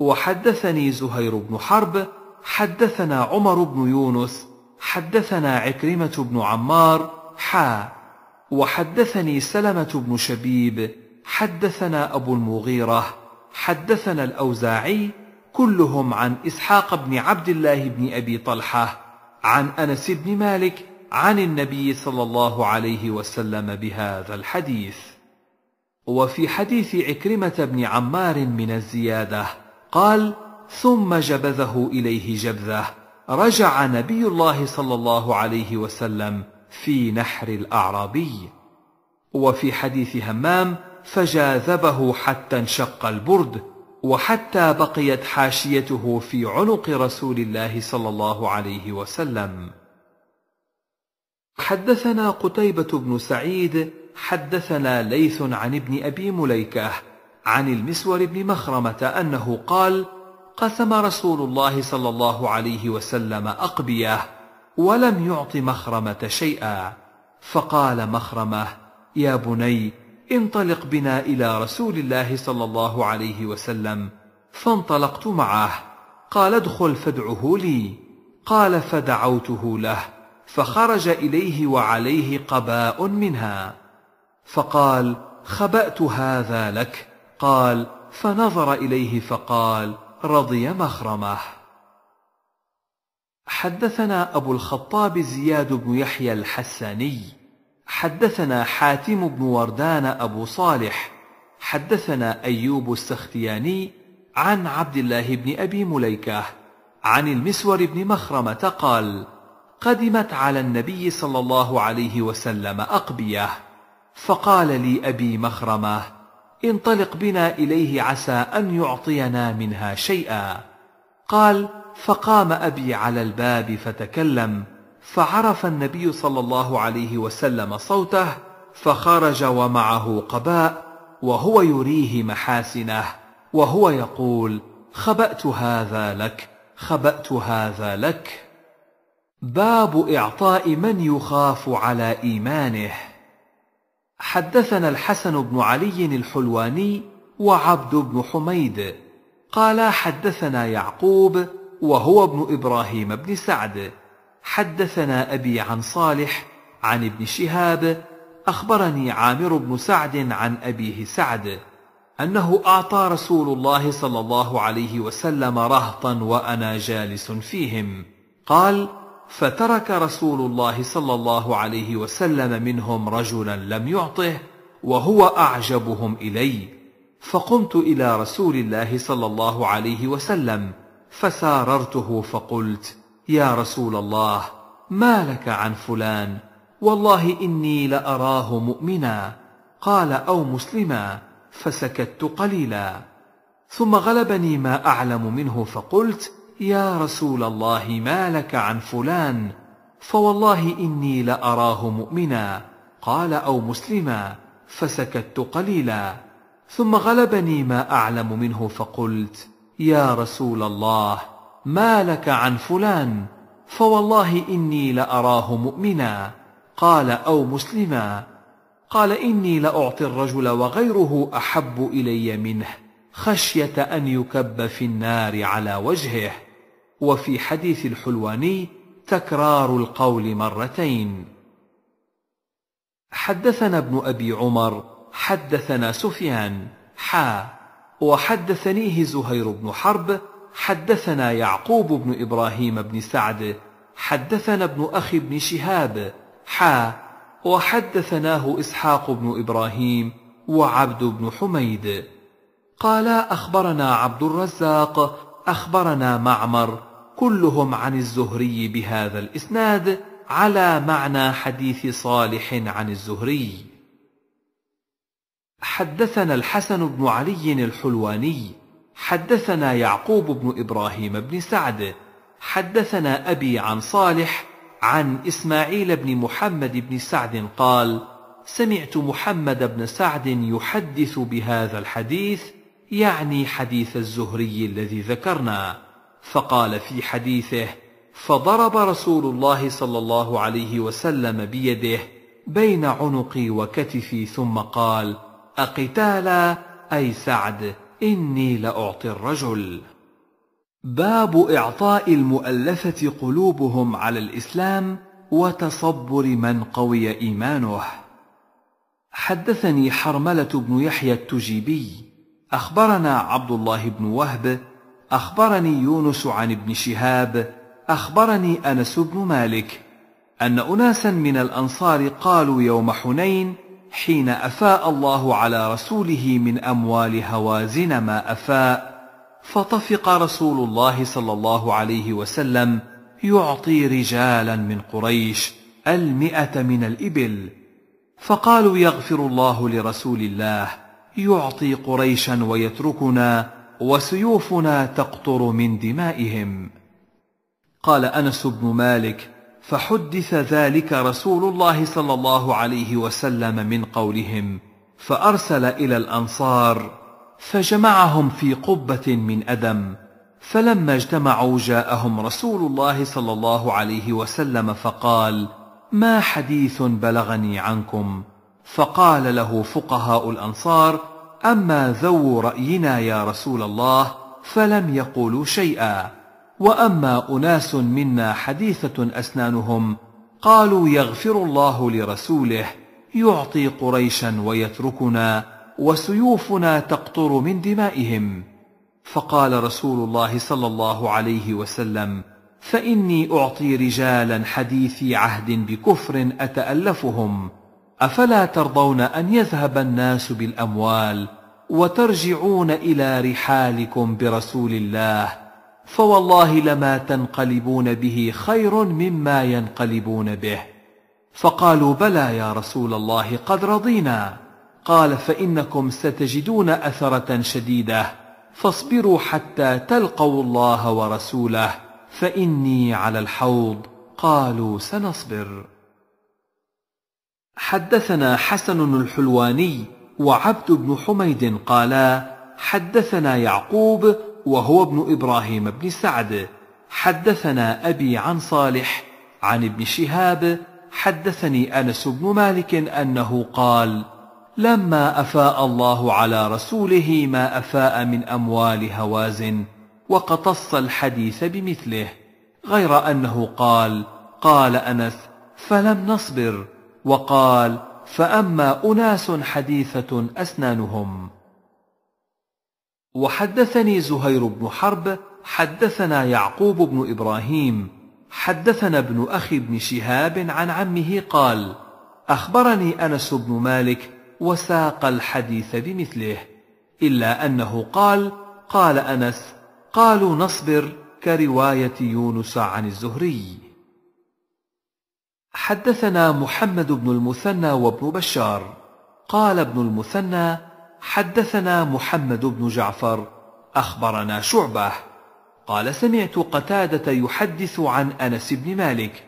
وحدثني زهير بن حرب حدثنا عمر بن يونس حدثنا عكرمه بن عمار حا وحدثني سلمة بن شبيب حدثنا أبو المغيرة حدثنا الأوزاعي كلهم عن إسحاق بن عبد الله بن أبي طلحة عن أنس بن مالك عن النبي صلى الله عليه وسلم بهذا الحديث وفي حديث عكرمة بن عمار من الزيادة قال ثم جبذه إليه جبذه رجع نبي الله صلى الله عليه وسلم في نحر الأعرابي وفي حديث همام فجاذبه حتى انشق البرد وحتى بقيت حاشيته في عنق رسول الله صلى الله عليه وسلم حدثنا قتيبة بن سعيد حدثنا ليث عن ابن أبي مليكة عن المسور بن مخرمة أنه قال قسم رسول الله صلى الله عليه وسلم أقبيه ولم يعط مخرمة شيئا فقال مخرمة يا بني انطلق بنا إلى رسول الله صلى الله عليه وسلم فانطلقت معه قال ادخل فادعه لي قال فدعوته له فخرج إليه وعليه قباء منها فقال خبأت هذا لك قال فنظر إليه فقال رضي مخرمه حدثنا أبو الخطاب زياد بن يحيى الحساني حدثنا حاتم بن وردان أبو صالح حدثنا أيوب السختياني عن عبد الله بن أبي مليكة عن المسور بن مخرمة قال قدمت على النبي صلى الله عليه وسلم أقبية فقال لي أبي مخرمة انطلق بنا إليه عسى أن يعطينا منها شيئا قال فقام ابي على الباب فتكلم فعرف النبي صلى الله عليه وسلم صوته فخرج ومعه قباء وهو يريه محاسنه وهو يقول خبات هذا لك خبات هذا لك باب اعطاء من يخاف على ايمانه حدثنا الحسن بن علي الحلواني وعبد بن حميد قالا حدثنا يعقوب وهو ابن إبراهيم بن سعد حدثنا أبي عن صالح عن ابن شهاب أخبرني عامر بن سعد عن أبيه سعد أنه أعطى رسول الله صلى الله عليه وسلم رهطا وأنا جالس فيهم قال فترك رسول الله صلى الله عليه وسلم منهم رجلا لم يعطه وهو أعجبهم إلي فقمت إلى رسول الله صلى الله عليه وسلم فساررته فقلت يا رسول الله ما لك عن فلان والله اني لاراه مؤمنا قال او مسلما فسكت قليلا ثم غلبني ما اعلم منه فقلت يا رسول الله ما لك عن فلان فوالله اني لاراه مؤمنا قال او مسلما فسكت قليلا ثم غلبني ما اعلم منه فقلت يا رسول الله ما لك عن فلان فوالله اني لاراه مؤمنا قال او مسلما قال اني لاعطي الرجل وغيره احب الي منه خشيه ان يكب في النار على وجهه وفي حديث الحلواني تكرار القول مرتين حدثنا ابن ابي عمر حدثنا سفيان حا وحدثنيه زهير بن حرب حدثنا يعقوب بن إبراهيم بن سعد حدثنا ابن أخي بن شهاب حا وحدثناه إسحاق بن إبراهيم وعبد بن حميد قالا أخبرنا عبد الرزاق أخبرنا معمر كلهم عن الزهري بهذا الإسناد على معنى حديث صالح عن الزهري حدثنا الحسن بن علي الحلواني حدثنا يعقوب بن ابراهيم بن سعد حدثنا ابي عن صالح عن اسماعيل بن محمد بن سعد قال سمعت محمد بن سعد يحدث بهذا الحديث يعني حديث الزهري الذي ذكرنا فقال في حديثه فضرب رسول الله صلى الله عليه وسلم بيده بين عنقي وكتفي ثم قال أقتالا أي سعد إني لأعطي الرجل باب إعطاء المؤلفة قلوبهم على الإسلام وتصبر من قوي إيمانه حدثني حرملة بن يحيى التجيبي أخبرنا عبد الله بن وهب أخبرني يونس عن ابن شهاب أخبرني أنس بن مالك أن أناسا من الأنصار قالوا يوم حنين حين أفاء الله على رسوله من أموال هوازن ما أفاء فطفق رسول الله صلى الله عليه وسلم يعطي رجالا من قريش المئة من الإبل فقالوا يغفر الله لرسول الله يعطي قريشا ويتركنا وسيوفنا تقطر من دمائهم قال أنس بن مالك فحدث ذلك رسول الله صلى الله عليه وسلم من قولهم فارسل الى الانصار فجمعهم في قبه من ادم فلما اجتمعوا جاءهم رسول الله صلى الله عليه وسلم فقال ما حديث بلغني عنكم فقال له فقهاء الانصار اما ذو راينا يا رسول الله فلم يقولوا شيئا واما اناس منا حديثه اسنانهم قالوا يغفر الله لرسوله يعطي قريشا ويتركنا وسيوفنا تقطر من دمائهم فقال رسول الله صلى الله عليه وسلم فاني اعطي رجالا حديثي عهد بكفر اتالفهم افلا ترضون ان يذهب الناس بالاموال وترجعون الى رحالكم برسول الله فوالله لما تنقلبون به خير مما ينقلبون به فقالوا بلى يا رسول الله قد رضينا قال فانكم ستجدون اثره شديده فاصبروا حتى تلقوا الله ورسوله فاني على الحوض قالوا سنصبر حدثنا حسن الحلواني وعبد بن حميد قالا حدثنا يعقوب وهو ابن إبراهيم بن سعد حدثنا أبي عن صالح عن ابن شهاب حدثني أنس بن مالك أنه قال لما أفاء الله على رسوله ما أفاء من أموال هوازن وقتص الحديث بمثله غير أنه قال قال أنس فلم نصبر وقال فأما أناس حديثة أسنانهم وحدثني زهير بن حرب حدثنا يعقوب بن ابراهيم حدثنا ابن اخي بن شهاب عن عمه قال اخبرني انس بن مالك وساق الحديث بمثله الا انه قال قال انس قالوا نصبر كروايه يونس عن الزهري حدثنا محمد بن المثنى وابن بشار قال ابن المثنى حدثنا محمد بن جعفر اخبرنا شعبه قال سمعت قتاده يحدث عن انس بن مالك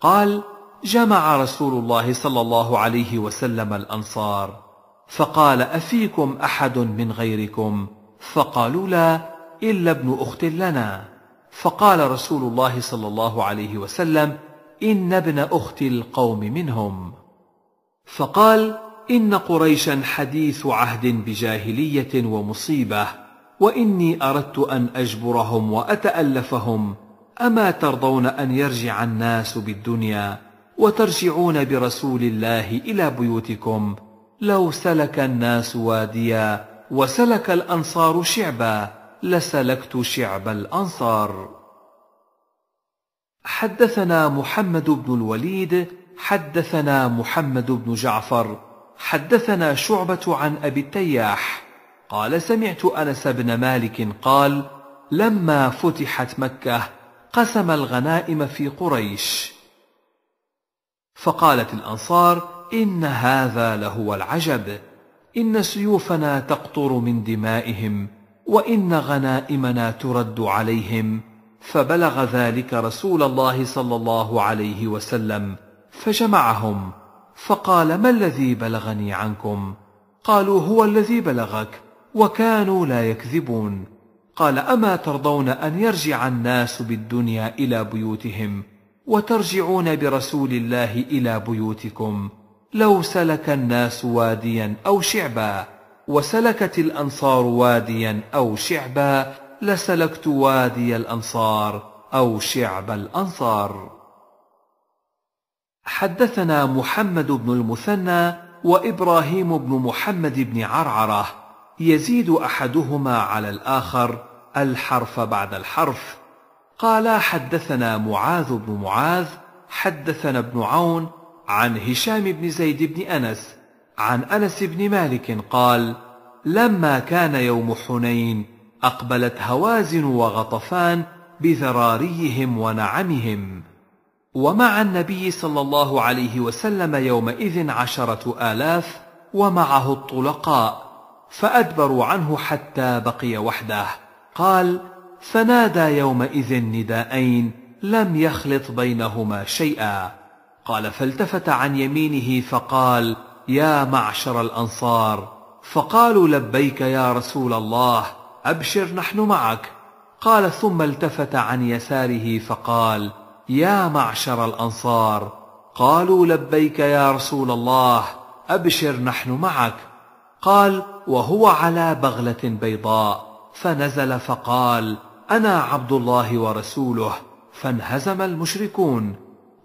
قال جمع رسول الله صلى الله عليه وسلم الانصار فقال افيكم احد من غيركم فقالوا لا الا ابن اخت لنا فقال رسول الله صلى الله عليه وسلم ان ابن اخت القوم منهم فقال إن قريشا حديث عهد بجاهلية ومصيبة وإني أردت أن أجبرهم وأتألفهم أما ترضون أن يرجع الناس بالدنيا وترجعون برسول الله إلى بيوتكم لو سلك الناس واديا وسلك الأنصار شعبا لسلكت شعب الأنصار حدثنا محمد بن الوليد حدثنا محمد بن جعفر حدثنا شعبة عن أبي التياح قال سمعت أنس بن مالك قال لما فتحت مكة قسم الغنائم في قريش فقالت الأنصار إن هذا لهو العجب إن سيوفنا تقطر من دمائهم وإن غنائمنا ترد عليهم فبلغ ذلك رسول الله صلى الله عليه وسلم فجمعهم فقال ما الذي بلغني عنكم قالوا هو الذي بلغك وكانوا لا يكذبون قال اما ترضون ان يرجع الناس بالدنيا الى بيوتهم وترجعون برسول الله الى بيوتكم لو سلك الناس واديا او شعبا وسلكت الانصار واديا او شعبا لسلكت وادي الانصار او شعب الانصار حدثنا محمد بن المثنى وابراهيم بن محمد بن عرعره يزيد احدهما على الاخر الحرف بعد الحرف قال حدثنا معاذ بن معاذ حدثنا ابن عون عن هشام بن زيد بن انس عن انس بن مالك قال لما كان يوم حنين اقبلت هوازن وغطفان بذراريهم ونعمهم ومع النبي صلى الله عليه وسلم يومئذ عشرة آلاف ومعه الطلقاء فأدبروا عنه حتى بقي وحده قال فنادى يومئذ نداءين لم يخلط بينهما شيئا قال فالتفت عن يمينه فقال يا معشر الأنصار فقالوا لبيك يا رسول الله أبشر نحن معك قال ثم التفت عن يساره فقال يا معشر الانصار قالوا لبيك يا رسول الله ابشر نحن معك قال وهو على بغله بيضاء فنزل فقال انا عبد الله ورسوله فانهزم المشركون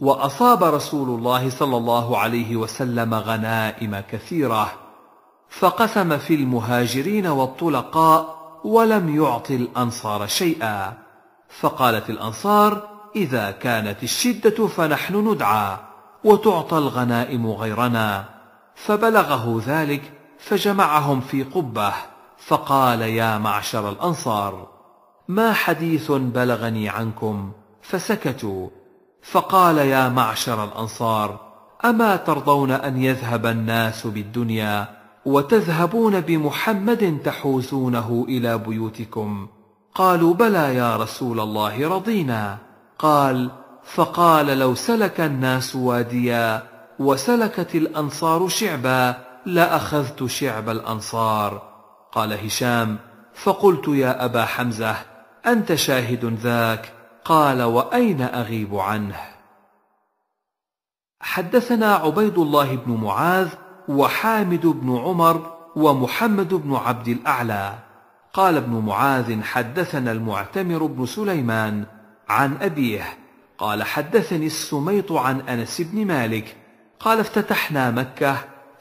واصاب رسول الله صلى الله عليه وسلم غنائم كثيره فقسم في المهاجرين والطلقاء ولم يعط الانصار شيئا فقالت الانصار إذا كانت الشدة فنحن ندعى وتعطى الغنائم غيرنا فبلغه ذلك فجمعهم في قبه فقال يا معشر الأنصار ما حديث بلغني عنكم فسكتوا فقال يا معشر الأنصار أما ترضون أن يذهب الناس بالدنيا وتذهبون بمحمد تحوزونه إلى بيوتكم قالوا بلى يا رسول الله رضينا قال فقال لو سلك الناس واديا وسلكت الأنصار شعبا لأخذت شعب الأنصار قال هشام فقلت يا أبا حمزة أنت شاهد ذاك قال وأين أغيب عنه حدثنا عبيد الله بن معاذ وحامد بن عمر ومحمد بن عبد الأعلى قال ابن معاذ حدثنا المعتمر بن سليمان عن أبيه قال حدثني السميط عن أنس بن مالك قال افتتحنا مكة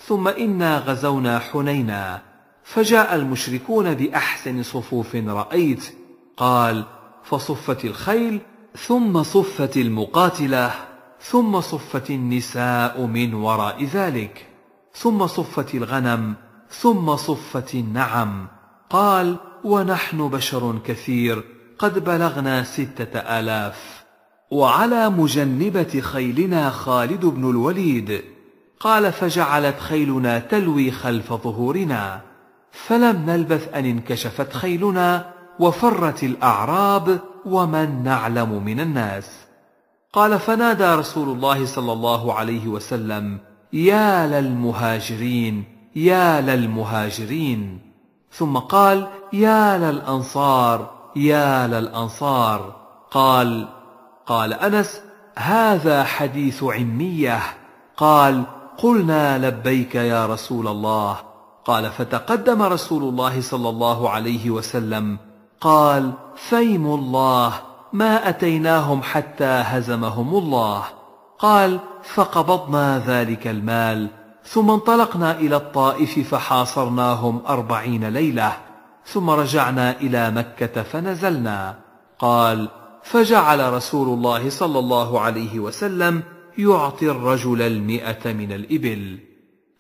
ثم إنا غزونا حنينا فجاء المشركون بأحسن صفوف رأيت قال فصفت الخيل ثم صفت المقاتلة ثم صفت النساء من وراء ذلك ثم صفت الغنم ثم صفت النعم قال ونحن بشر كثير قد بلغنا ستة آلاف وعلى مجنبة خيلنا خالد بن الوليد قال فجعلت خيلنا تلوي خلف ظهورنا فلم نلبث أن انكشفت خيلنا وفرت الأعراب ومن نعلم من الناس قال فنادى رسول الله صلى الله عليه وسلم يا للمهاجرين يا للمهاجرين ثم قال يا للأنصار يا للأنصار قال قال أنس هذا حديث عمية قال قلنا لبيك يا رسول الله قال فتقدم رسول الله صلى الله عليه وسلم قال فيم الله ما أتيناهم حتى هزمهم الله قال فقبضنا ذلك المال ثم انطلقنا إلى الطائف فحاصرناهم أربعين ليلة ثم رجعنا إلى مكة فنزلنا قال فجعل رسول الله صلى الله عليه وسلم يعطي الرجل المئة من الإبل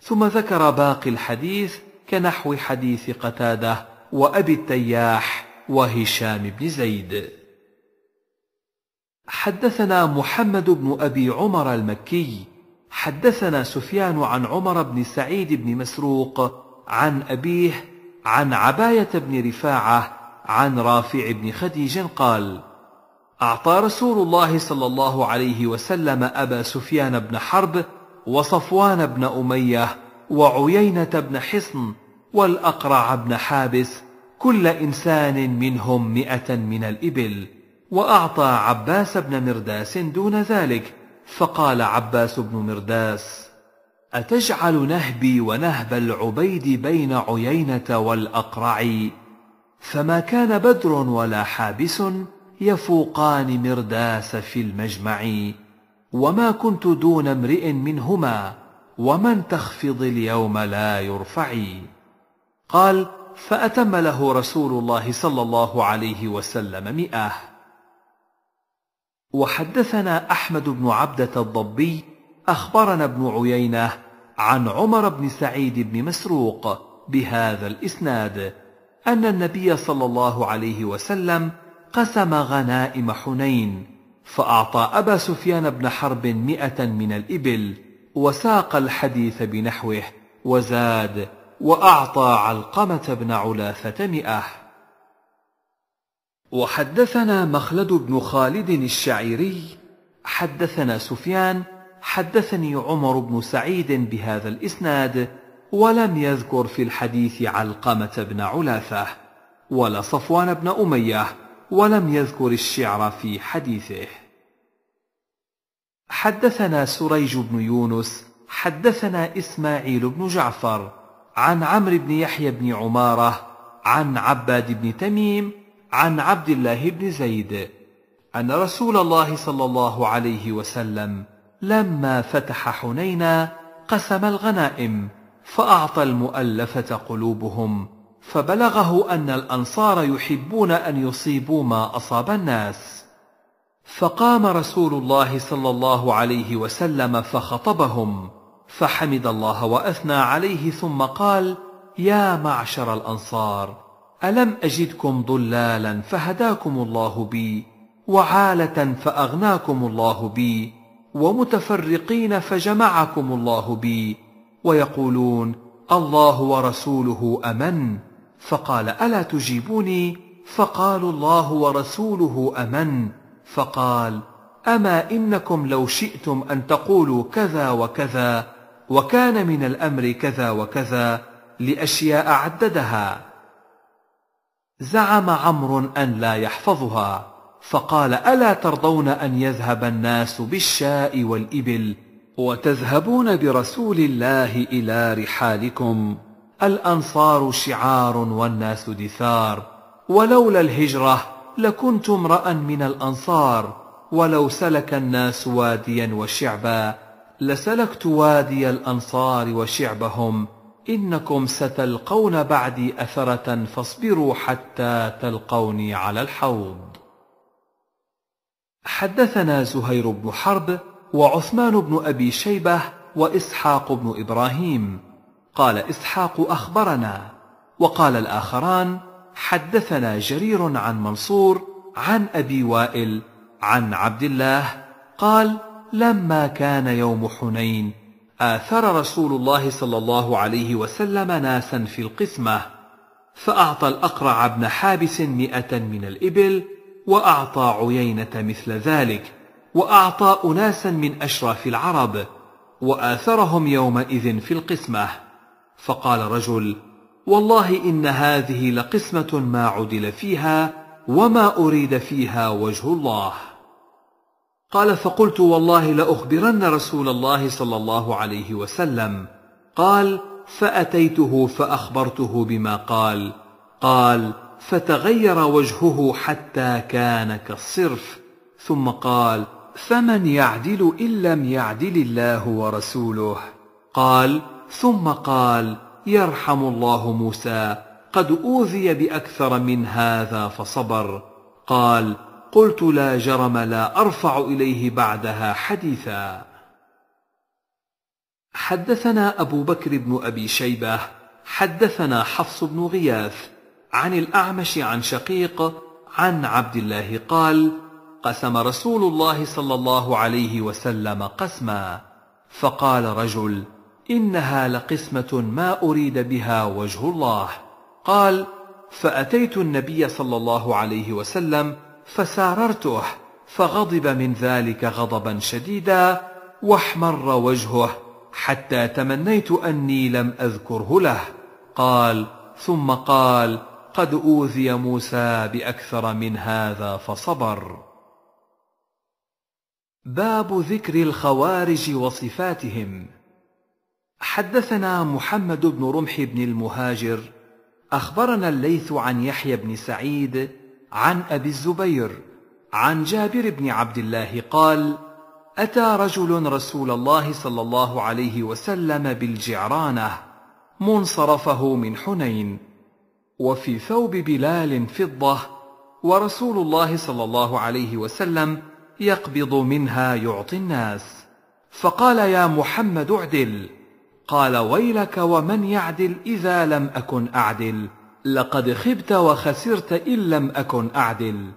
ثم ذكر باقي الحديث كنحو حديث قتادة وأبي التياح وهشام بن زيد حدثنا محمد بن أبي عمر المكي حدثنا سفيان عن عمر بن سعيد بن مسروق عن أبيه عن عباية بن رفاعة عن رافع بن خديج قال: أعطى رسول الله صلى الله عليه وسلم أبا سفيان بن حرب وصفوان بن أمية وعيينة بن حصن والأقرع بن حابس كل إنسان منهم مئة من الإبل وأعطى عباس بن مرداس دون ذلك فقال عباس بن مرداس أتجعل نهبي ونهب العبيد بين عيينة والأقرع فما كان بدر ولا حابس يفوقان مرداس في المجمع وما كنت دون امرئ منهما ومن تخفض اليوم لا يرفع قال فأتم له رسول الله صلى الله عليه وسلم مئة وحدثنا أحمد بن عبدة الضبي أخبرنا ابن عيينة عن عمر بن سعيد بن مسروق بهذا الإسناد أن النبي صلى الله عليه وسلم قسم غنائم حنين فأعطى أبا سفيان بن حرب مئة من الإبل وساق الحديث بنحوه وزاد وأعطى علقمة بن علاثة مئة وحدثنا مخلد بن خالد الشعيري حدثنا سفيان حدثني عمر بن سعيد بهذا الاسناد ولم يذكر في الحديث علقمه بن علاثه ولا صفوان بن اميه ولم يذكر الشعر في حديثه حدثنا سريج بن يونس حدثنا اسماعيل بن جعفر عن عمرو بن يحيى بن عماره عن عباد بن تميم عن عبد الله بن زيد ان رسول الله صلى الله عليه وسلم لما فتح حنين قسم الغنائم فأعطى المؤلفة قلوبهم فبلغه أن الأنصار يحبون أن يصيبوا ما أصاب الناس فقام رسول الله صلى الله عليه وسلم فخطبهم فحمد الله واثنى عليه ثم قال يا معشر الانصار الم اجدكم ضلالا فهداكم الله بي وعاله فاغناكم الله بي ومتفرقين فجمعكم الله بي ويقولون الله ورسوله امن فقال الا تجيبوني فقالوا الله ورسوله امن فقال اما انكم لو شئتم ان تقولوا كذا وكذا وكان من الامر كذا وكذا لاشياء عددها زعم عمرو ان لا يحفظها فقال الا ترضون ان يذهب الناس بالشاء والابل وتذهبون برسول الله الى رحالكم الانصار شعار والناس دثار ولولا الهجره لكنت امرا من الانصار ولو سلك الناس واديا وشعبا لسلكت وادي الانصار وشعبهم انكم ستلقون بعدي اثره فاصبروا حتى تلقوني على الحوض حدثنا زهير بن حرب وعثمان بن ابي شيبه واسحاق بن ابراهيم قال اسحاق اخبرنا وقال الاخران حدثنا جرير عن منصور عن ابي وائل عن عبد الله قال لما كان يوم حنين آثر رسول الله صلى الله عليه وسلم ناسا في القسمة فأعطى الأقرع بن حابس مئة من الإبل وأعطى عيينة مثل ذلك وأعطى أناسا من أشراف العرب وآثرهم يومئذ في القسمة فقال رجل والله إن هذه لقسمة ما عدل فيها وما أريد فيها وجه الله قال فقلت والله لأخبرن رسول الله صلى الله عليه وسلم قال فأتيته فأخبرته بما قال قال فتغير وجهه حتى كان كالصرف ثم قال فمن يعدل ان لم يعدل الله ورسوله قال ثم قال يرحم الله موسى قد اوذي باكثر من هذا فصبر قال قلت لا جرم لا ارفع اليه بعدها حديثا حدثنا ابو بكر بن ابي شيبه حدثنا حفص بن غياث عن الأعمش عن شقيق عن عبد الله قال قسم رسول الله صلى الله عليه وسلم قسما فقال رجل إنها لقسمة ما أريد بها وجه الله قال فأتيت النبي صلى الله عليه وسلم فساررته فغضب من ذلك غضبا شديدا واحمر وجهه حتى تمنيت أني لم أذكره له قال ثم قال قد اوذي موسى باكثر من هذا فصبر باب ذكر الخوارج وصفاتهم حدثنا محمد بن رمح بن المهاجر اخبرنا الليث عن يحيى بن سعيد عن ابي الزبير عن جابر بن عبد الله قال اتى رجل رسول الله صلى الله عليه وسلم بالجعرانه منصرفه من حنين وفي ثوب بلال فضة ورسول الله صلى الله عليه وسلم يقبض منها يعطي الناس فقال يا محمد اعدل قال ويلك ومن يعدل إذا لم أكن أعدل لقد خبت وخسرت إن لم أكن أعدل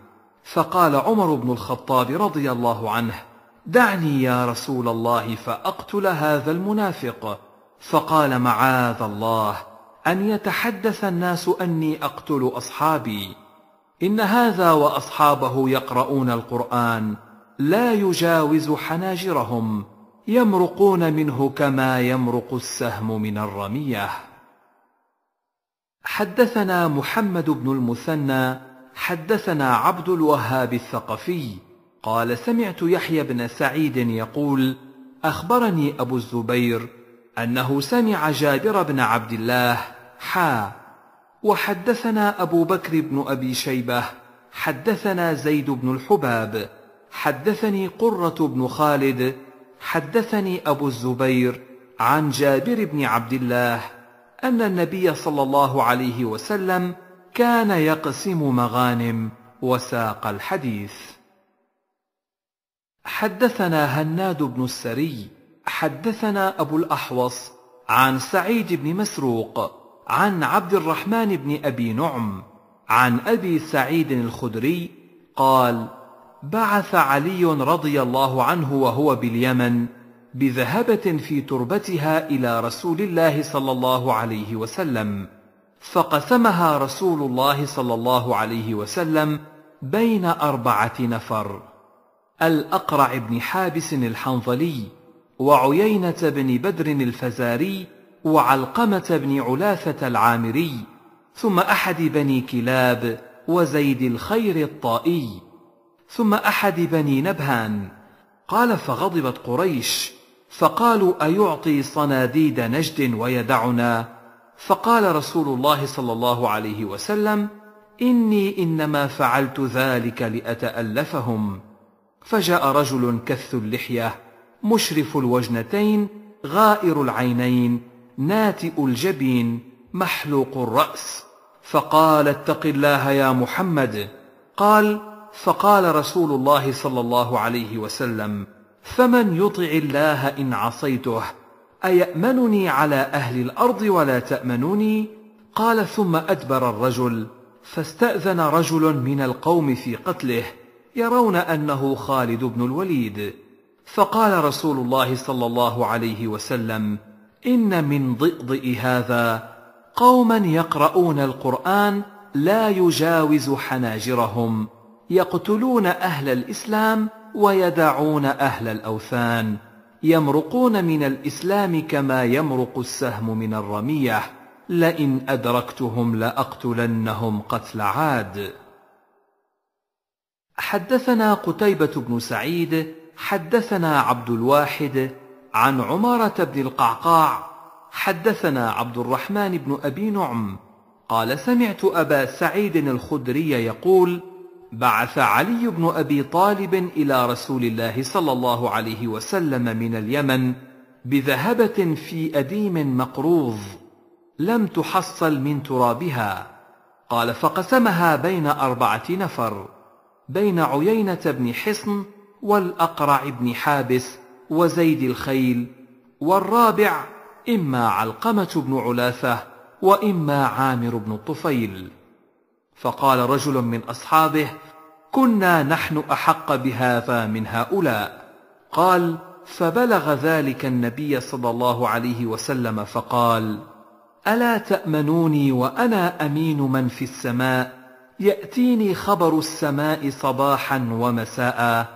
فقال عمر بن الخطاب رضي الله عنه دعني يا رسول الله فأقتل هذا المنافق فقال معاذ الله ان يتحدث الناس اني اقتل اصحابي ان هذا واصحابه يقرؤون القران لا يجاوز حناجرهم يمرقون منه كما يمرق السهم من الرميه حدثنا محمد بن المثنى حدثنا عبد الوهاب الثقفي قال سمعت يحيى بن سعيد يقول اخبرني ابو الزبير انه سمع جابر بن عبد الله حا وحدثنا أبو بكر بن أبي شيبة حدثنا زيد بن الحباب حدثني قرة بن خالد حدثني أبو الزبير عن جابر بن عبد الله أن النبي صلى الله عليه وسلم كان يقسم مغانم وساق الحديث حدثنا هناد بن السري حدثنا أبو الأحوص عن سعيد بن مسروق عن عبد الرحمن بن أبي نعم عن أبي سعيد الخدري قال بعث علي رضي الله عنه وهو باليمن بذهبة في تربتها إلى رسول الله صلى الله عليه وسلم فقسمها رسول الله صلى الله عليه وسلم بين أربعة نفر الأقرع بن حابس الحنظلي وعيينة بن بدر الفزاري وعلقمة بن علاثة العامري ثم أحد بني كلاب وزيد الخير الطائي ثم أحد بني نبهان قال فغضبت قريش فقالوا أيعطي صناديد نجد ويدعنا فقال رسول الله صلى الله عليه وسلم إني إنما فعلت ذلك لأتألفهم فجاء رجل كث اللحية مشرف الوجنتين غائر العينين ناتئ الجبين محلوق الرأس فقال اتق الله يا محمد قال فقال رسول الله صلى الله عليه وسلم فمن يطع الله إن عصيته أيأمنني على أهل الأرض ولا تأمنوني قال ثم أدبر الرجل فاستأذن رجل من القوم في قتله يرون أنه خالد بن الوليد فقال رسول الله صلى الله عليه وسلم إن من ضئضئ هذا قوما يقرؤون القرآن لا يجاوز حناجرهم يقتلون أهل الإسلام ويدعون أهل الأوثان يمرقون من الإسلام كما يمرق السهم من الرمية لئن أدركتهم لأقتلنهم قتل عاد حدثنا قتيبة بن سعيد حدثنا عبد الواحد عن عمارة بن القعقاع حدثنا عبد الرحمن بن أبي نعم قال سمعت أبا سعيد الخدري يقول بعث علي بن أبي طالب إلى رسول الله صلى الله عليه وسلم من اليمن بذهبة في أديم مقروض لم تحصل من ترابها قال فقسمها بين أربعة نفر بين عيينة بن حصن والأقرع بن حابس وزيد الخيل والرابع إما علقمة بن علاثة وإما عامر بن الطفيل فقال رجل من أصحابه كنا نحن أحق بهذا من هؤلاء قال فبلغ ذلك النبي صلى الله عليه وسلم فقال ألا تأمنوني وأنا أمين من في السماء يأتيني خبر السماء صباحا ومساء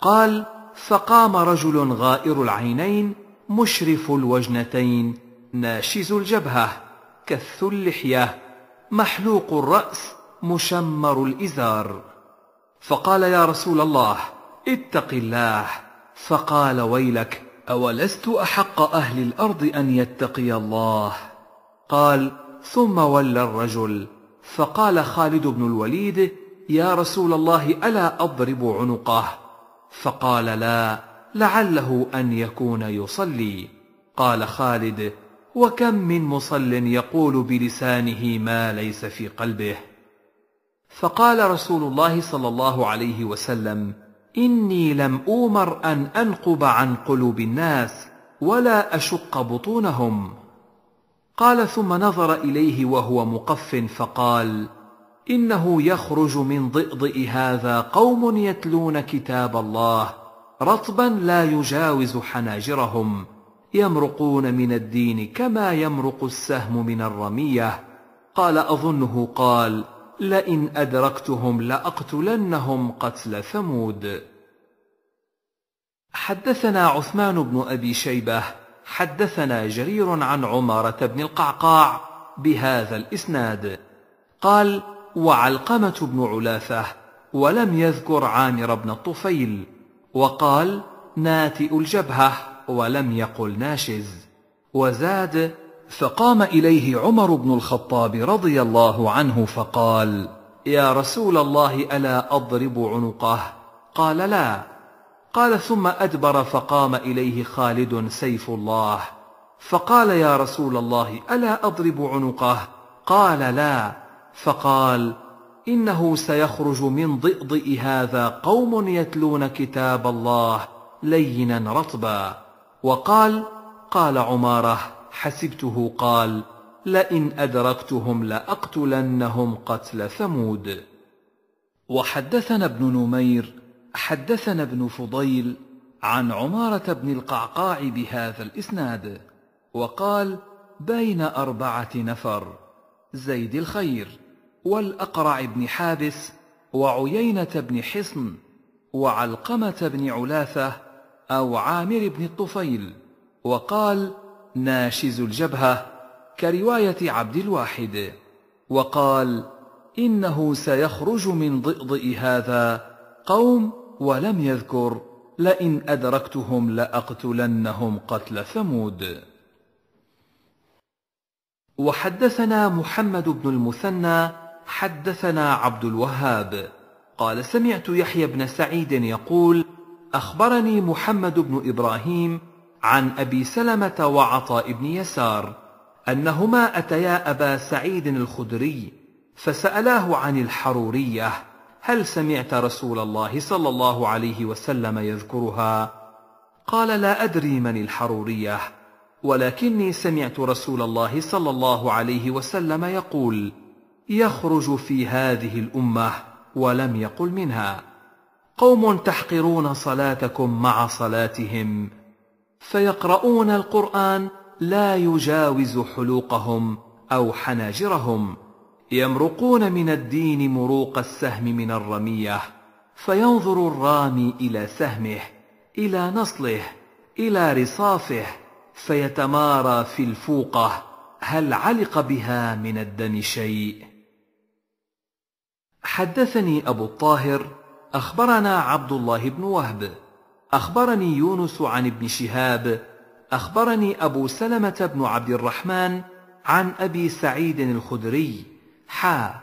قال فقام رجل غائر العينين مشرف الوجنتين ناشز الجبهه كث اللحيه محلوق الراس مشمر الازار فقال يا رسول الله اتق الله فقال ويلك اولست احق اهل الارض ان يتقي الله قال ثم ولى الرجل فقال خالد بن الوليد يا رسول الله الا اضرب عنقه فقال لا لعله أن يكون يصلي قال خالد وكم من مصل يقول بلسانه ما ليس في قلبه فقال رسول الله صلى الله عليه وسلم إني لم أومر أن أنقب عن قلوب الناس ولا أشق بطونهم قال ثم نظر إليه وهو مقف فقال إنه يخرج من ضئضئ هذا قوم يتلون كتاب الله رطبا لا يجاوز حناجرهم يمرقون من الدين كما يمرق السهم من الرمية قال أظنه قال لئن أدركتهم لأقتلنهم قتل ثمود حدثنا عثمان بن أبي شيبة حدثنا جرير عن عمارة بن القعقاع بهذا الإسناد قال وعلقمة بن علاثة ولم يذكر عامر بن الطفيل وقال ناتئ الجبهة ولم يقل ناشز وزاد فقام إليه عمر بن الخطاب رضي الله عنه فقال يا رسول الله ألا أضرب عنقه قال لا قال ثم أدبر فقام إليه خالد سيف الله فقال يا رسول الله ألا أضرب عنقه قال لا فقال انه سيخرج من ضئضئ هذا قوم يتلون كتاب الله لينا رطبا وقال قال عماره حسبته قال لئن ادركتهم لاقتلنهم قتل ثمود وحدثنا ابن نمير حدثنا ابن فضيل عن عماره بن القعقاع بهذا الاسناد وقال بين اربعه نفر زيد الخير والأقرع بن حابس وعيينة بن حصن وعلقمة بن علاثة أو عامر بن الطفيل وقال ناشز الجبهة كرواية عبد الواحد وقال إنه سيخرج من ضئضئ هذا قوم ولم يذكر لئن أدركتهم لأقتلنهم قتل ثمود وحدثنا محمد بن المثنى حدثنا عبد الوهاب قال سمعت يحيى بن سعيد يقول اخبرني محمد بن ابراهيم عن ابي سلمه وعطاء بن يسار انهما اتيا ابا سعيد الخدري فسالاه عن الحروريه هل سمعت رسول الله صلى الله عليه وسلم يذكرها قال لا ادري من الحروريه ولكني سمعت رسول الله صلى الله عليه وسلم يقول يخرج في هذه الامه ولم يقل منها قوم تحقرون صلاتكم مع صلاتهم فيقرؤون القران لا يجاوز حلوقهم او حناجرهم يمرقون من الدين مروق السهم من الرميه فينظر الرامي الى سهمه الى نصله الى رصافه فيتمارى في الفوقه هل علق بها من الدم شيء حدثني أبو الطاهر أخبرنا عبد الله بن وهب أخبرني يونس عن ابن شهاب أخبرني أبو سلمة بن عبد الرحمن عن أبي سعيد الخدري حا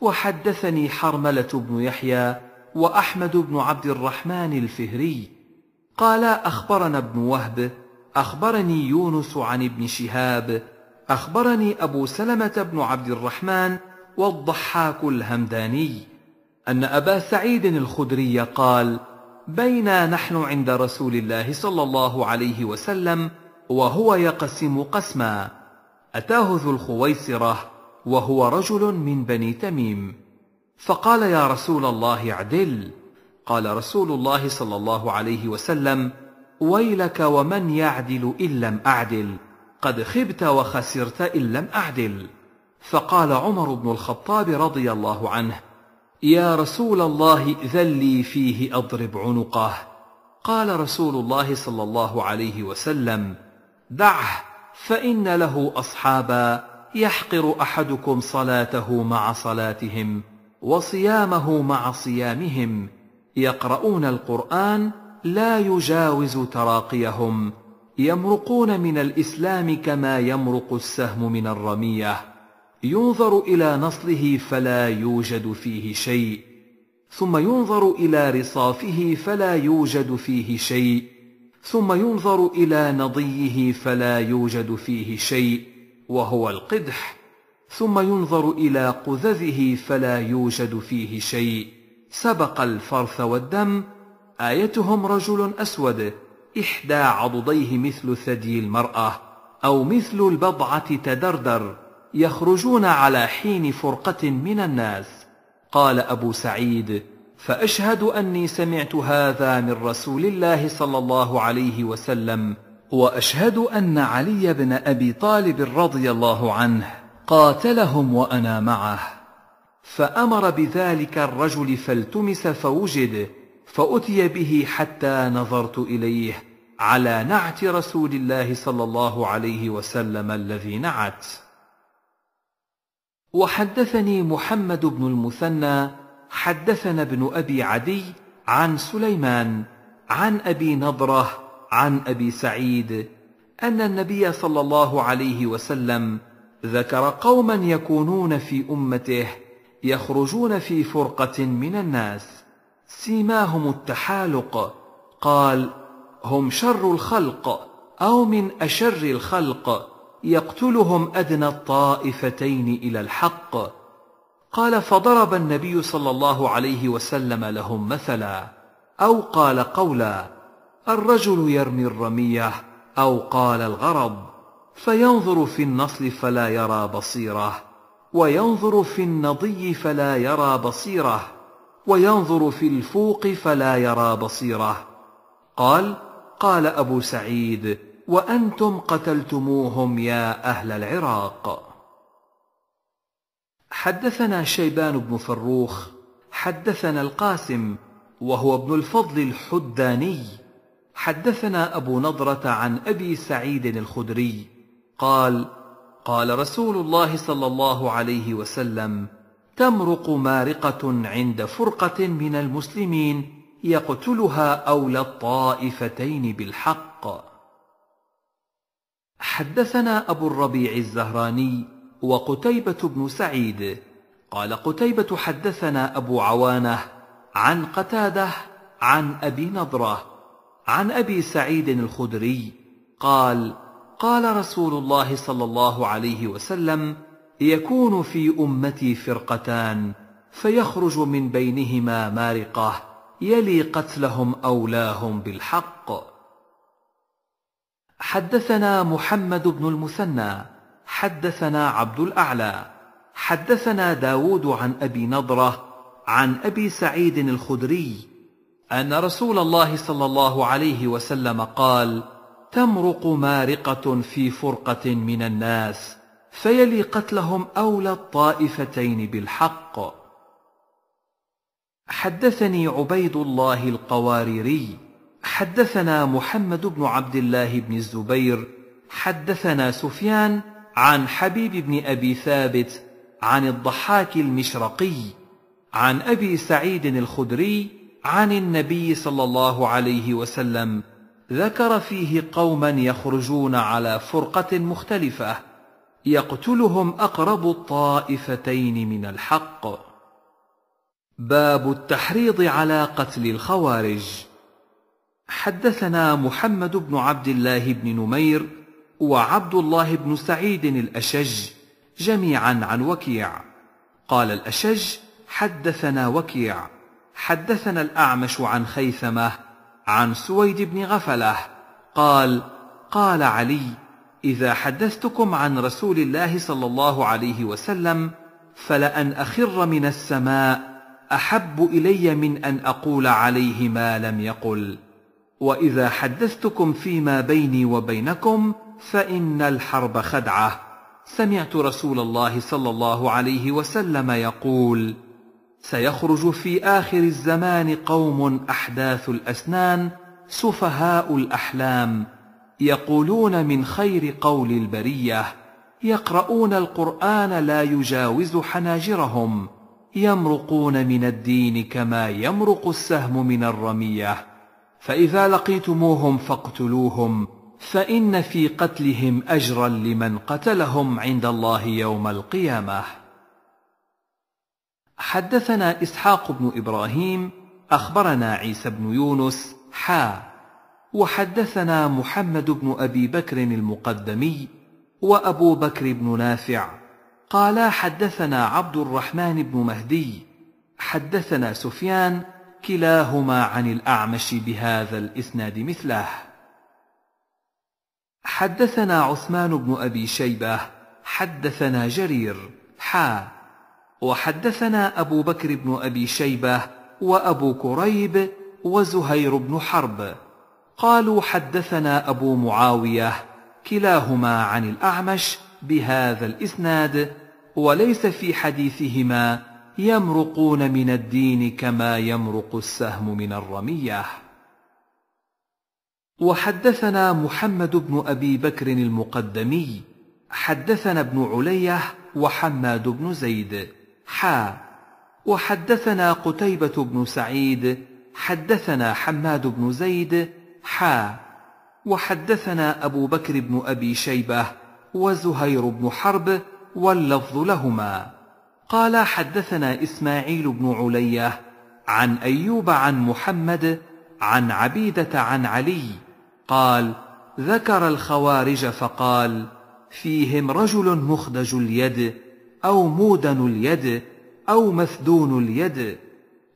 وحدثني حرملة بن يحيى وأحمد بن عبد الرحمن الفهري قال أخبرنا ابن وهب أخبرني يونس عن ابن شهاب أخبرني أبو سلمة بن عبد الرحمن والضحاك الهمداني ان ابا سعيد الخدري قال بينا نحن عند رسول الله صلى الله عليه وسلم وهو يقسم قسما اتاه ذو الخويصره وهو رجل من بني تميم فقال يا رسول الله اعدل قال رسول الله صلى الله عليه وسلم ويلك ومن يعدل ان لم اعدل قد خبت وخسرت ان لم اعدل فقال عمر بن الخطاب رضي الله عنه يا رسول الله ذلي فيه اضرب عنقه قال رسول الله صلى الله عليه وسلم دعه فان له اصحابا يحقر احدكم صلاته مع صلاتهم وصيامه مع صيامهم يقرؤون القران لا يجاوز تراقيهم يمرقون من الاسلام كما يمرق السهم من الرميه ينظر إلى نصله فلا يوجد فيه شيء ثم ينظر إلى رصافه فلا يوجد فيه شيء ثم ينظر إلى نضيه فلا يوجد فيه شيء وهو القدح ثم ينظر إلى قذذه فلا يوجد فيه شيء سبق الفرث والدم آيتهم رجل أسود إحدى عضديه مثل ثدي المرأة أو مثل البضعة تدردر يخرجون على حين فرقة من الناس قال أبو سعيد فأشهد أني سمعت هذا من رسول الله صلى الله عليه وسلم وأشهد أن علي بن أبي طالب رضي الله عنه قاتلهم وأنا معه فأمر بذلك الرجل فالتمس فوجد فأتي به حتى نظرت إليه على نعت رسول الله صلى الله عليه وسلم الذي نعت وحدثني محمد بن المثنى حدثنا ابن ابي عدي عن سليمان عن ابي نضره عن ابي سعيد ان النبي صلى الله عليه وسلم ذكر قوما يكونون في امته يخرجون في فرقه من الناس سيماهم التحالق قال هم شر الخلق او من اشر الخلق يقتلهم أدنى الطائفتين إلى الحق قال فضرب النبي صلى الله عليه وسلم لهم مثلا أو قال قولا الرجل يرمي الرمية أو قال الغرض فينظر في النصل فلا يرى بصيره وينظر في النضي فلا يرى بصيره وينظر في الفوق فلا يرى بصيره قال قال ابو سعيد وانتم قتلتموهم يا اهل العراق حدثنا شيبان بن فروخ حدثنا القاسم وهو ابن الفضل الحداني حدثنا ابو نضره عن ابي سعيد الخدري قال قال رسول الله صلى الله عليه وسلم تمرق مارقه عند فرقه من المسلمين يقتلها اولى الطائفتين بالحق حدثنا أبو الربيع الزهراني وقتيبة بن سعيد قال قتيبة حدثنا أبو عوانة عن قتادة عن أبي نضرة عن أبي سعيد الخدري قال قال رسول الله صلى الله عليه وسلم يكون في أمتي فرقتان فيخرج من بينهما مارقة يلي قتلهم أولاهم بالحق حدثنا محمد بن المثنى حدثنا عبد الأعلى حدثنا داود عن أبي نضرة عن أبي سعيد الخدري أن رسول الله صلى الله عليه وسلم قال تمرق مارقة في فرقة من الناس فيلي قتلهم أولى الطائفتين بالحق حدثني عبيد الله القواريري حدثنا محمد بن عبد الله بن الزبير حدثنا سفيان عن حبيب بن ابي ثابت عن الضحاك المشرقي عن ابي سعيد الخدري عن النبي صلى الله عليه وسلم ذكر فيه قوما يخرجون على فرقه مختلفه يقتلهم اقرب الطائفتين من الحق باب التحريض على قتل الخوارج حدثنا محمد بن عبد الله بن نمير وعبد الله بن سعيد الاشج جميعا عن وكيع قال الاشج حدثنا وكيع حدثنا الاعمش عن خيثمه عن سويد بن غفله قال قال علي اذا حدثتكم عن رسول الله صلى الله عليه وسلم فلان اخر من السماء احب الي من ان اقول عليه ما لم يقل واذا حدثتكم فيما بيني وبينكم فان الحرب خدعه سمعت رسول الله صلى الله عليه وسلم يقول سيخرج في اخر الزمان قوم احداث الاسنان سفهاء الاحلام يقولون من خير قول البريه يقرؤون القران لا يجاوز حناجرهم يمرقون من الدين كما يمرق السهم من الرميه فإذا لقيتموهم فاقتلوهم فإن في قتلهم أجرا لمن قتلهم عند الله يوم القيامة حدثنا إسحاق بن إبراهيم أخبرنا عيسى بن يونس حا وحدثنا محمد بن أبي بكر المقدمي وأبو بكر بن نافع قالا حدثنا عبد الرحمن بن مهدي حدثنا سفيان كلاهما عن الأعمش بهذا الإسناد مثله حدثنا عثمان بن أبي شيبة حدثنا جرير حا وحدثنا أبو بكر بن أبي شيبة وأبو كريب وزهير بن حرب قالوا حدثنا أبو معاوية كلاهما عن الأعمش بهذا الإسناد وليس في حديثهما يمرقون من الدين كما يمرق السهم من الرميه وحدثنا محمد بن ابي بكر المقدمي حدثنا ابن عليه وحماد بن زيد حا وحدثنا قتيبه بن سعيد حدثنا حماد بن زيد حا وحدثنا ابو بكر بن ابي شيبه وزهير بن حرب واللفظ لهما قال حدثنا إسماعيل بن علية عن أيوب عن محمد عن عبيدة عن علي قال ذكر الخوارج فقال فيهم رجل مخدج اليد أو مودن اليد أو مسدون اليد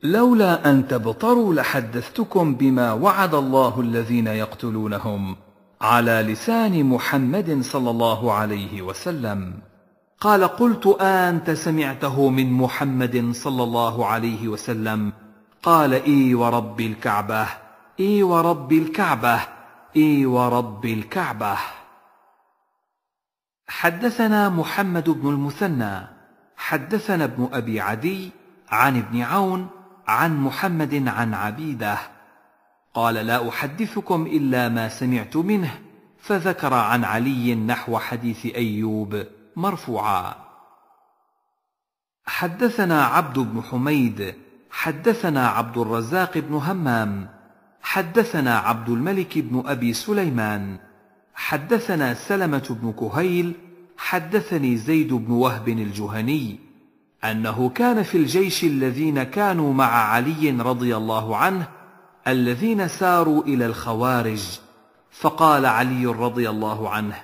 لولا أن تبطروا لحدثتكم بما وعد الله الذين يقتلونهم على لسان محمد صلى الله عليه وسلم قال قلت أنت سمعته من محمد صلى الله عليه وسلم قال إي ورب الكعبة إي ورب الكعبة إي ورب الكعبة حدثنا محمد بن المثنى حدثنا ابن أبي عدي عن ابن عون عن محمد عن عبيده قال لا أحدثكم إلا ما سمعت منه فذكر عن علي نحو حديث أيوب مرفوعا حدثنا عبد بن حميد حدثنا عبد الرزاق بن همام حدثنا عبد الملك بن ابي سليمان حدثنا سلمه بن كهيل حدثني زيد بن وهب الجهني انه كان في الجيش الذين كانوا مع علي رضي الله عنه الذين ساروا الى الخوارج فقال علي رضي الله عنه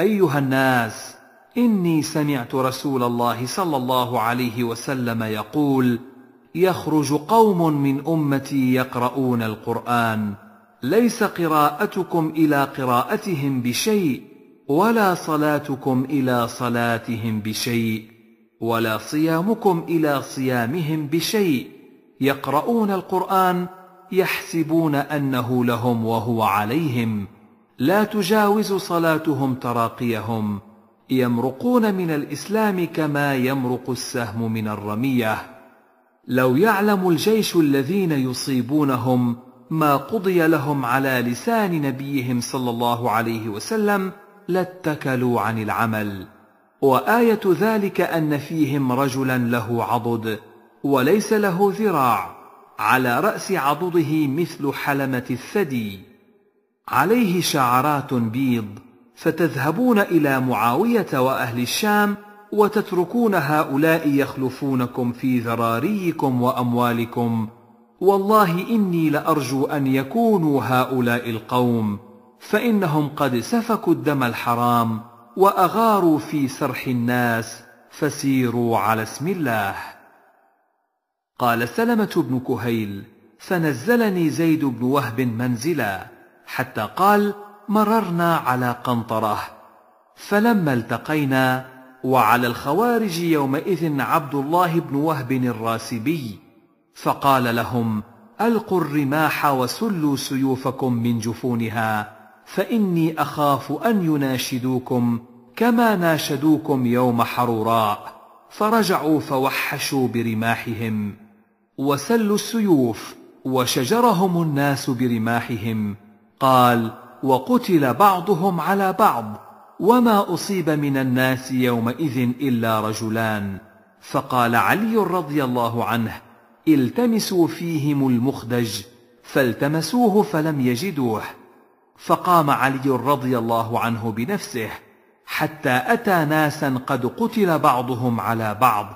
ايها الناس اني سمعت رسول الله صلى الله عليه وسلم يقول يخرج قوم من امتي يقرؤون القران ليس قراءتكم الى قراءتهم بشيء ولا صلاتكم الى صلاتهم بشيء ولا صيامكم الى صيامهم بشيء يقرؤون القران يحسبون انه لهم وهو عليهم لا تجاوز صلاتهم تراقيهم يمرقون من الاسلام كما يمرق السهم من الرميه لو يعلم الجيش الذين يصيبونهم ما قضي لهم على لسان نبيهم صلى الله عليه وسلم لاتكلوا عن العمل وايه ذلك ان فيهم رجلا له عضد وليس له ذراع على راس عضده مثل حلمه الثدي عليه شعرات بيض فتذهبون الى معاويه واهل الشام وتتركون هؤلاء يخلفونكم في ذراريكم واموالكم والله اني لارجو ان يكونوا هؤلاء القوم فانهم قد سفكوا الدم الحرام واغاروا في سرح الناس فسيروا على اسم الله قال سلمه بن كهيل فنزلني زيد بن وهب منزلا حتى قال مررنا على قنطره فلما التقينا وعلى الخوارج يومئذ عبد الله بن وهب الراسبي فقال لهم القوا الرماح وسلوا سيوفكم من جفونها فاني اخاف ان يناشدوكم كما ناشدوكم يوم حروراء فرجعوا فوحشوا برماحهم وسلوا السيوف وشجرهم الناس برماحهم قال وقتل بعضهم على بعض وما اصيب من الناس يومئذ الا رجلان فقال علي رضي الله عنه التمسوا فيهم المخدج فالتمسوه فلم يجدوه فقام علي رضي الله عنه بنفسه حتى اتى ناسا قد قتل بعضهم على بعض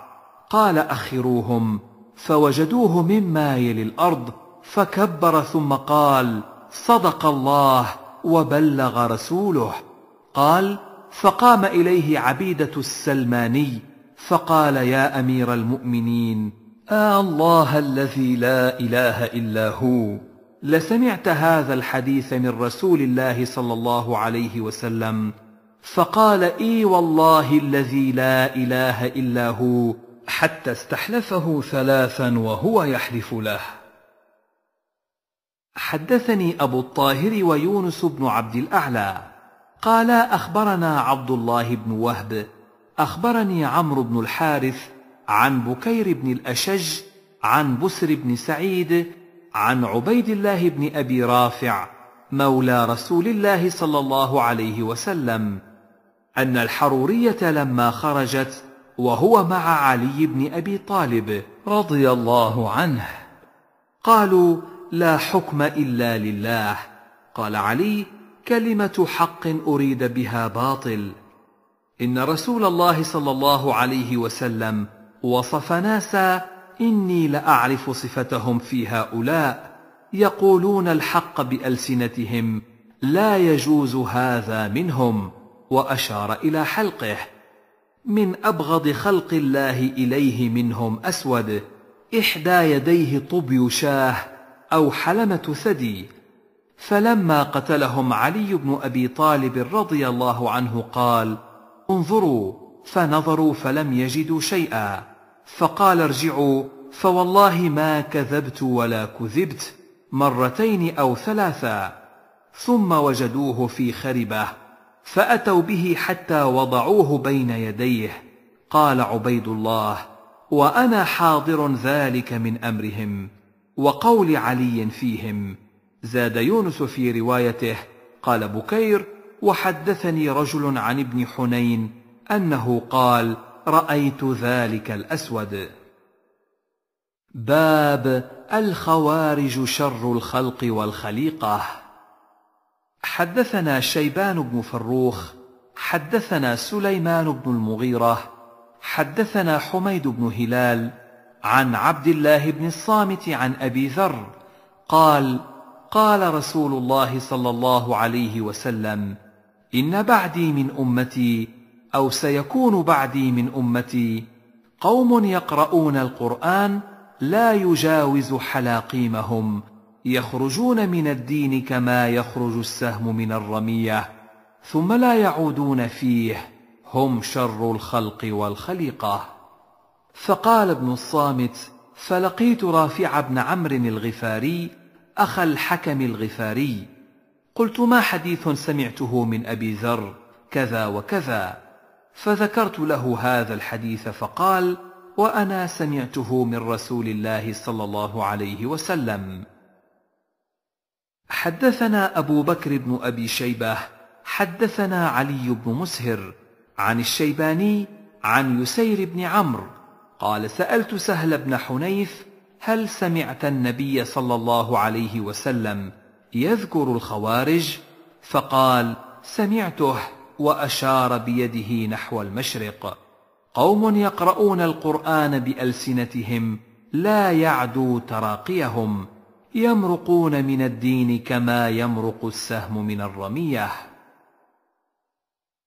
قال اخروهم فوجدوه مما يلي الارض فكبر ثم قال صدق الله وبلغ رسوله قال فقام اليه عبيده السلماني فقال يا امير المؤمنين آه الله الذي لا اله الا هو لسمعت هذا الحديث من رسول الله صلى الله عليه وسلم فقال اي والله الذي لا اله الا هو حتى استحلفه ثلاثا وهو يحلف له حدثني أبو الطاهر ويونس بن عبد الأعلى قال أخبرنا عبد الله بن وهب أخبرني عمرو بن الحارث عن بكير بن الأشج عن بسر بن سعيد عن عبيد الله بن أبي رافع مولى رسول الله صلى الله عليه وسلم أن الحرورية لما خرجت وهو مع علي بن أبي طالب رضي الله عنه قالوا لا حكم الا لله قال علي كلمه حق اريد بها باطل ان رسول الله صلى الله عليه وسلم وصف ناسا اني لاعرف صفتهم في هؤلاء يقولون الحق بالسنتهم لا يجوز هذا منهم واشار الى حلقه من ابغض خلق الله اليه منهم اسود احدى يديه طبي شاه أو حلمة ثدي فلما قتلهم علي بن أبي طالب رضي الله عنه قال انظروا فنظروا فلم يجدوا شيئا فقال ارجعوا فوالله ما كذبت ولا كذبت مرتين أو ثلاثا ثم وجدوه في خربة فأتوا به حتى وضعوه بين يديه قال عبيد الله وأنا حاضر ذلك من أمرهم وقول علي فيهم زاد يونس في روايته قال بكير وحدثني رجل عن ابن حنين انه قال رايت ذلك الاسود باب الخوارج شر الخلق والخليقه حدثنا شيبان بن فروخ حدثنا سليمان بن المغيره حدثنا حميد بن هلال عن عبد الله بن الصامت عن ابي ذر قال قال رسول الله صلى الله عليه وسلم ان بعدي من امتي او سيكون بعدي من امتي قوم يقرؤون القران لا يجاوز حلاقيمهم يخرجون من الدين كما يخرج السهم من الرميه ثم لا يعودون فيه هم شر الخلق والخليقه فقال ابن الصامت فلقيت رافع بن عمرو الغفاري أخا الحكم الغفاري قلت ما حديث سمعته من أبي ذر كذا وكذا فذكرت له هذا الحديث فقال وأنا سمعته من رسول الله صلى الله عليه وسلم حدثنا أبو بكر بن أبي شيبة حدثنا علي بن مسهر عن الشيباني عن يسير بن عمرو قال سألت سهل بن حنيف هل سمعت النبي صلى الله عليه وسلم يذكر الخوارج فقال سمعته واشار بيده نحو المشرق قوم يقرؤون القران بالسنتهم لا يعدو تراقيهم يمرقون من الدين كما يمرق السهم من الرميه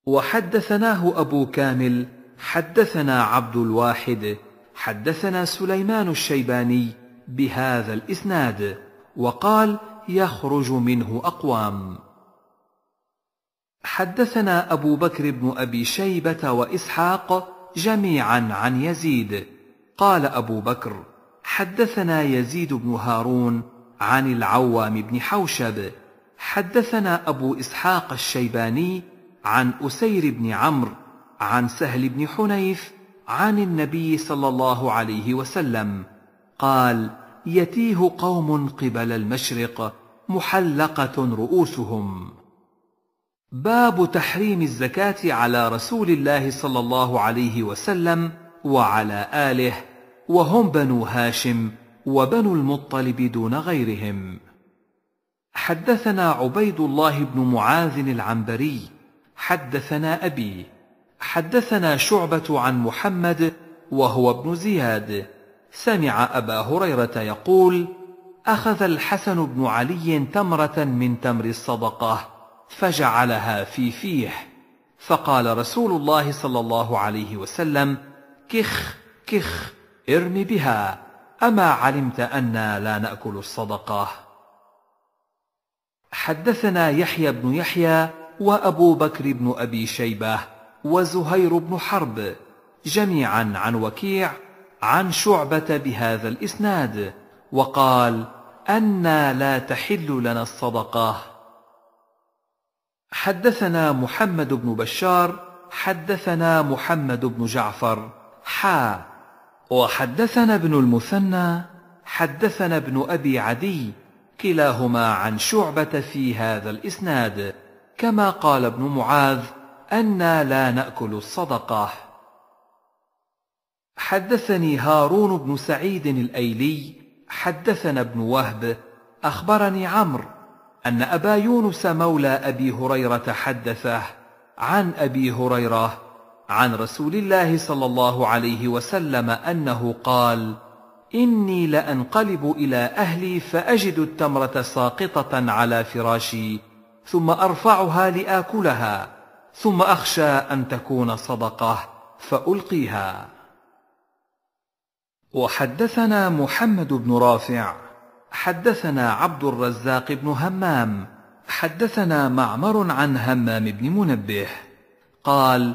وحدثناه ابو كامل حدثنا عبد الواحد حدثنا سليمان الشيباني بهذا الاسناد وقال يخرج منه اقوام حدثنا ابو بكر بن ابي شيبه واسحاق جميعا عن يزيد قال ابو بكر حدثنا يزيد بن هارون عن العوام بن حوشب حدثنا ابو اسحاق الشيباني عن اسير بن عمرو عن سهل بن حنيف عن النبي صلى الله عليه وسلم قال يتيه قوم قبل المشرق محلقه رؤوسهم باب تحريم الزكاه على رسول الله صلى الله عليه وسلم وعلى اله وهم بنو هاشم وبنو المطلب دون غيرهم حدثنا عبيد الله بن معاذ العنبري حدثنا ابي حدثنا شعبة عن محمد وهو ابن زياد سمع أبا هريرة يقول أخذ الحسن بن علي تمرة من تمر الصدقة فجعلها في فيه فقال رسول الله صلى الله عليه وسلم كخ كخ ارم بها أما علمت أنا لا نأكل الصدقة حدثنا يحيى بن يحيى وأبو بكر بن أبي شيبة وزهير بن حرب جميعا عن وكيع عن شعبة بهذا الإسناد وقال أنا لا تحل لنا الصدقة حدثنا محمد بن بشار حدثنا محمد بن جعفر حا وحدثنا ابن المثنى حدثنا ابن أبي عدي كلاهما عن شعبة في هذا الإسناد كما قال ابن معاذ أنا لا نأكل الصدقة حدثني هارون بن سعيد الأيلي حدثنا ابن وهب أخبرني عمرو أن أبا يونس مولى أبي هريرة حدثه عن أبي هريرة عن رسول الله صلى الله عليه وسلم أنه قال إني لأنقلب إلى أهلي فأجد التمرة ساقطة على فراشي ثم أرفعها لآكلها ثم اخشى ان تكون صدقه فالقيها وحدثنا محمد بن رافع حدثنا عبد الرزاق بن همام حدثنا معمر عن همام بن منبه قال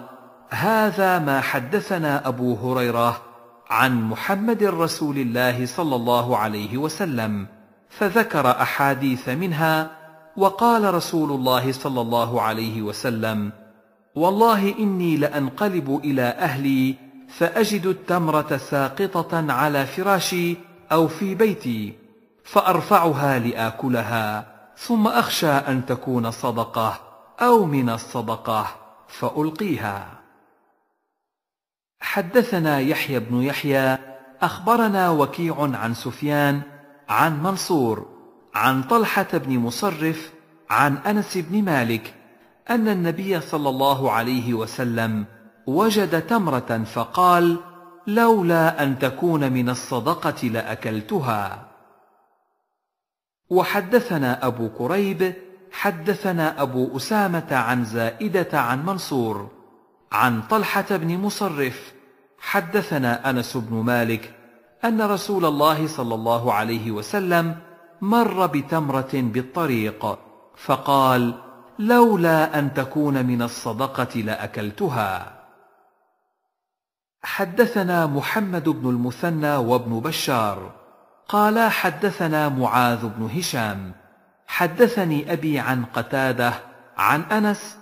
هذا ما حدثنا ابو هريره عن محمد رسول الله صلى الله عليه وسلم فذكر احاديث منها وقال رسول الله صلى الله عليه وسلم والله إني لأنقلب إلى أهلي فأجد التمرة ساقطة على فراشي أو في بيتي فأرفعها لآكلها ثم أخشى أن تكون صدقة أو من الصدقة فألقيها حدثنا يحيى بن يحيى أخبرنا وكيع عن سفيان عن منصور عن طلحة بن مصرف عن أنس بن مالك ان النبي صلى الله عليه وسلم وجد تمره فقال لولا ان تكون من الصدقه لاكلتها وحدثنا ابو كريب حدثنا ابو اسامه عن زائده عن منصور عن طلحه بن مصرف حدثنا انس بن مالك ان رسول الله صلى الله عليه وسلم مر بتمره بالطريق فقال لولا ان تكون من الصدقه لاكلتها حدثنا محمد بن المثنى وابن بشار قالا حدثنا معاذ بن هشام حدثني ابي عن قتاده عن انس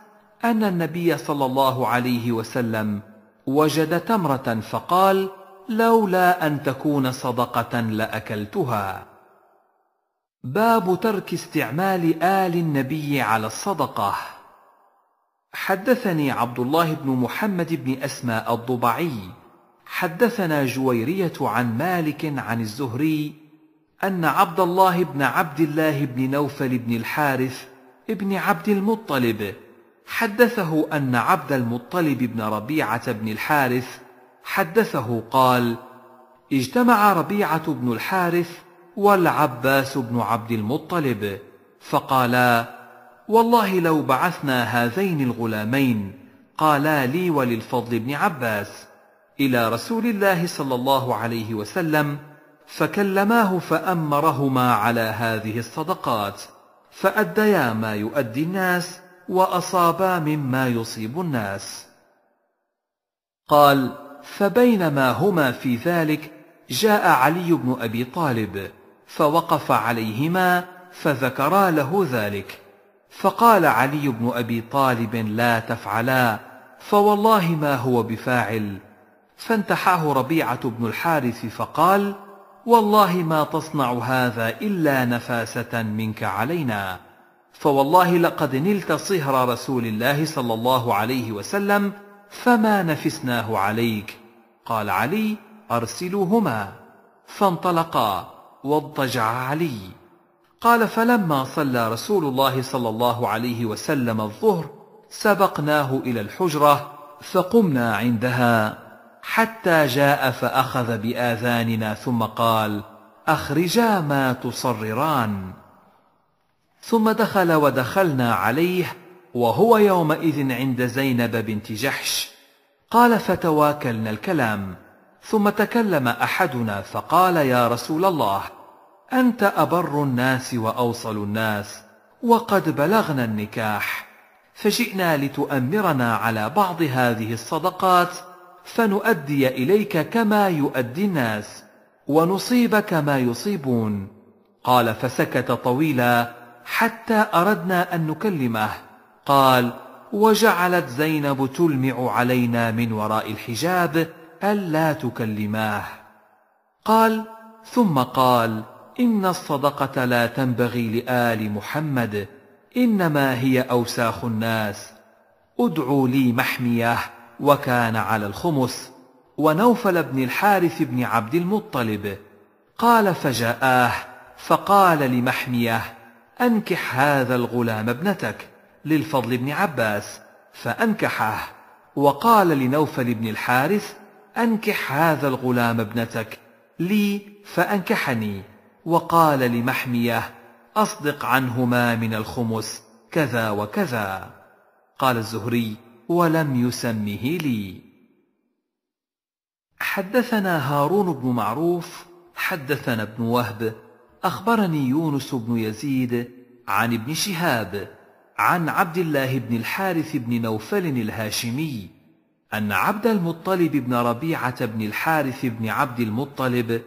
ان النبي صلى الله عليه وسلم وجد تمره فقال لولا ان تكون صدقه لاكلتها باب ترك استعمال آل النبي على الصدقة حدثني عبد الله بن محمد بن أسماء الضبعي حدثنا جويرية عن مالك عن الزهري أن عبد الله بن عبد الله بن نوفل بن الحارث بن عبد المطلب حدثه أن عبد المطلب بن ربيعة بن الحارث حدثه قال اجتمع ربيعة بن الحارث والعباس بن عبد المطلب فقالا والله لو بعثنا هذين الغلامين قالا لي وللفضل بن عباس الى رسول الله صلى الله عليه وسلم فكلماه فامرهما على هذه الصدقات فاديا ما يؤدي الناس واصابا مما يصيب الناس قال فبينما هما في ذلك جاء علي بن ابي طالب فوقف عليهما فذكرا له ذلك فقال علي بن ابي طالب لا تفعلا فوالله ما هو بفاعل فانتحاه ربيعه بن الحارث فقال والله ما تصنع هذا الا نفاسه منك علينا فوالله لقد نلت صهر رسول الله صلى الله عليه وسلم فما نفسناه عليك قال علي ارسلوهما فانطلقا واضطجع علي قال فلما صلى رسول الله صلى الله عليه وسلم الظهر سبقناه الى الحجره فقمنا عندها حتى جاء فاخذ باذاننا ثم قال اخرجا ما تصرران ثم دخل ودخلنا عليه وهو يومئذ عند زينب بنت جحش قال فتواكلنا الكلام ثم تكلم احدنا فقال يا رسول الله انت ابر الناس واوصل الناس وقد بلغنا النكاح فجئنا لتؤمرنا على بعض هذه الصدقات فنؤدي اليك كما يؤدي الناس ونصيب كما يصيبون قال فسكت طويلا حتى اردنا ان نكلمه قال وجعلت زينب تلمع علينا من وراء الحجاب ألا تكلماه قال ثم قال إن الصدقة لا تنبغي لآل محمد إنما هي أوساخ الناس ادعوا لي محميه وكان على الخمس ونوفل بن الحارث بن عبد المطلب قال فجاءه فقال لمحميه انكح هذا الغلام ابنتك للفضل بن عباس فانكحه وقال لنوفل بن الحارث أنكح هذا الغلام ابنتك لي فأنكحني وقال لمحمية أصدق عنهما من الخمس كذا وكذا قال الزهري ولم يسمه لي حدثنا هارون بن معروف حدثنا ابن وهب أخبرني يونس بن يزيد عن ابن شهاب عن عبد الله بن الحارث بن نوفل الهاشمي أن عبد المطلب بن ربيعة بن الحارث بن عبد المطلب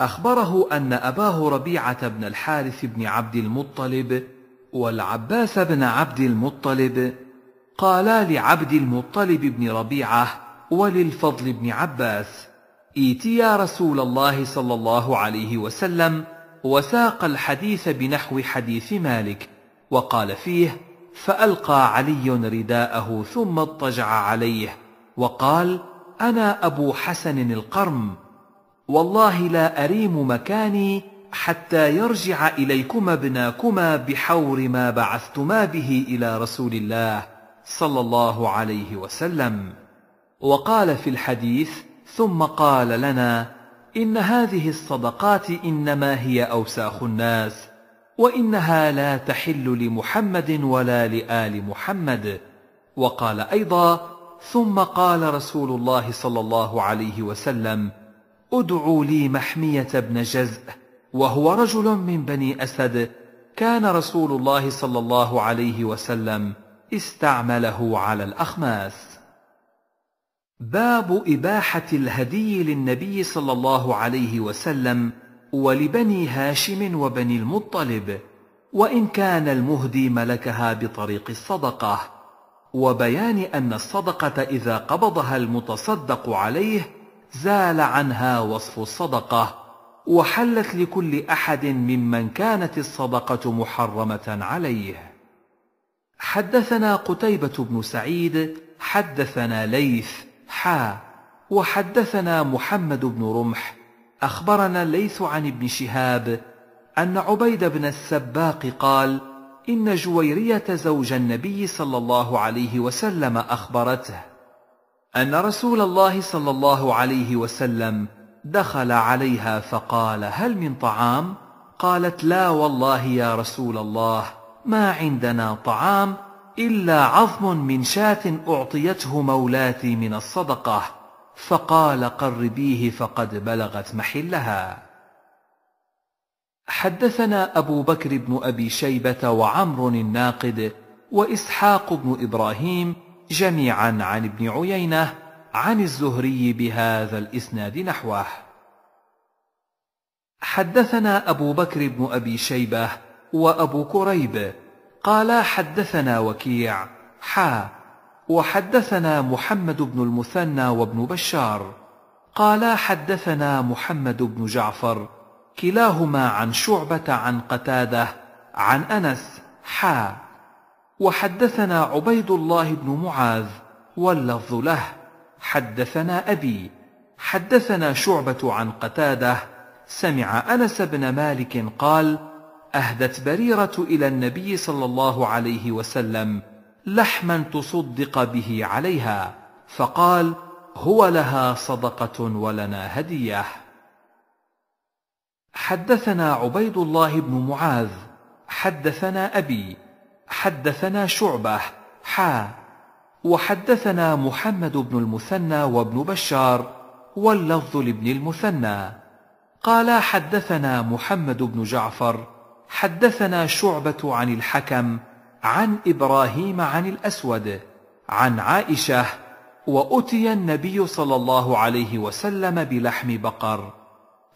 أخبره أن أباه ربيعة بن الحارث بن عبد المطلب والعباس بن عبد المطلب قالا لعبد المطلب بن ربيعة وللفضل بن عباس ايتيا رسول الله صلى الله عليه وسلم وساق الحديث بنحو حديث مالك وقال فيه فألقى علي رداءه ثم اضطجع عليه وقال انا ابو حسن القرم والله لا اريم مكاني حتى يرجع اليكما ابناكما بحور ما بعثتما به الى رسول الله صلى الله عليه وسلم وقال في الحديث ثم قال لنا ان هذه الصدقات انما هي اوساخ الناس وانها لا تحل لمحمد ولا لال محمد وقال ايضا ثم قال رسول الله صلى الله عليه وسلم ادعوا لي محميه بن جزء وهو رجل من بني اسد كان رسول الله صلى الله عليه وسلم استعمله على الاخماس باب اباحه الهدي للنبي صلى الله عليه وسلم ولبني هاشم وبني المطلب وان كان المهدي ملكها بطريق الصدقه وبيان أن الصدقة إذا قبضها المتصدق عليه زال عنها وصف الصدقة وحلت لكل أحد ممن كانت الصدقة محرمة عليه حدثنا قتيبة بن سعيد حدثنا ليث حا وحدثنا محمد بن رمح أخبرنا الليث عن ابن شهاب أن عبيد بن السباق قال إن جويرية زوج النبي صلى الله عليه وسلم أخبرته أن رسول الله صلى الله عليه وسلم دخل عليها فقال هل من طعام؟ قالت لا والله يا رسول الله ما عندنا طعام إلا عظم من شاة أعطيته مولاتي من الصدقة فقال قربيه فقد بلغت محلها حدثنا أبو بكر بن أبي شيبة وعمر الناقد وإسحاق بن إبراهيم جميعا عن ابن عيينة عن الزهري بهذا الإسناد نحوه حدثنا أبو بكر بن أبي شيبة وأبو كريب قالا حدثنا وكيع حا وحدثنا محمد بن المثنى وابن بشار قالا حدثنا محمد بن جعفر كلاهما عن شعبة عن قتادة عن أنس حا وحدثنا عبيد الله بن معاذ واللفظ له حدثنا أبي حدثنا شعبة عن قتادة سمع أنس بن مالك قال أهدت بريرة إلى النبي صلى الله عليه وسلم لحما تصدق به عليها فقال هو لها صدقة ولنا هديه حدثنا عبيد الله بن معاذ حدثنا أبي حدثنا شعبة حا وحدثنا محمد بن المثنى وابن بشار واللفظ لابن المثنى قال حدثنا محمد بن جعفر حدثنا شعبة عن الحكم عن إبراهيم عن الأسود عن عائشة وأتي النبي صلى الله عليه وسلم بلحم بقر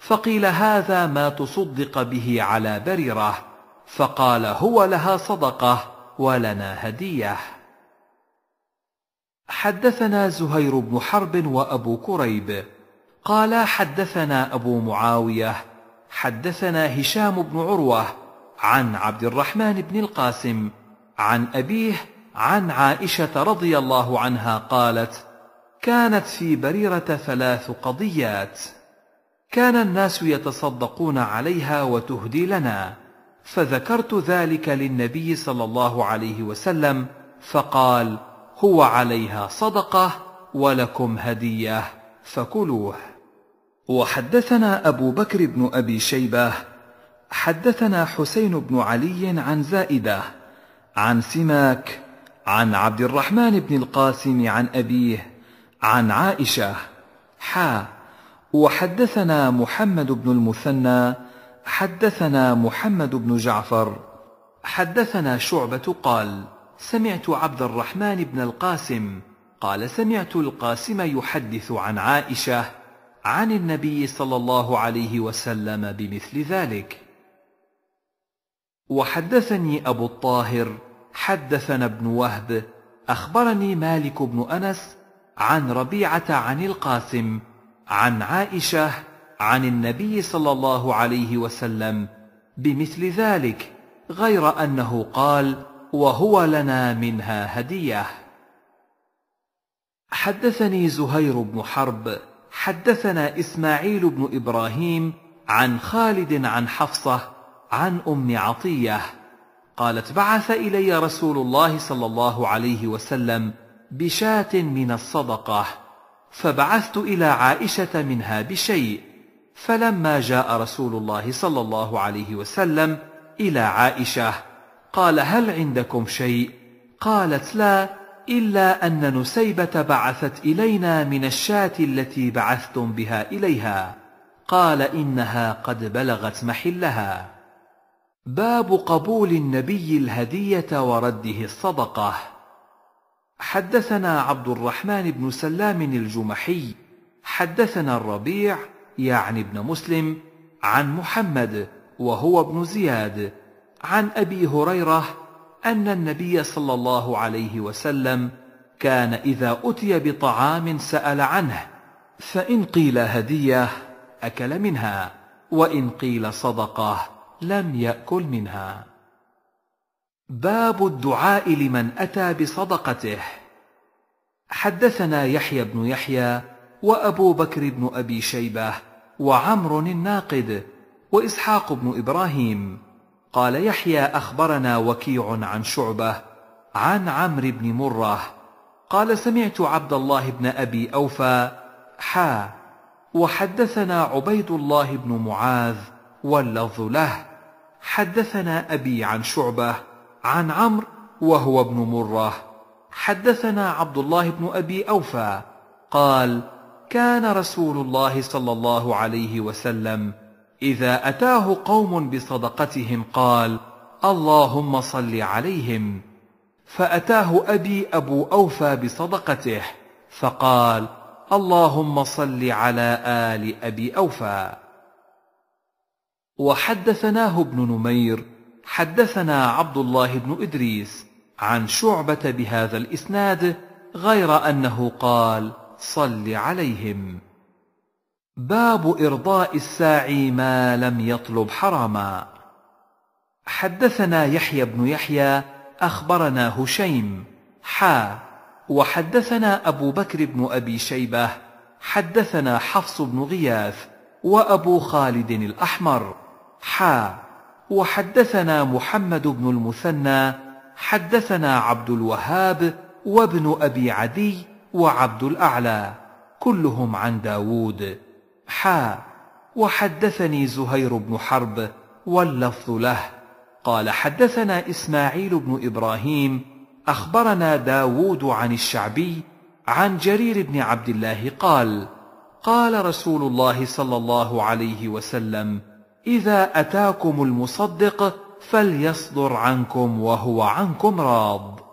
فقيل هذا ما تصدق به على بريره فقال هو لها صدقه ولنا هديه حدثنا زهير بن حرب وابو كريب قال حدثنا ابو معاويه حدثنا هشام بن عروه عن عبد الرحمن بن القاسم عن ابيه عن عائشه رضي الله عنها قالت كانت في بريره ثلاث قضيات كان الناس يتصدقون عليها وتهدي لنا فذكرت ذلك للنبي صلى الله عليه وسلم فقال هو عليها صدقه ولكم هديه فكلوه وحدثنا ابو بكر بن ابي شيبه حدثنا حسين بن علي عن زائده عن سماك عن عبد الرحمن بن القاسم عن ابيه عن عائشه حا وحدثنا محمد بن المثنى حدثنا محمد بن جعفر حدثنا شعبة قال سمعت عبد الرحمن بن القاسم قال سمعت القاسم يحدث عن عائشة عن النبي صلى الله عليه وسلم بمثل ذلك وحدثني أبو الطاهر حدثنا ابن وهب أخبرني مالك بن أنس عن ربيعة عن القاسم عن عائشه عن النبي صلى الله عليه وسلم بمثل ذلك غير انه قال وهو لنا منها هديه حدثني زهير بن حرب حدثنا اسماعيل بن ابراهيم عن خالد عن حفصه عن ام عطيه قالت بعث الي رسول الله صلى الله عليه وسلم بشاه من الصدقه فبعثت الى عائشه منها بشيء فلما جاء رسول الله صلى الله عليه وسلم الى عائشه قال هل عندكم شيء قالت لا الا ان نسيبه بعثت الينا من الشاه التي بعثتم بها اليها قال انها قد بلغت محلها باب قبول النبي الهديه ورده الصدقه حدثنا عبد الرحمن بن سلام الجمحي حدثنا الربيع يعني ابن مسلم عن محمد وهو ابن زياد عن ابي هريره ان النبي صلى الله عليه وسلم كان اذا اتي بطعام سال عنه فان قيل هديه اكل منها وان قيل صدقه لم ياكل منها باب الدعاء لمن أتى بصدقته حدثنا يحيى بن يحيى وأبو بكر بن أبي شيبة وعمر الناقد وإسحاق بن إبراهيم قال يحيى أخبرنا وكيع عن شعبة عن عمرو بن مرة قال سمعت عبد الله بن أبي أوفى حا وحدثنا عبيد الله بن معاذ واللفظ له حدثنا أبي عن شعبه عن عمرو وهو ابن مره حدثنا عبد الله بن ابي اوفى قال كان رسول الله صلى الله عليه وسلم اذا اتاه قوم بصدقتهم قال اللهم صل عليهم فاتاه ابي ابو اوفى بصدقته فقال اللهم صل على ال ابي اوفى وحدثناه ابن نمير حدثنا عبد الله بن إدريس عن شعبة بهذا الإسناد غير أنه قال صل عليهم باب إرضاء الساعي ما لم يطلب حراما حدثنا يحيى بن يحيى أخبرنا هشيم حا وحدثنا أبو بكر بن أبي شيبة حدثنا حفص بن غياث وأبو خالد الأحمر حا وحدثنا محمد بن المثنى حدثنا عبد الوهاب وابن أبي عدي وعبد الأعلى كلهم عن داود حا وحدثني زهير بن حرب واللفظ له قال حدثنا إسماعيل بن إبراهيم أخبرنا داود عن الشعبي عن جرير بن عبد الله قال قال رسول الله صلى الله عليه وسلم إذا أتاكم المصدق فليصدر عنكم وهو عنكم راض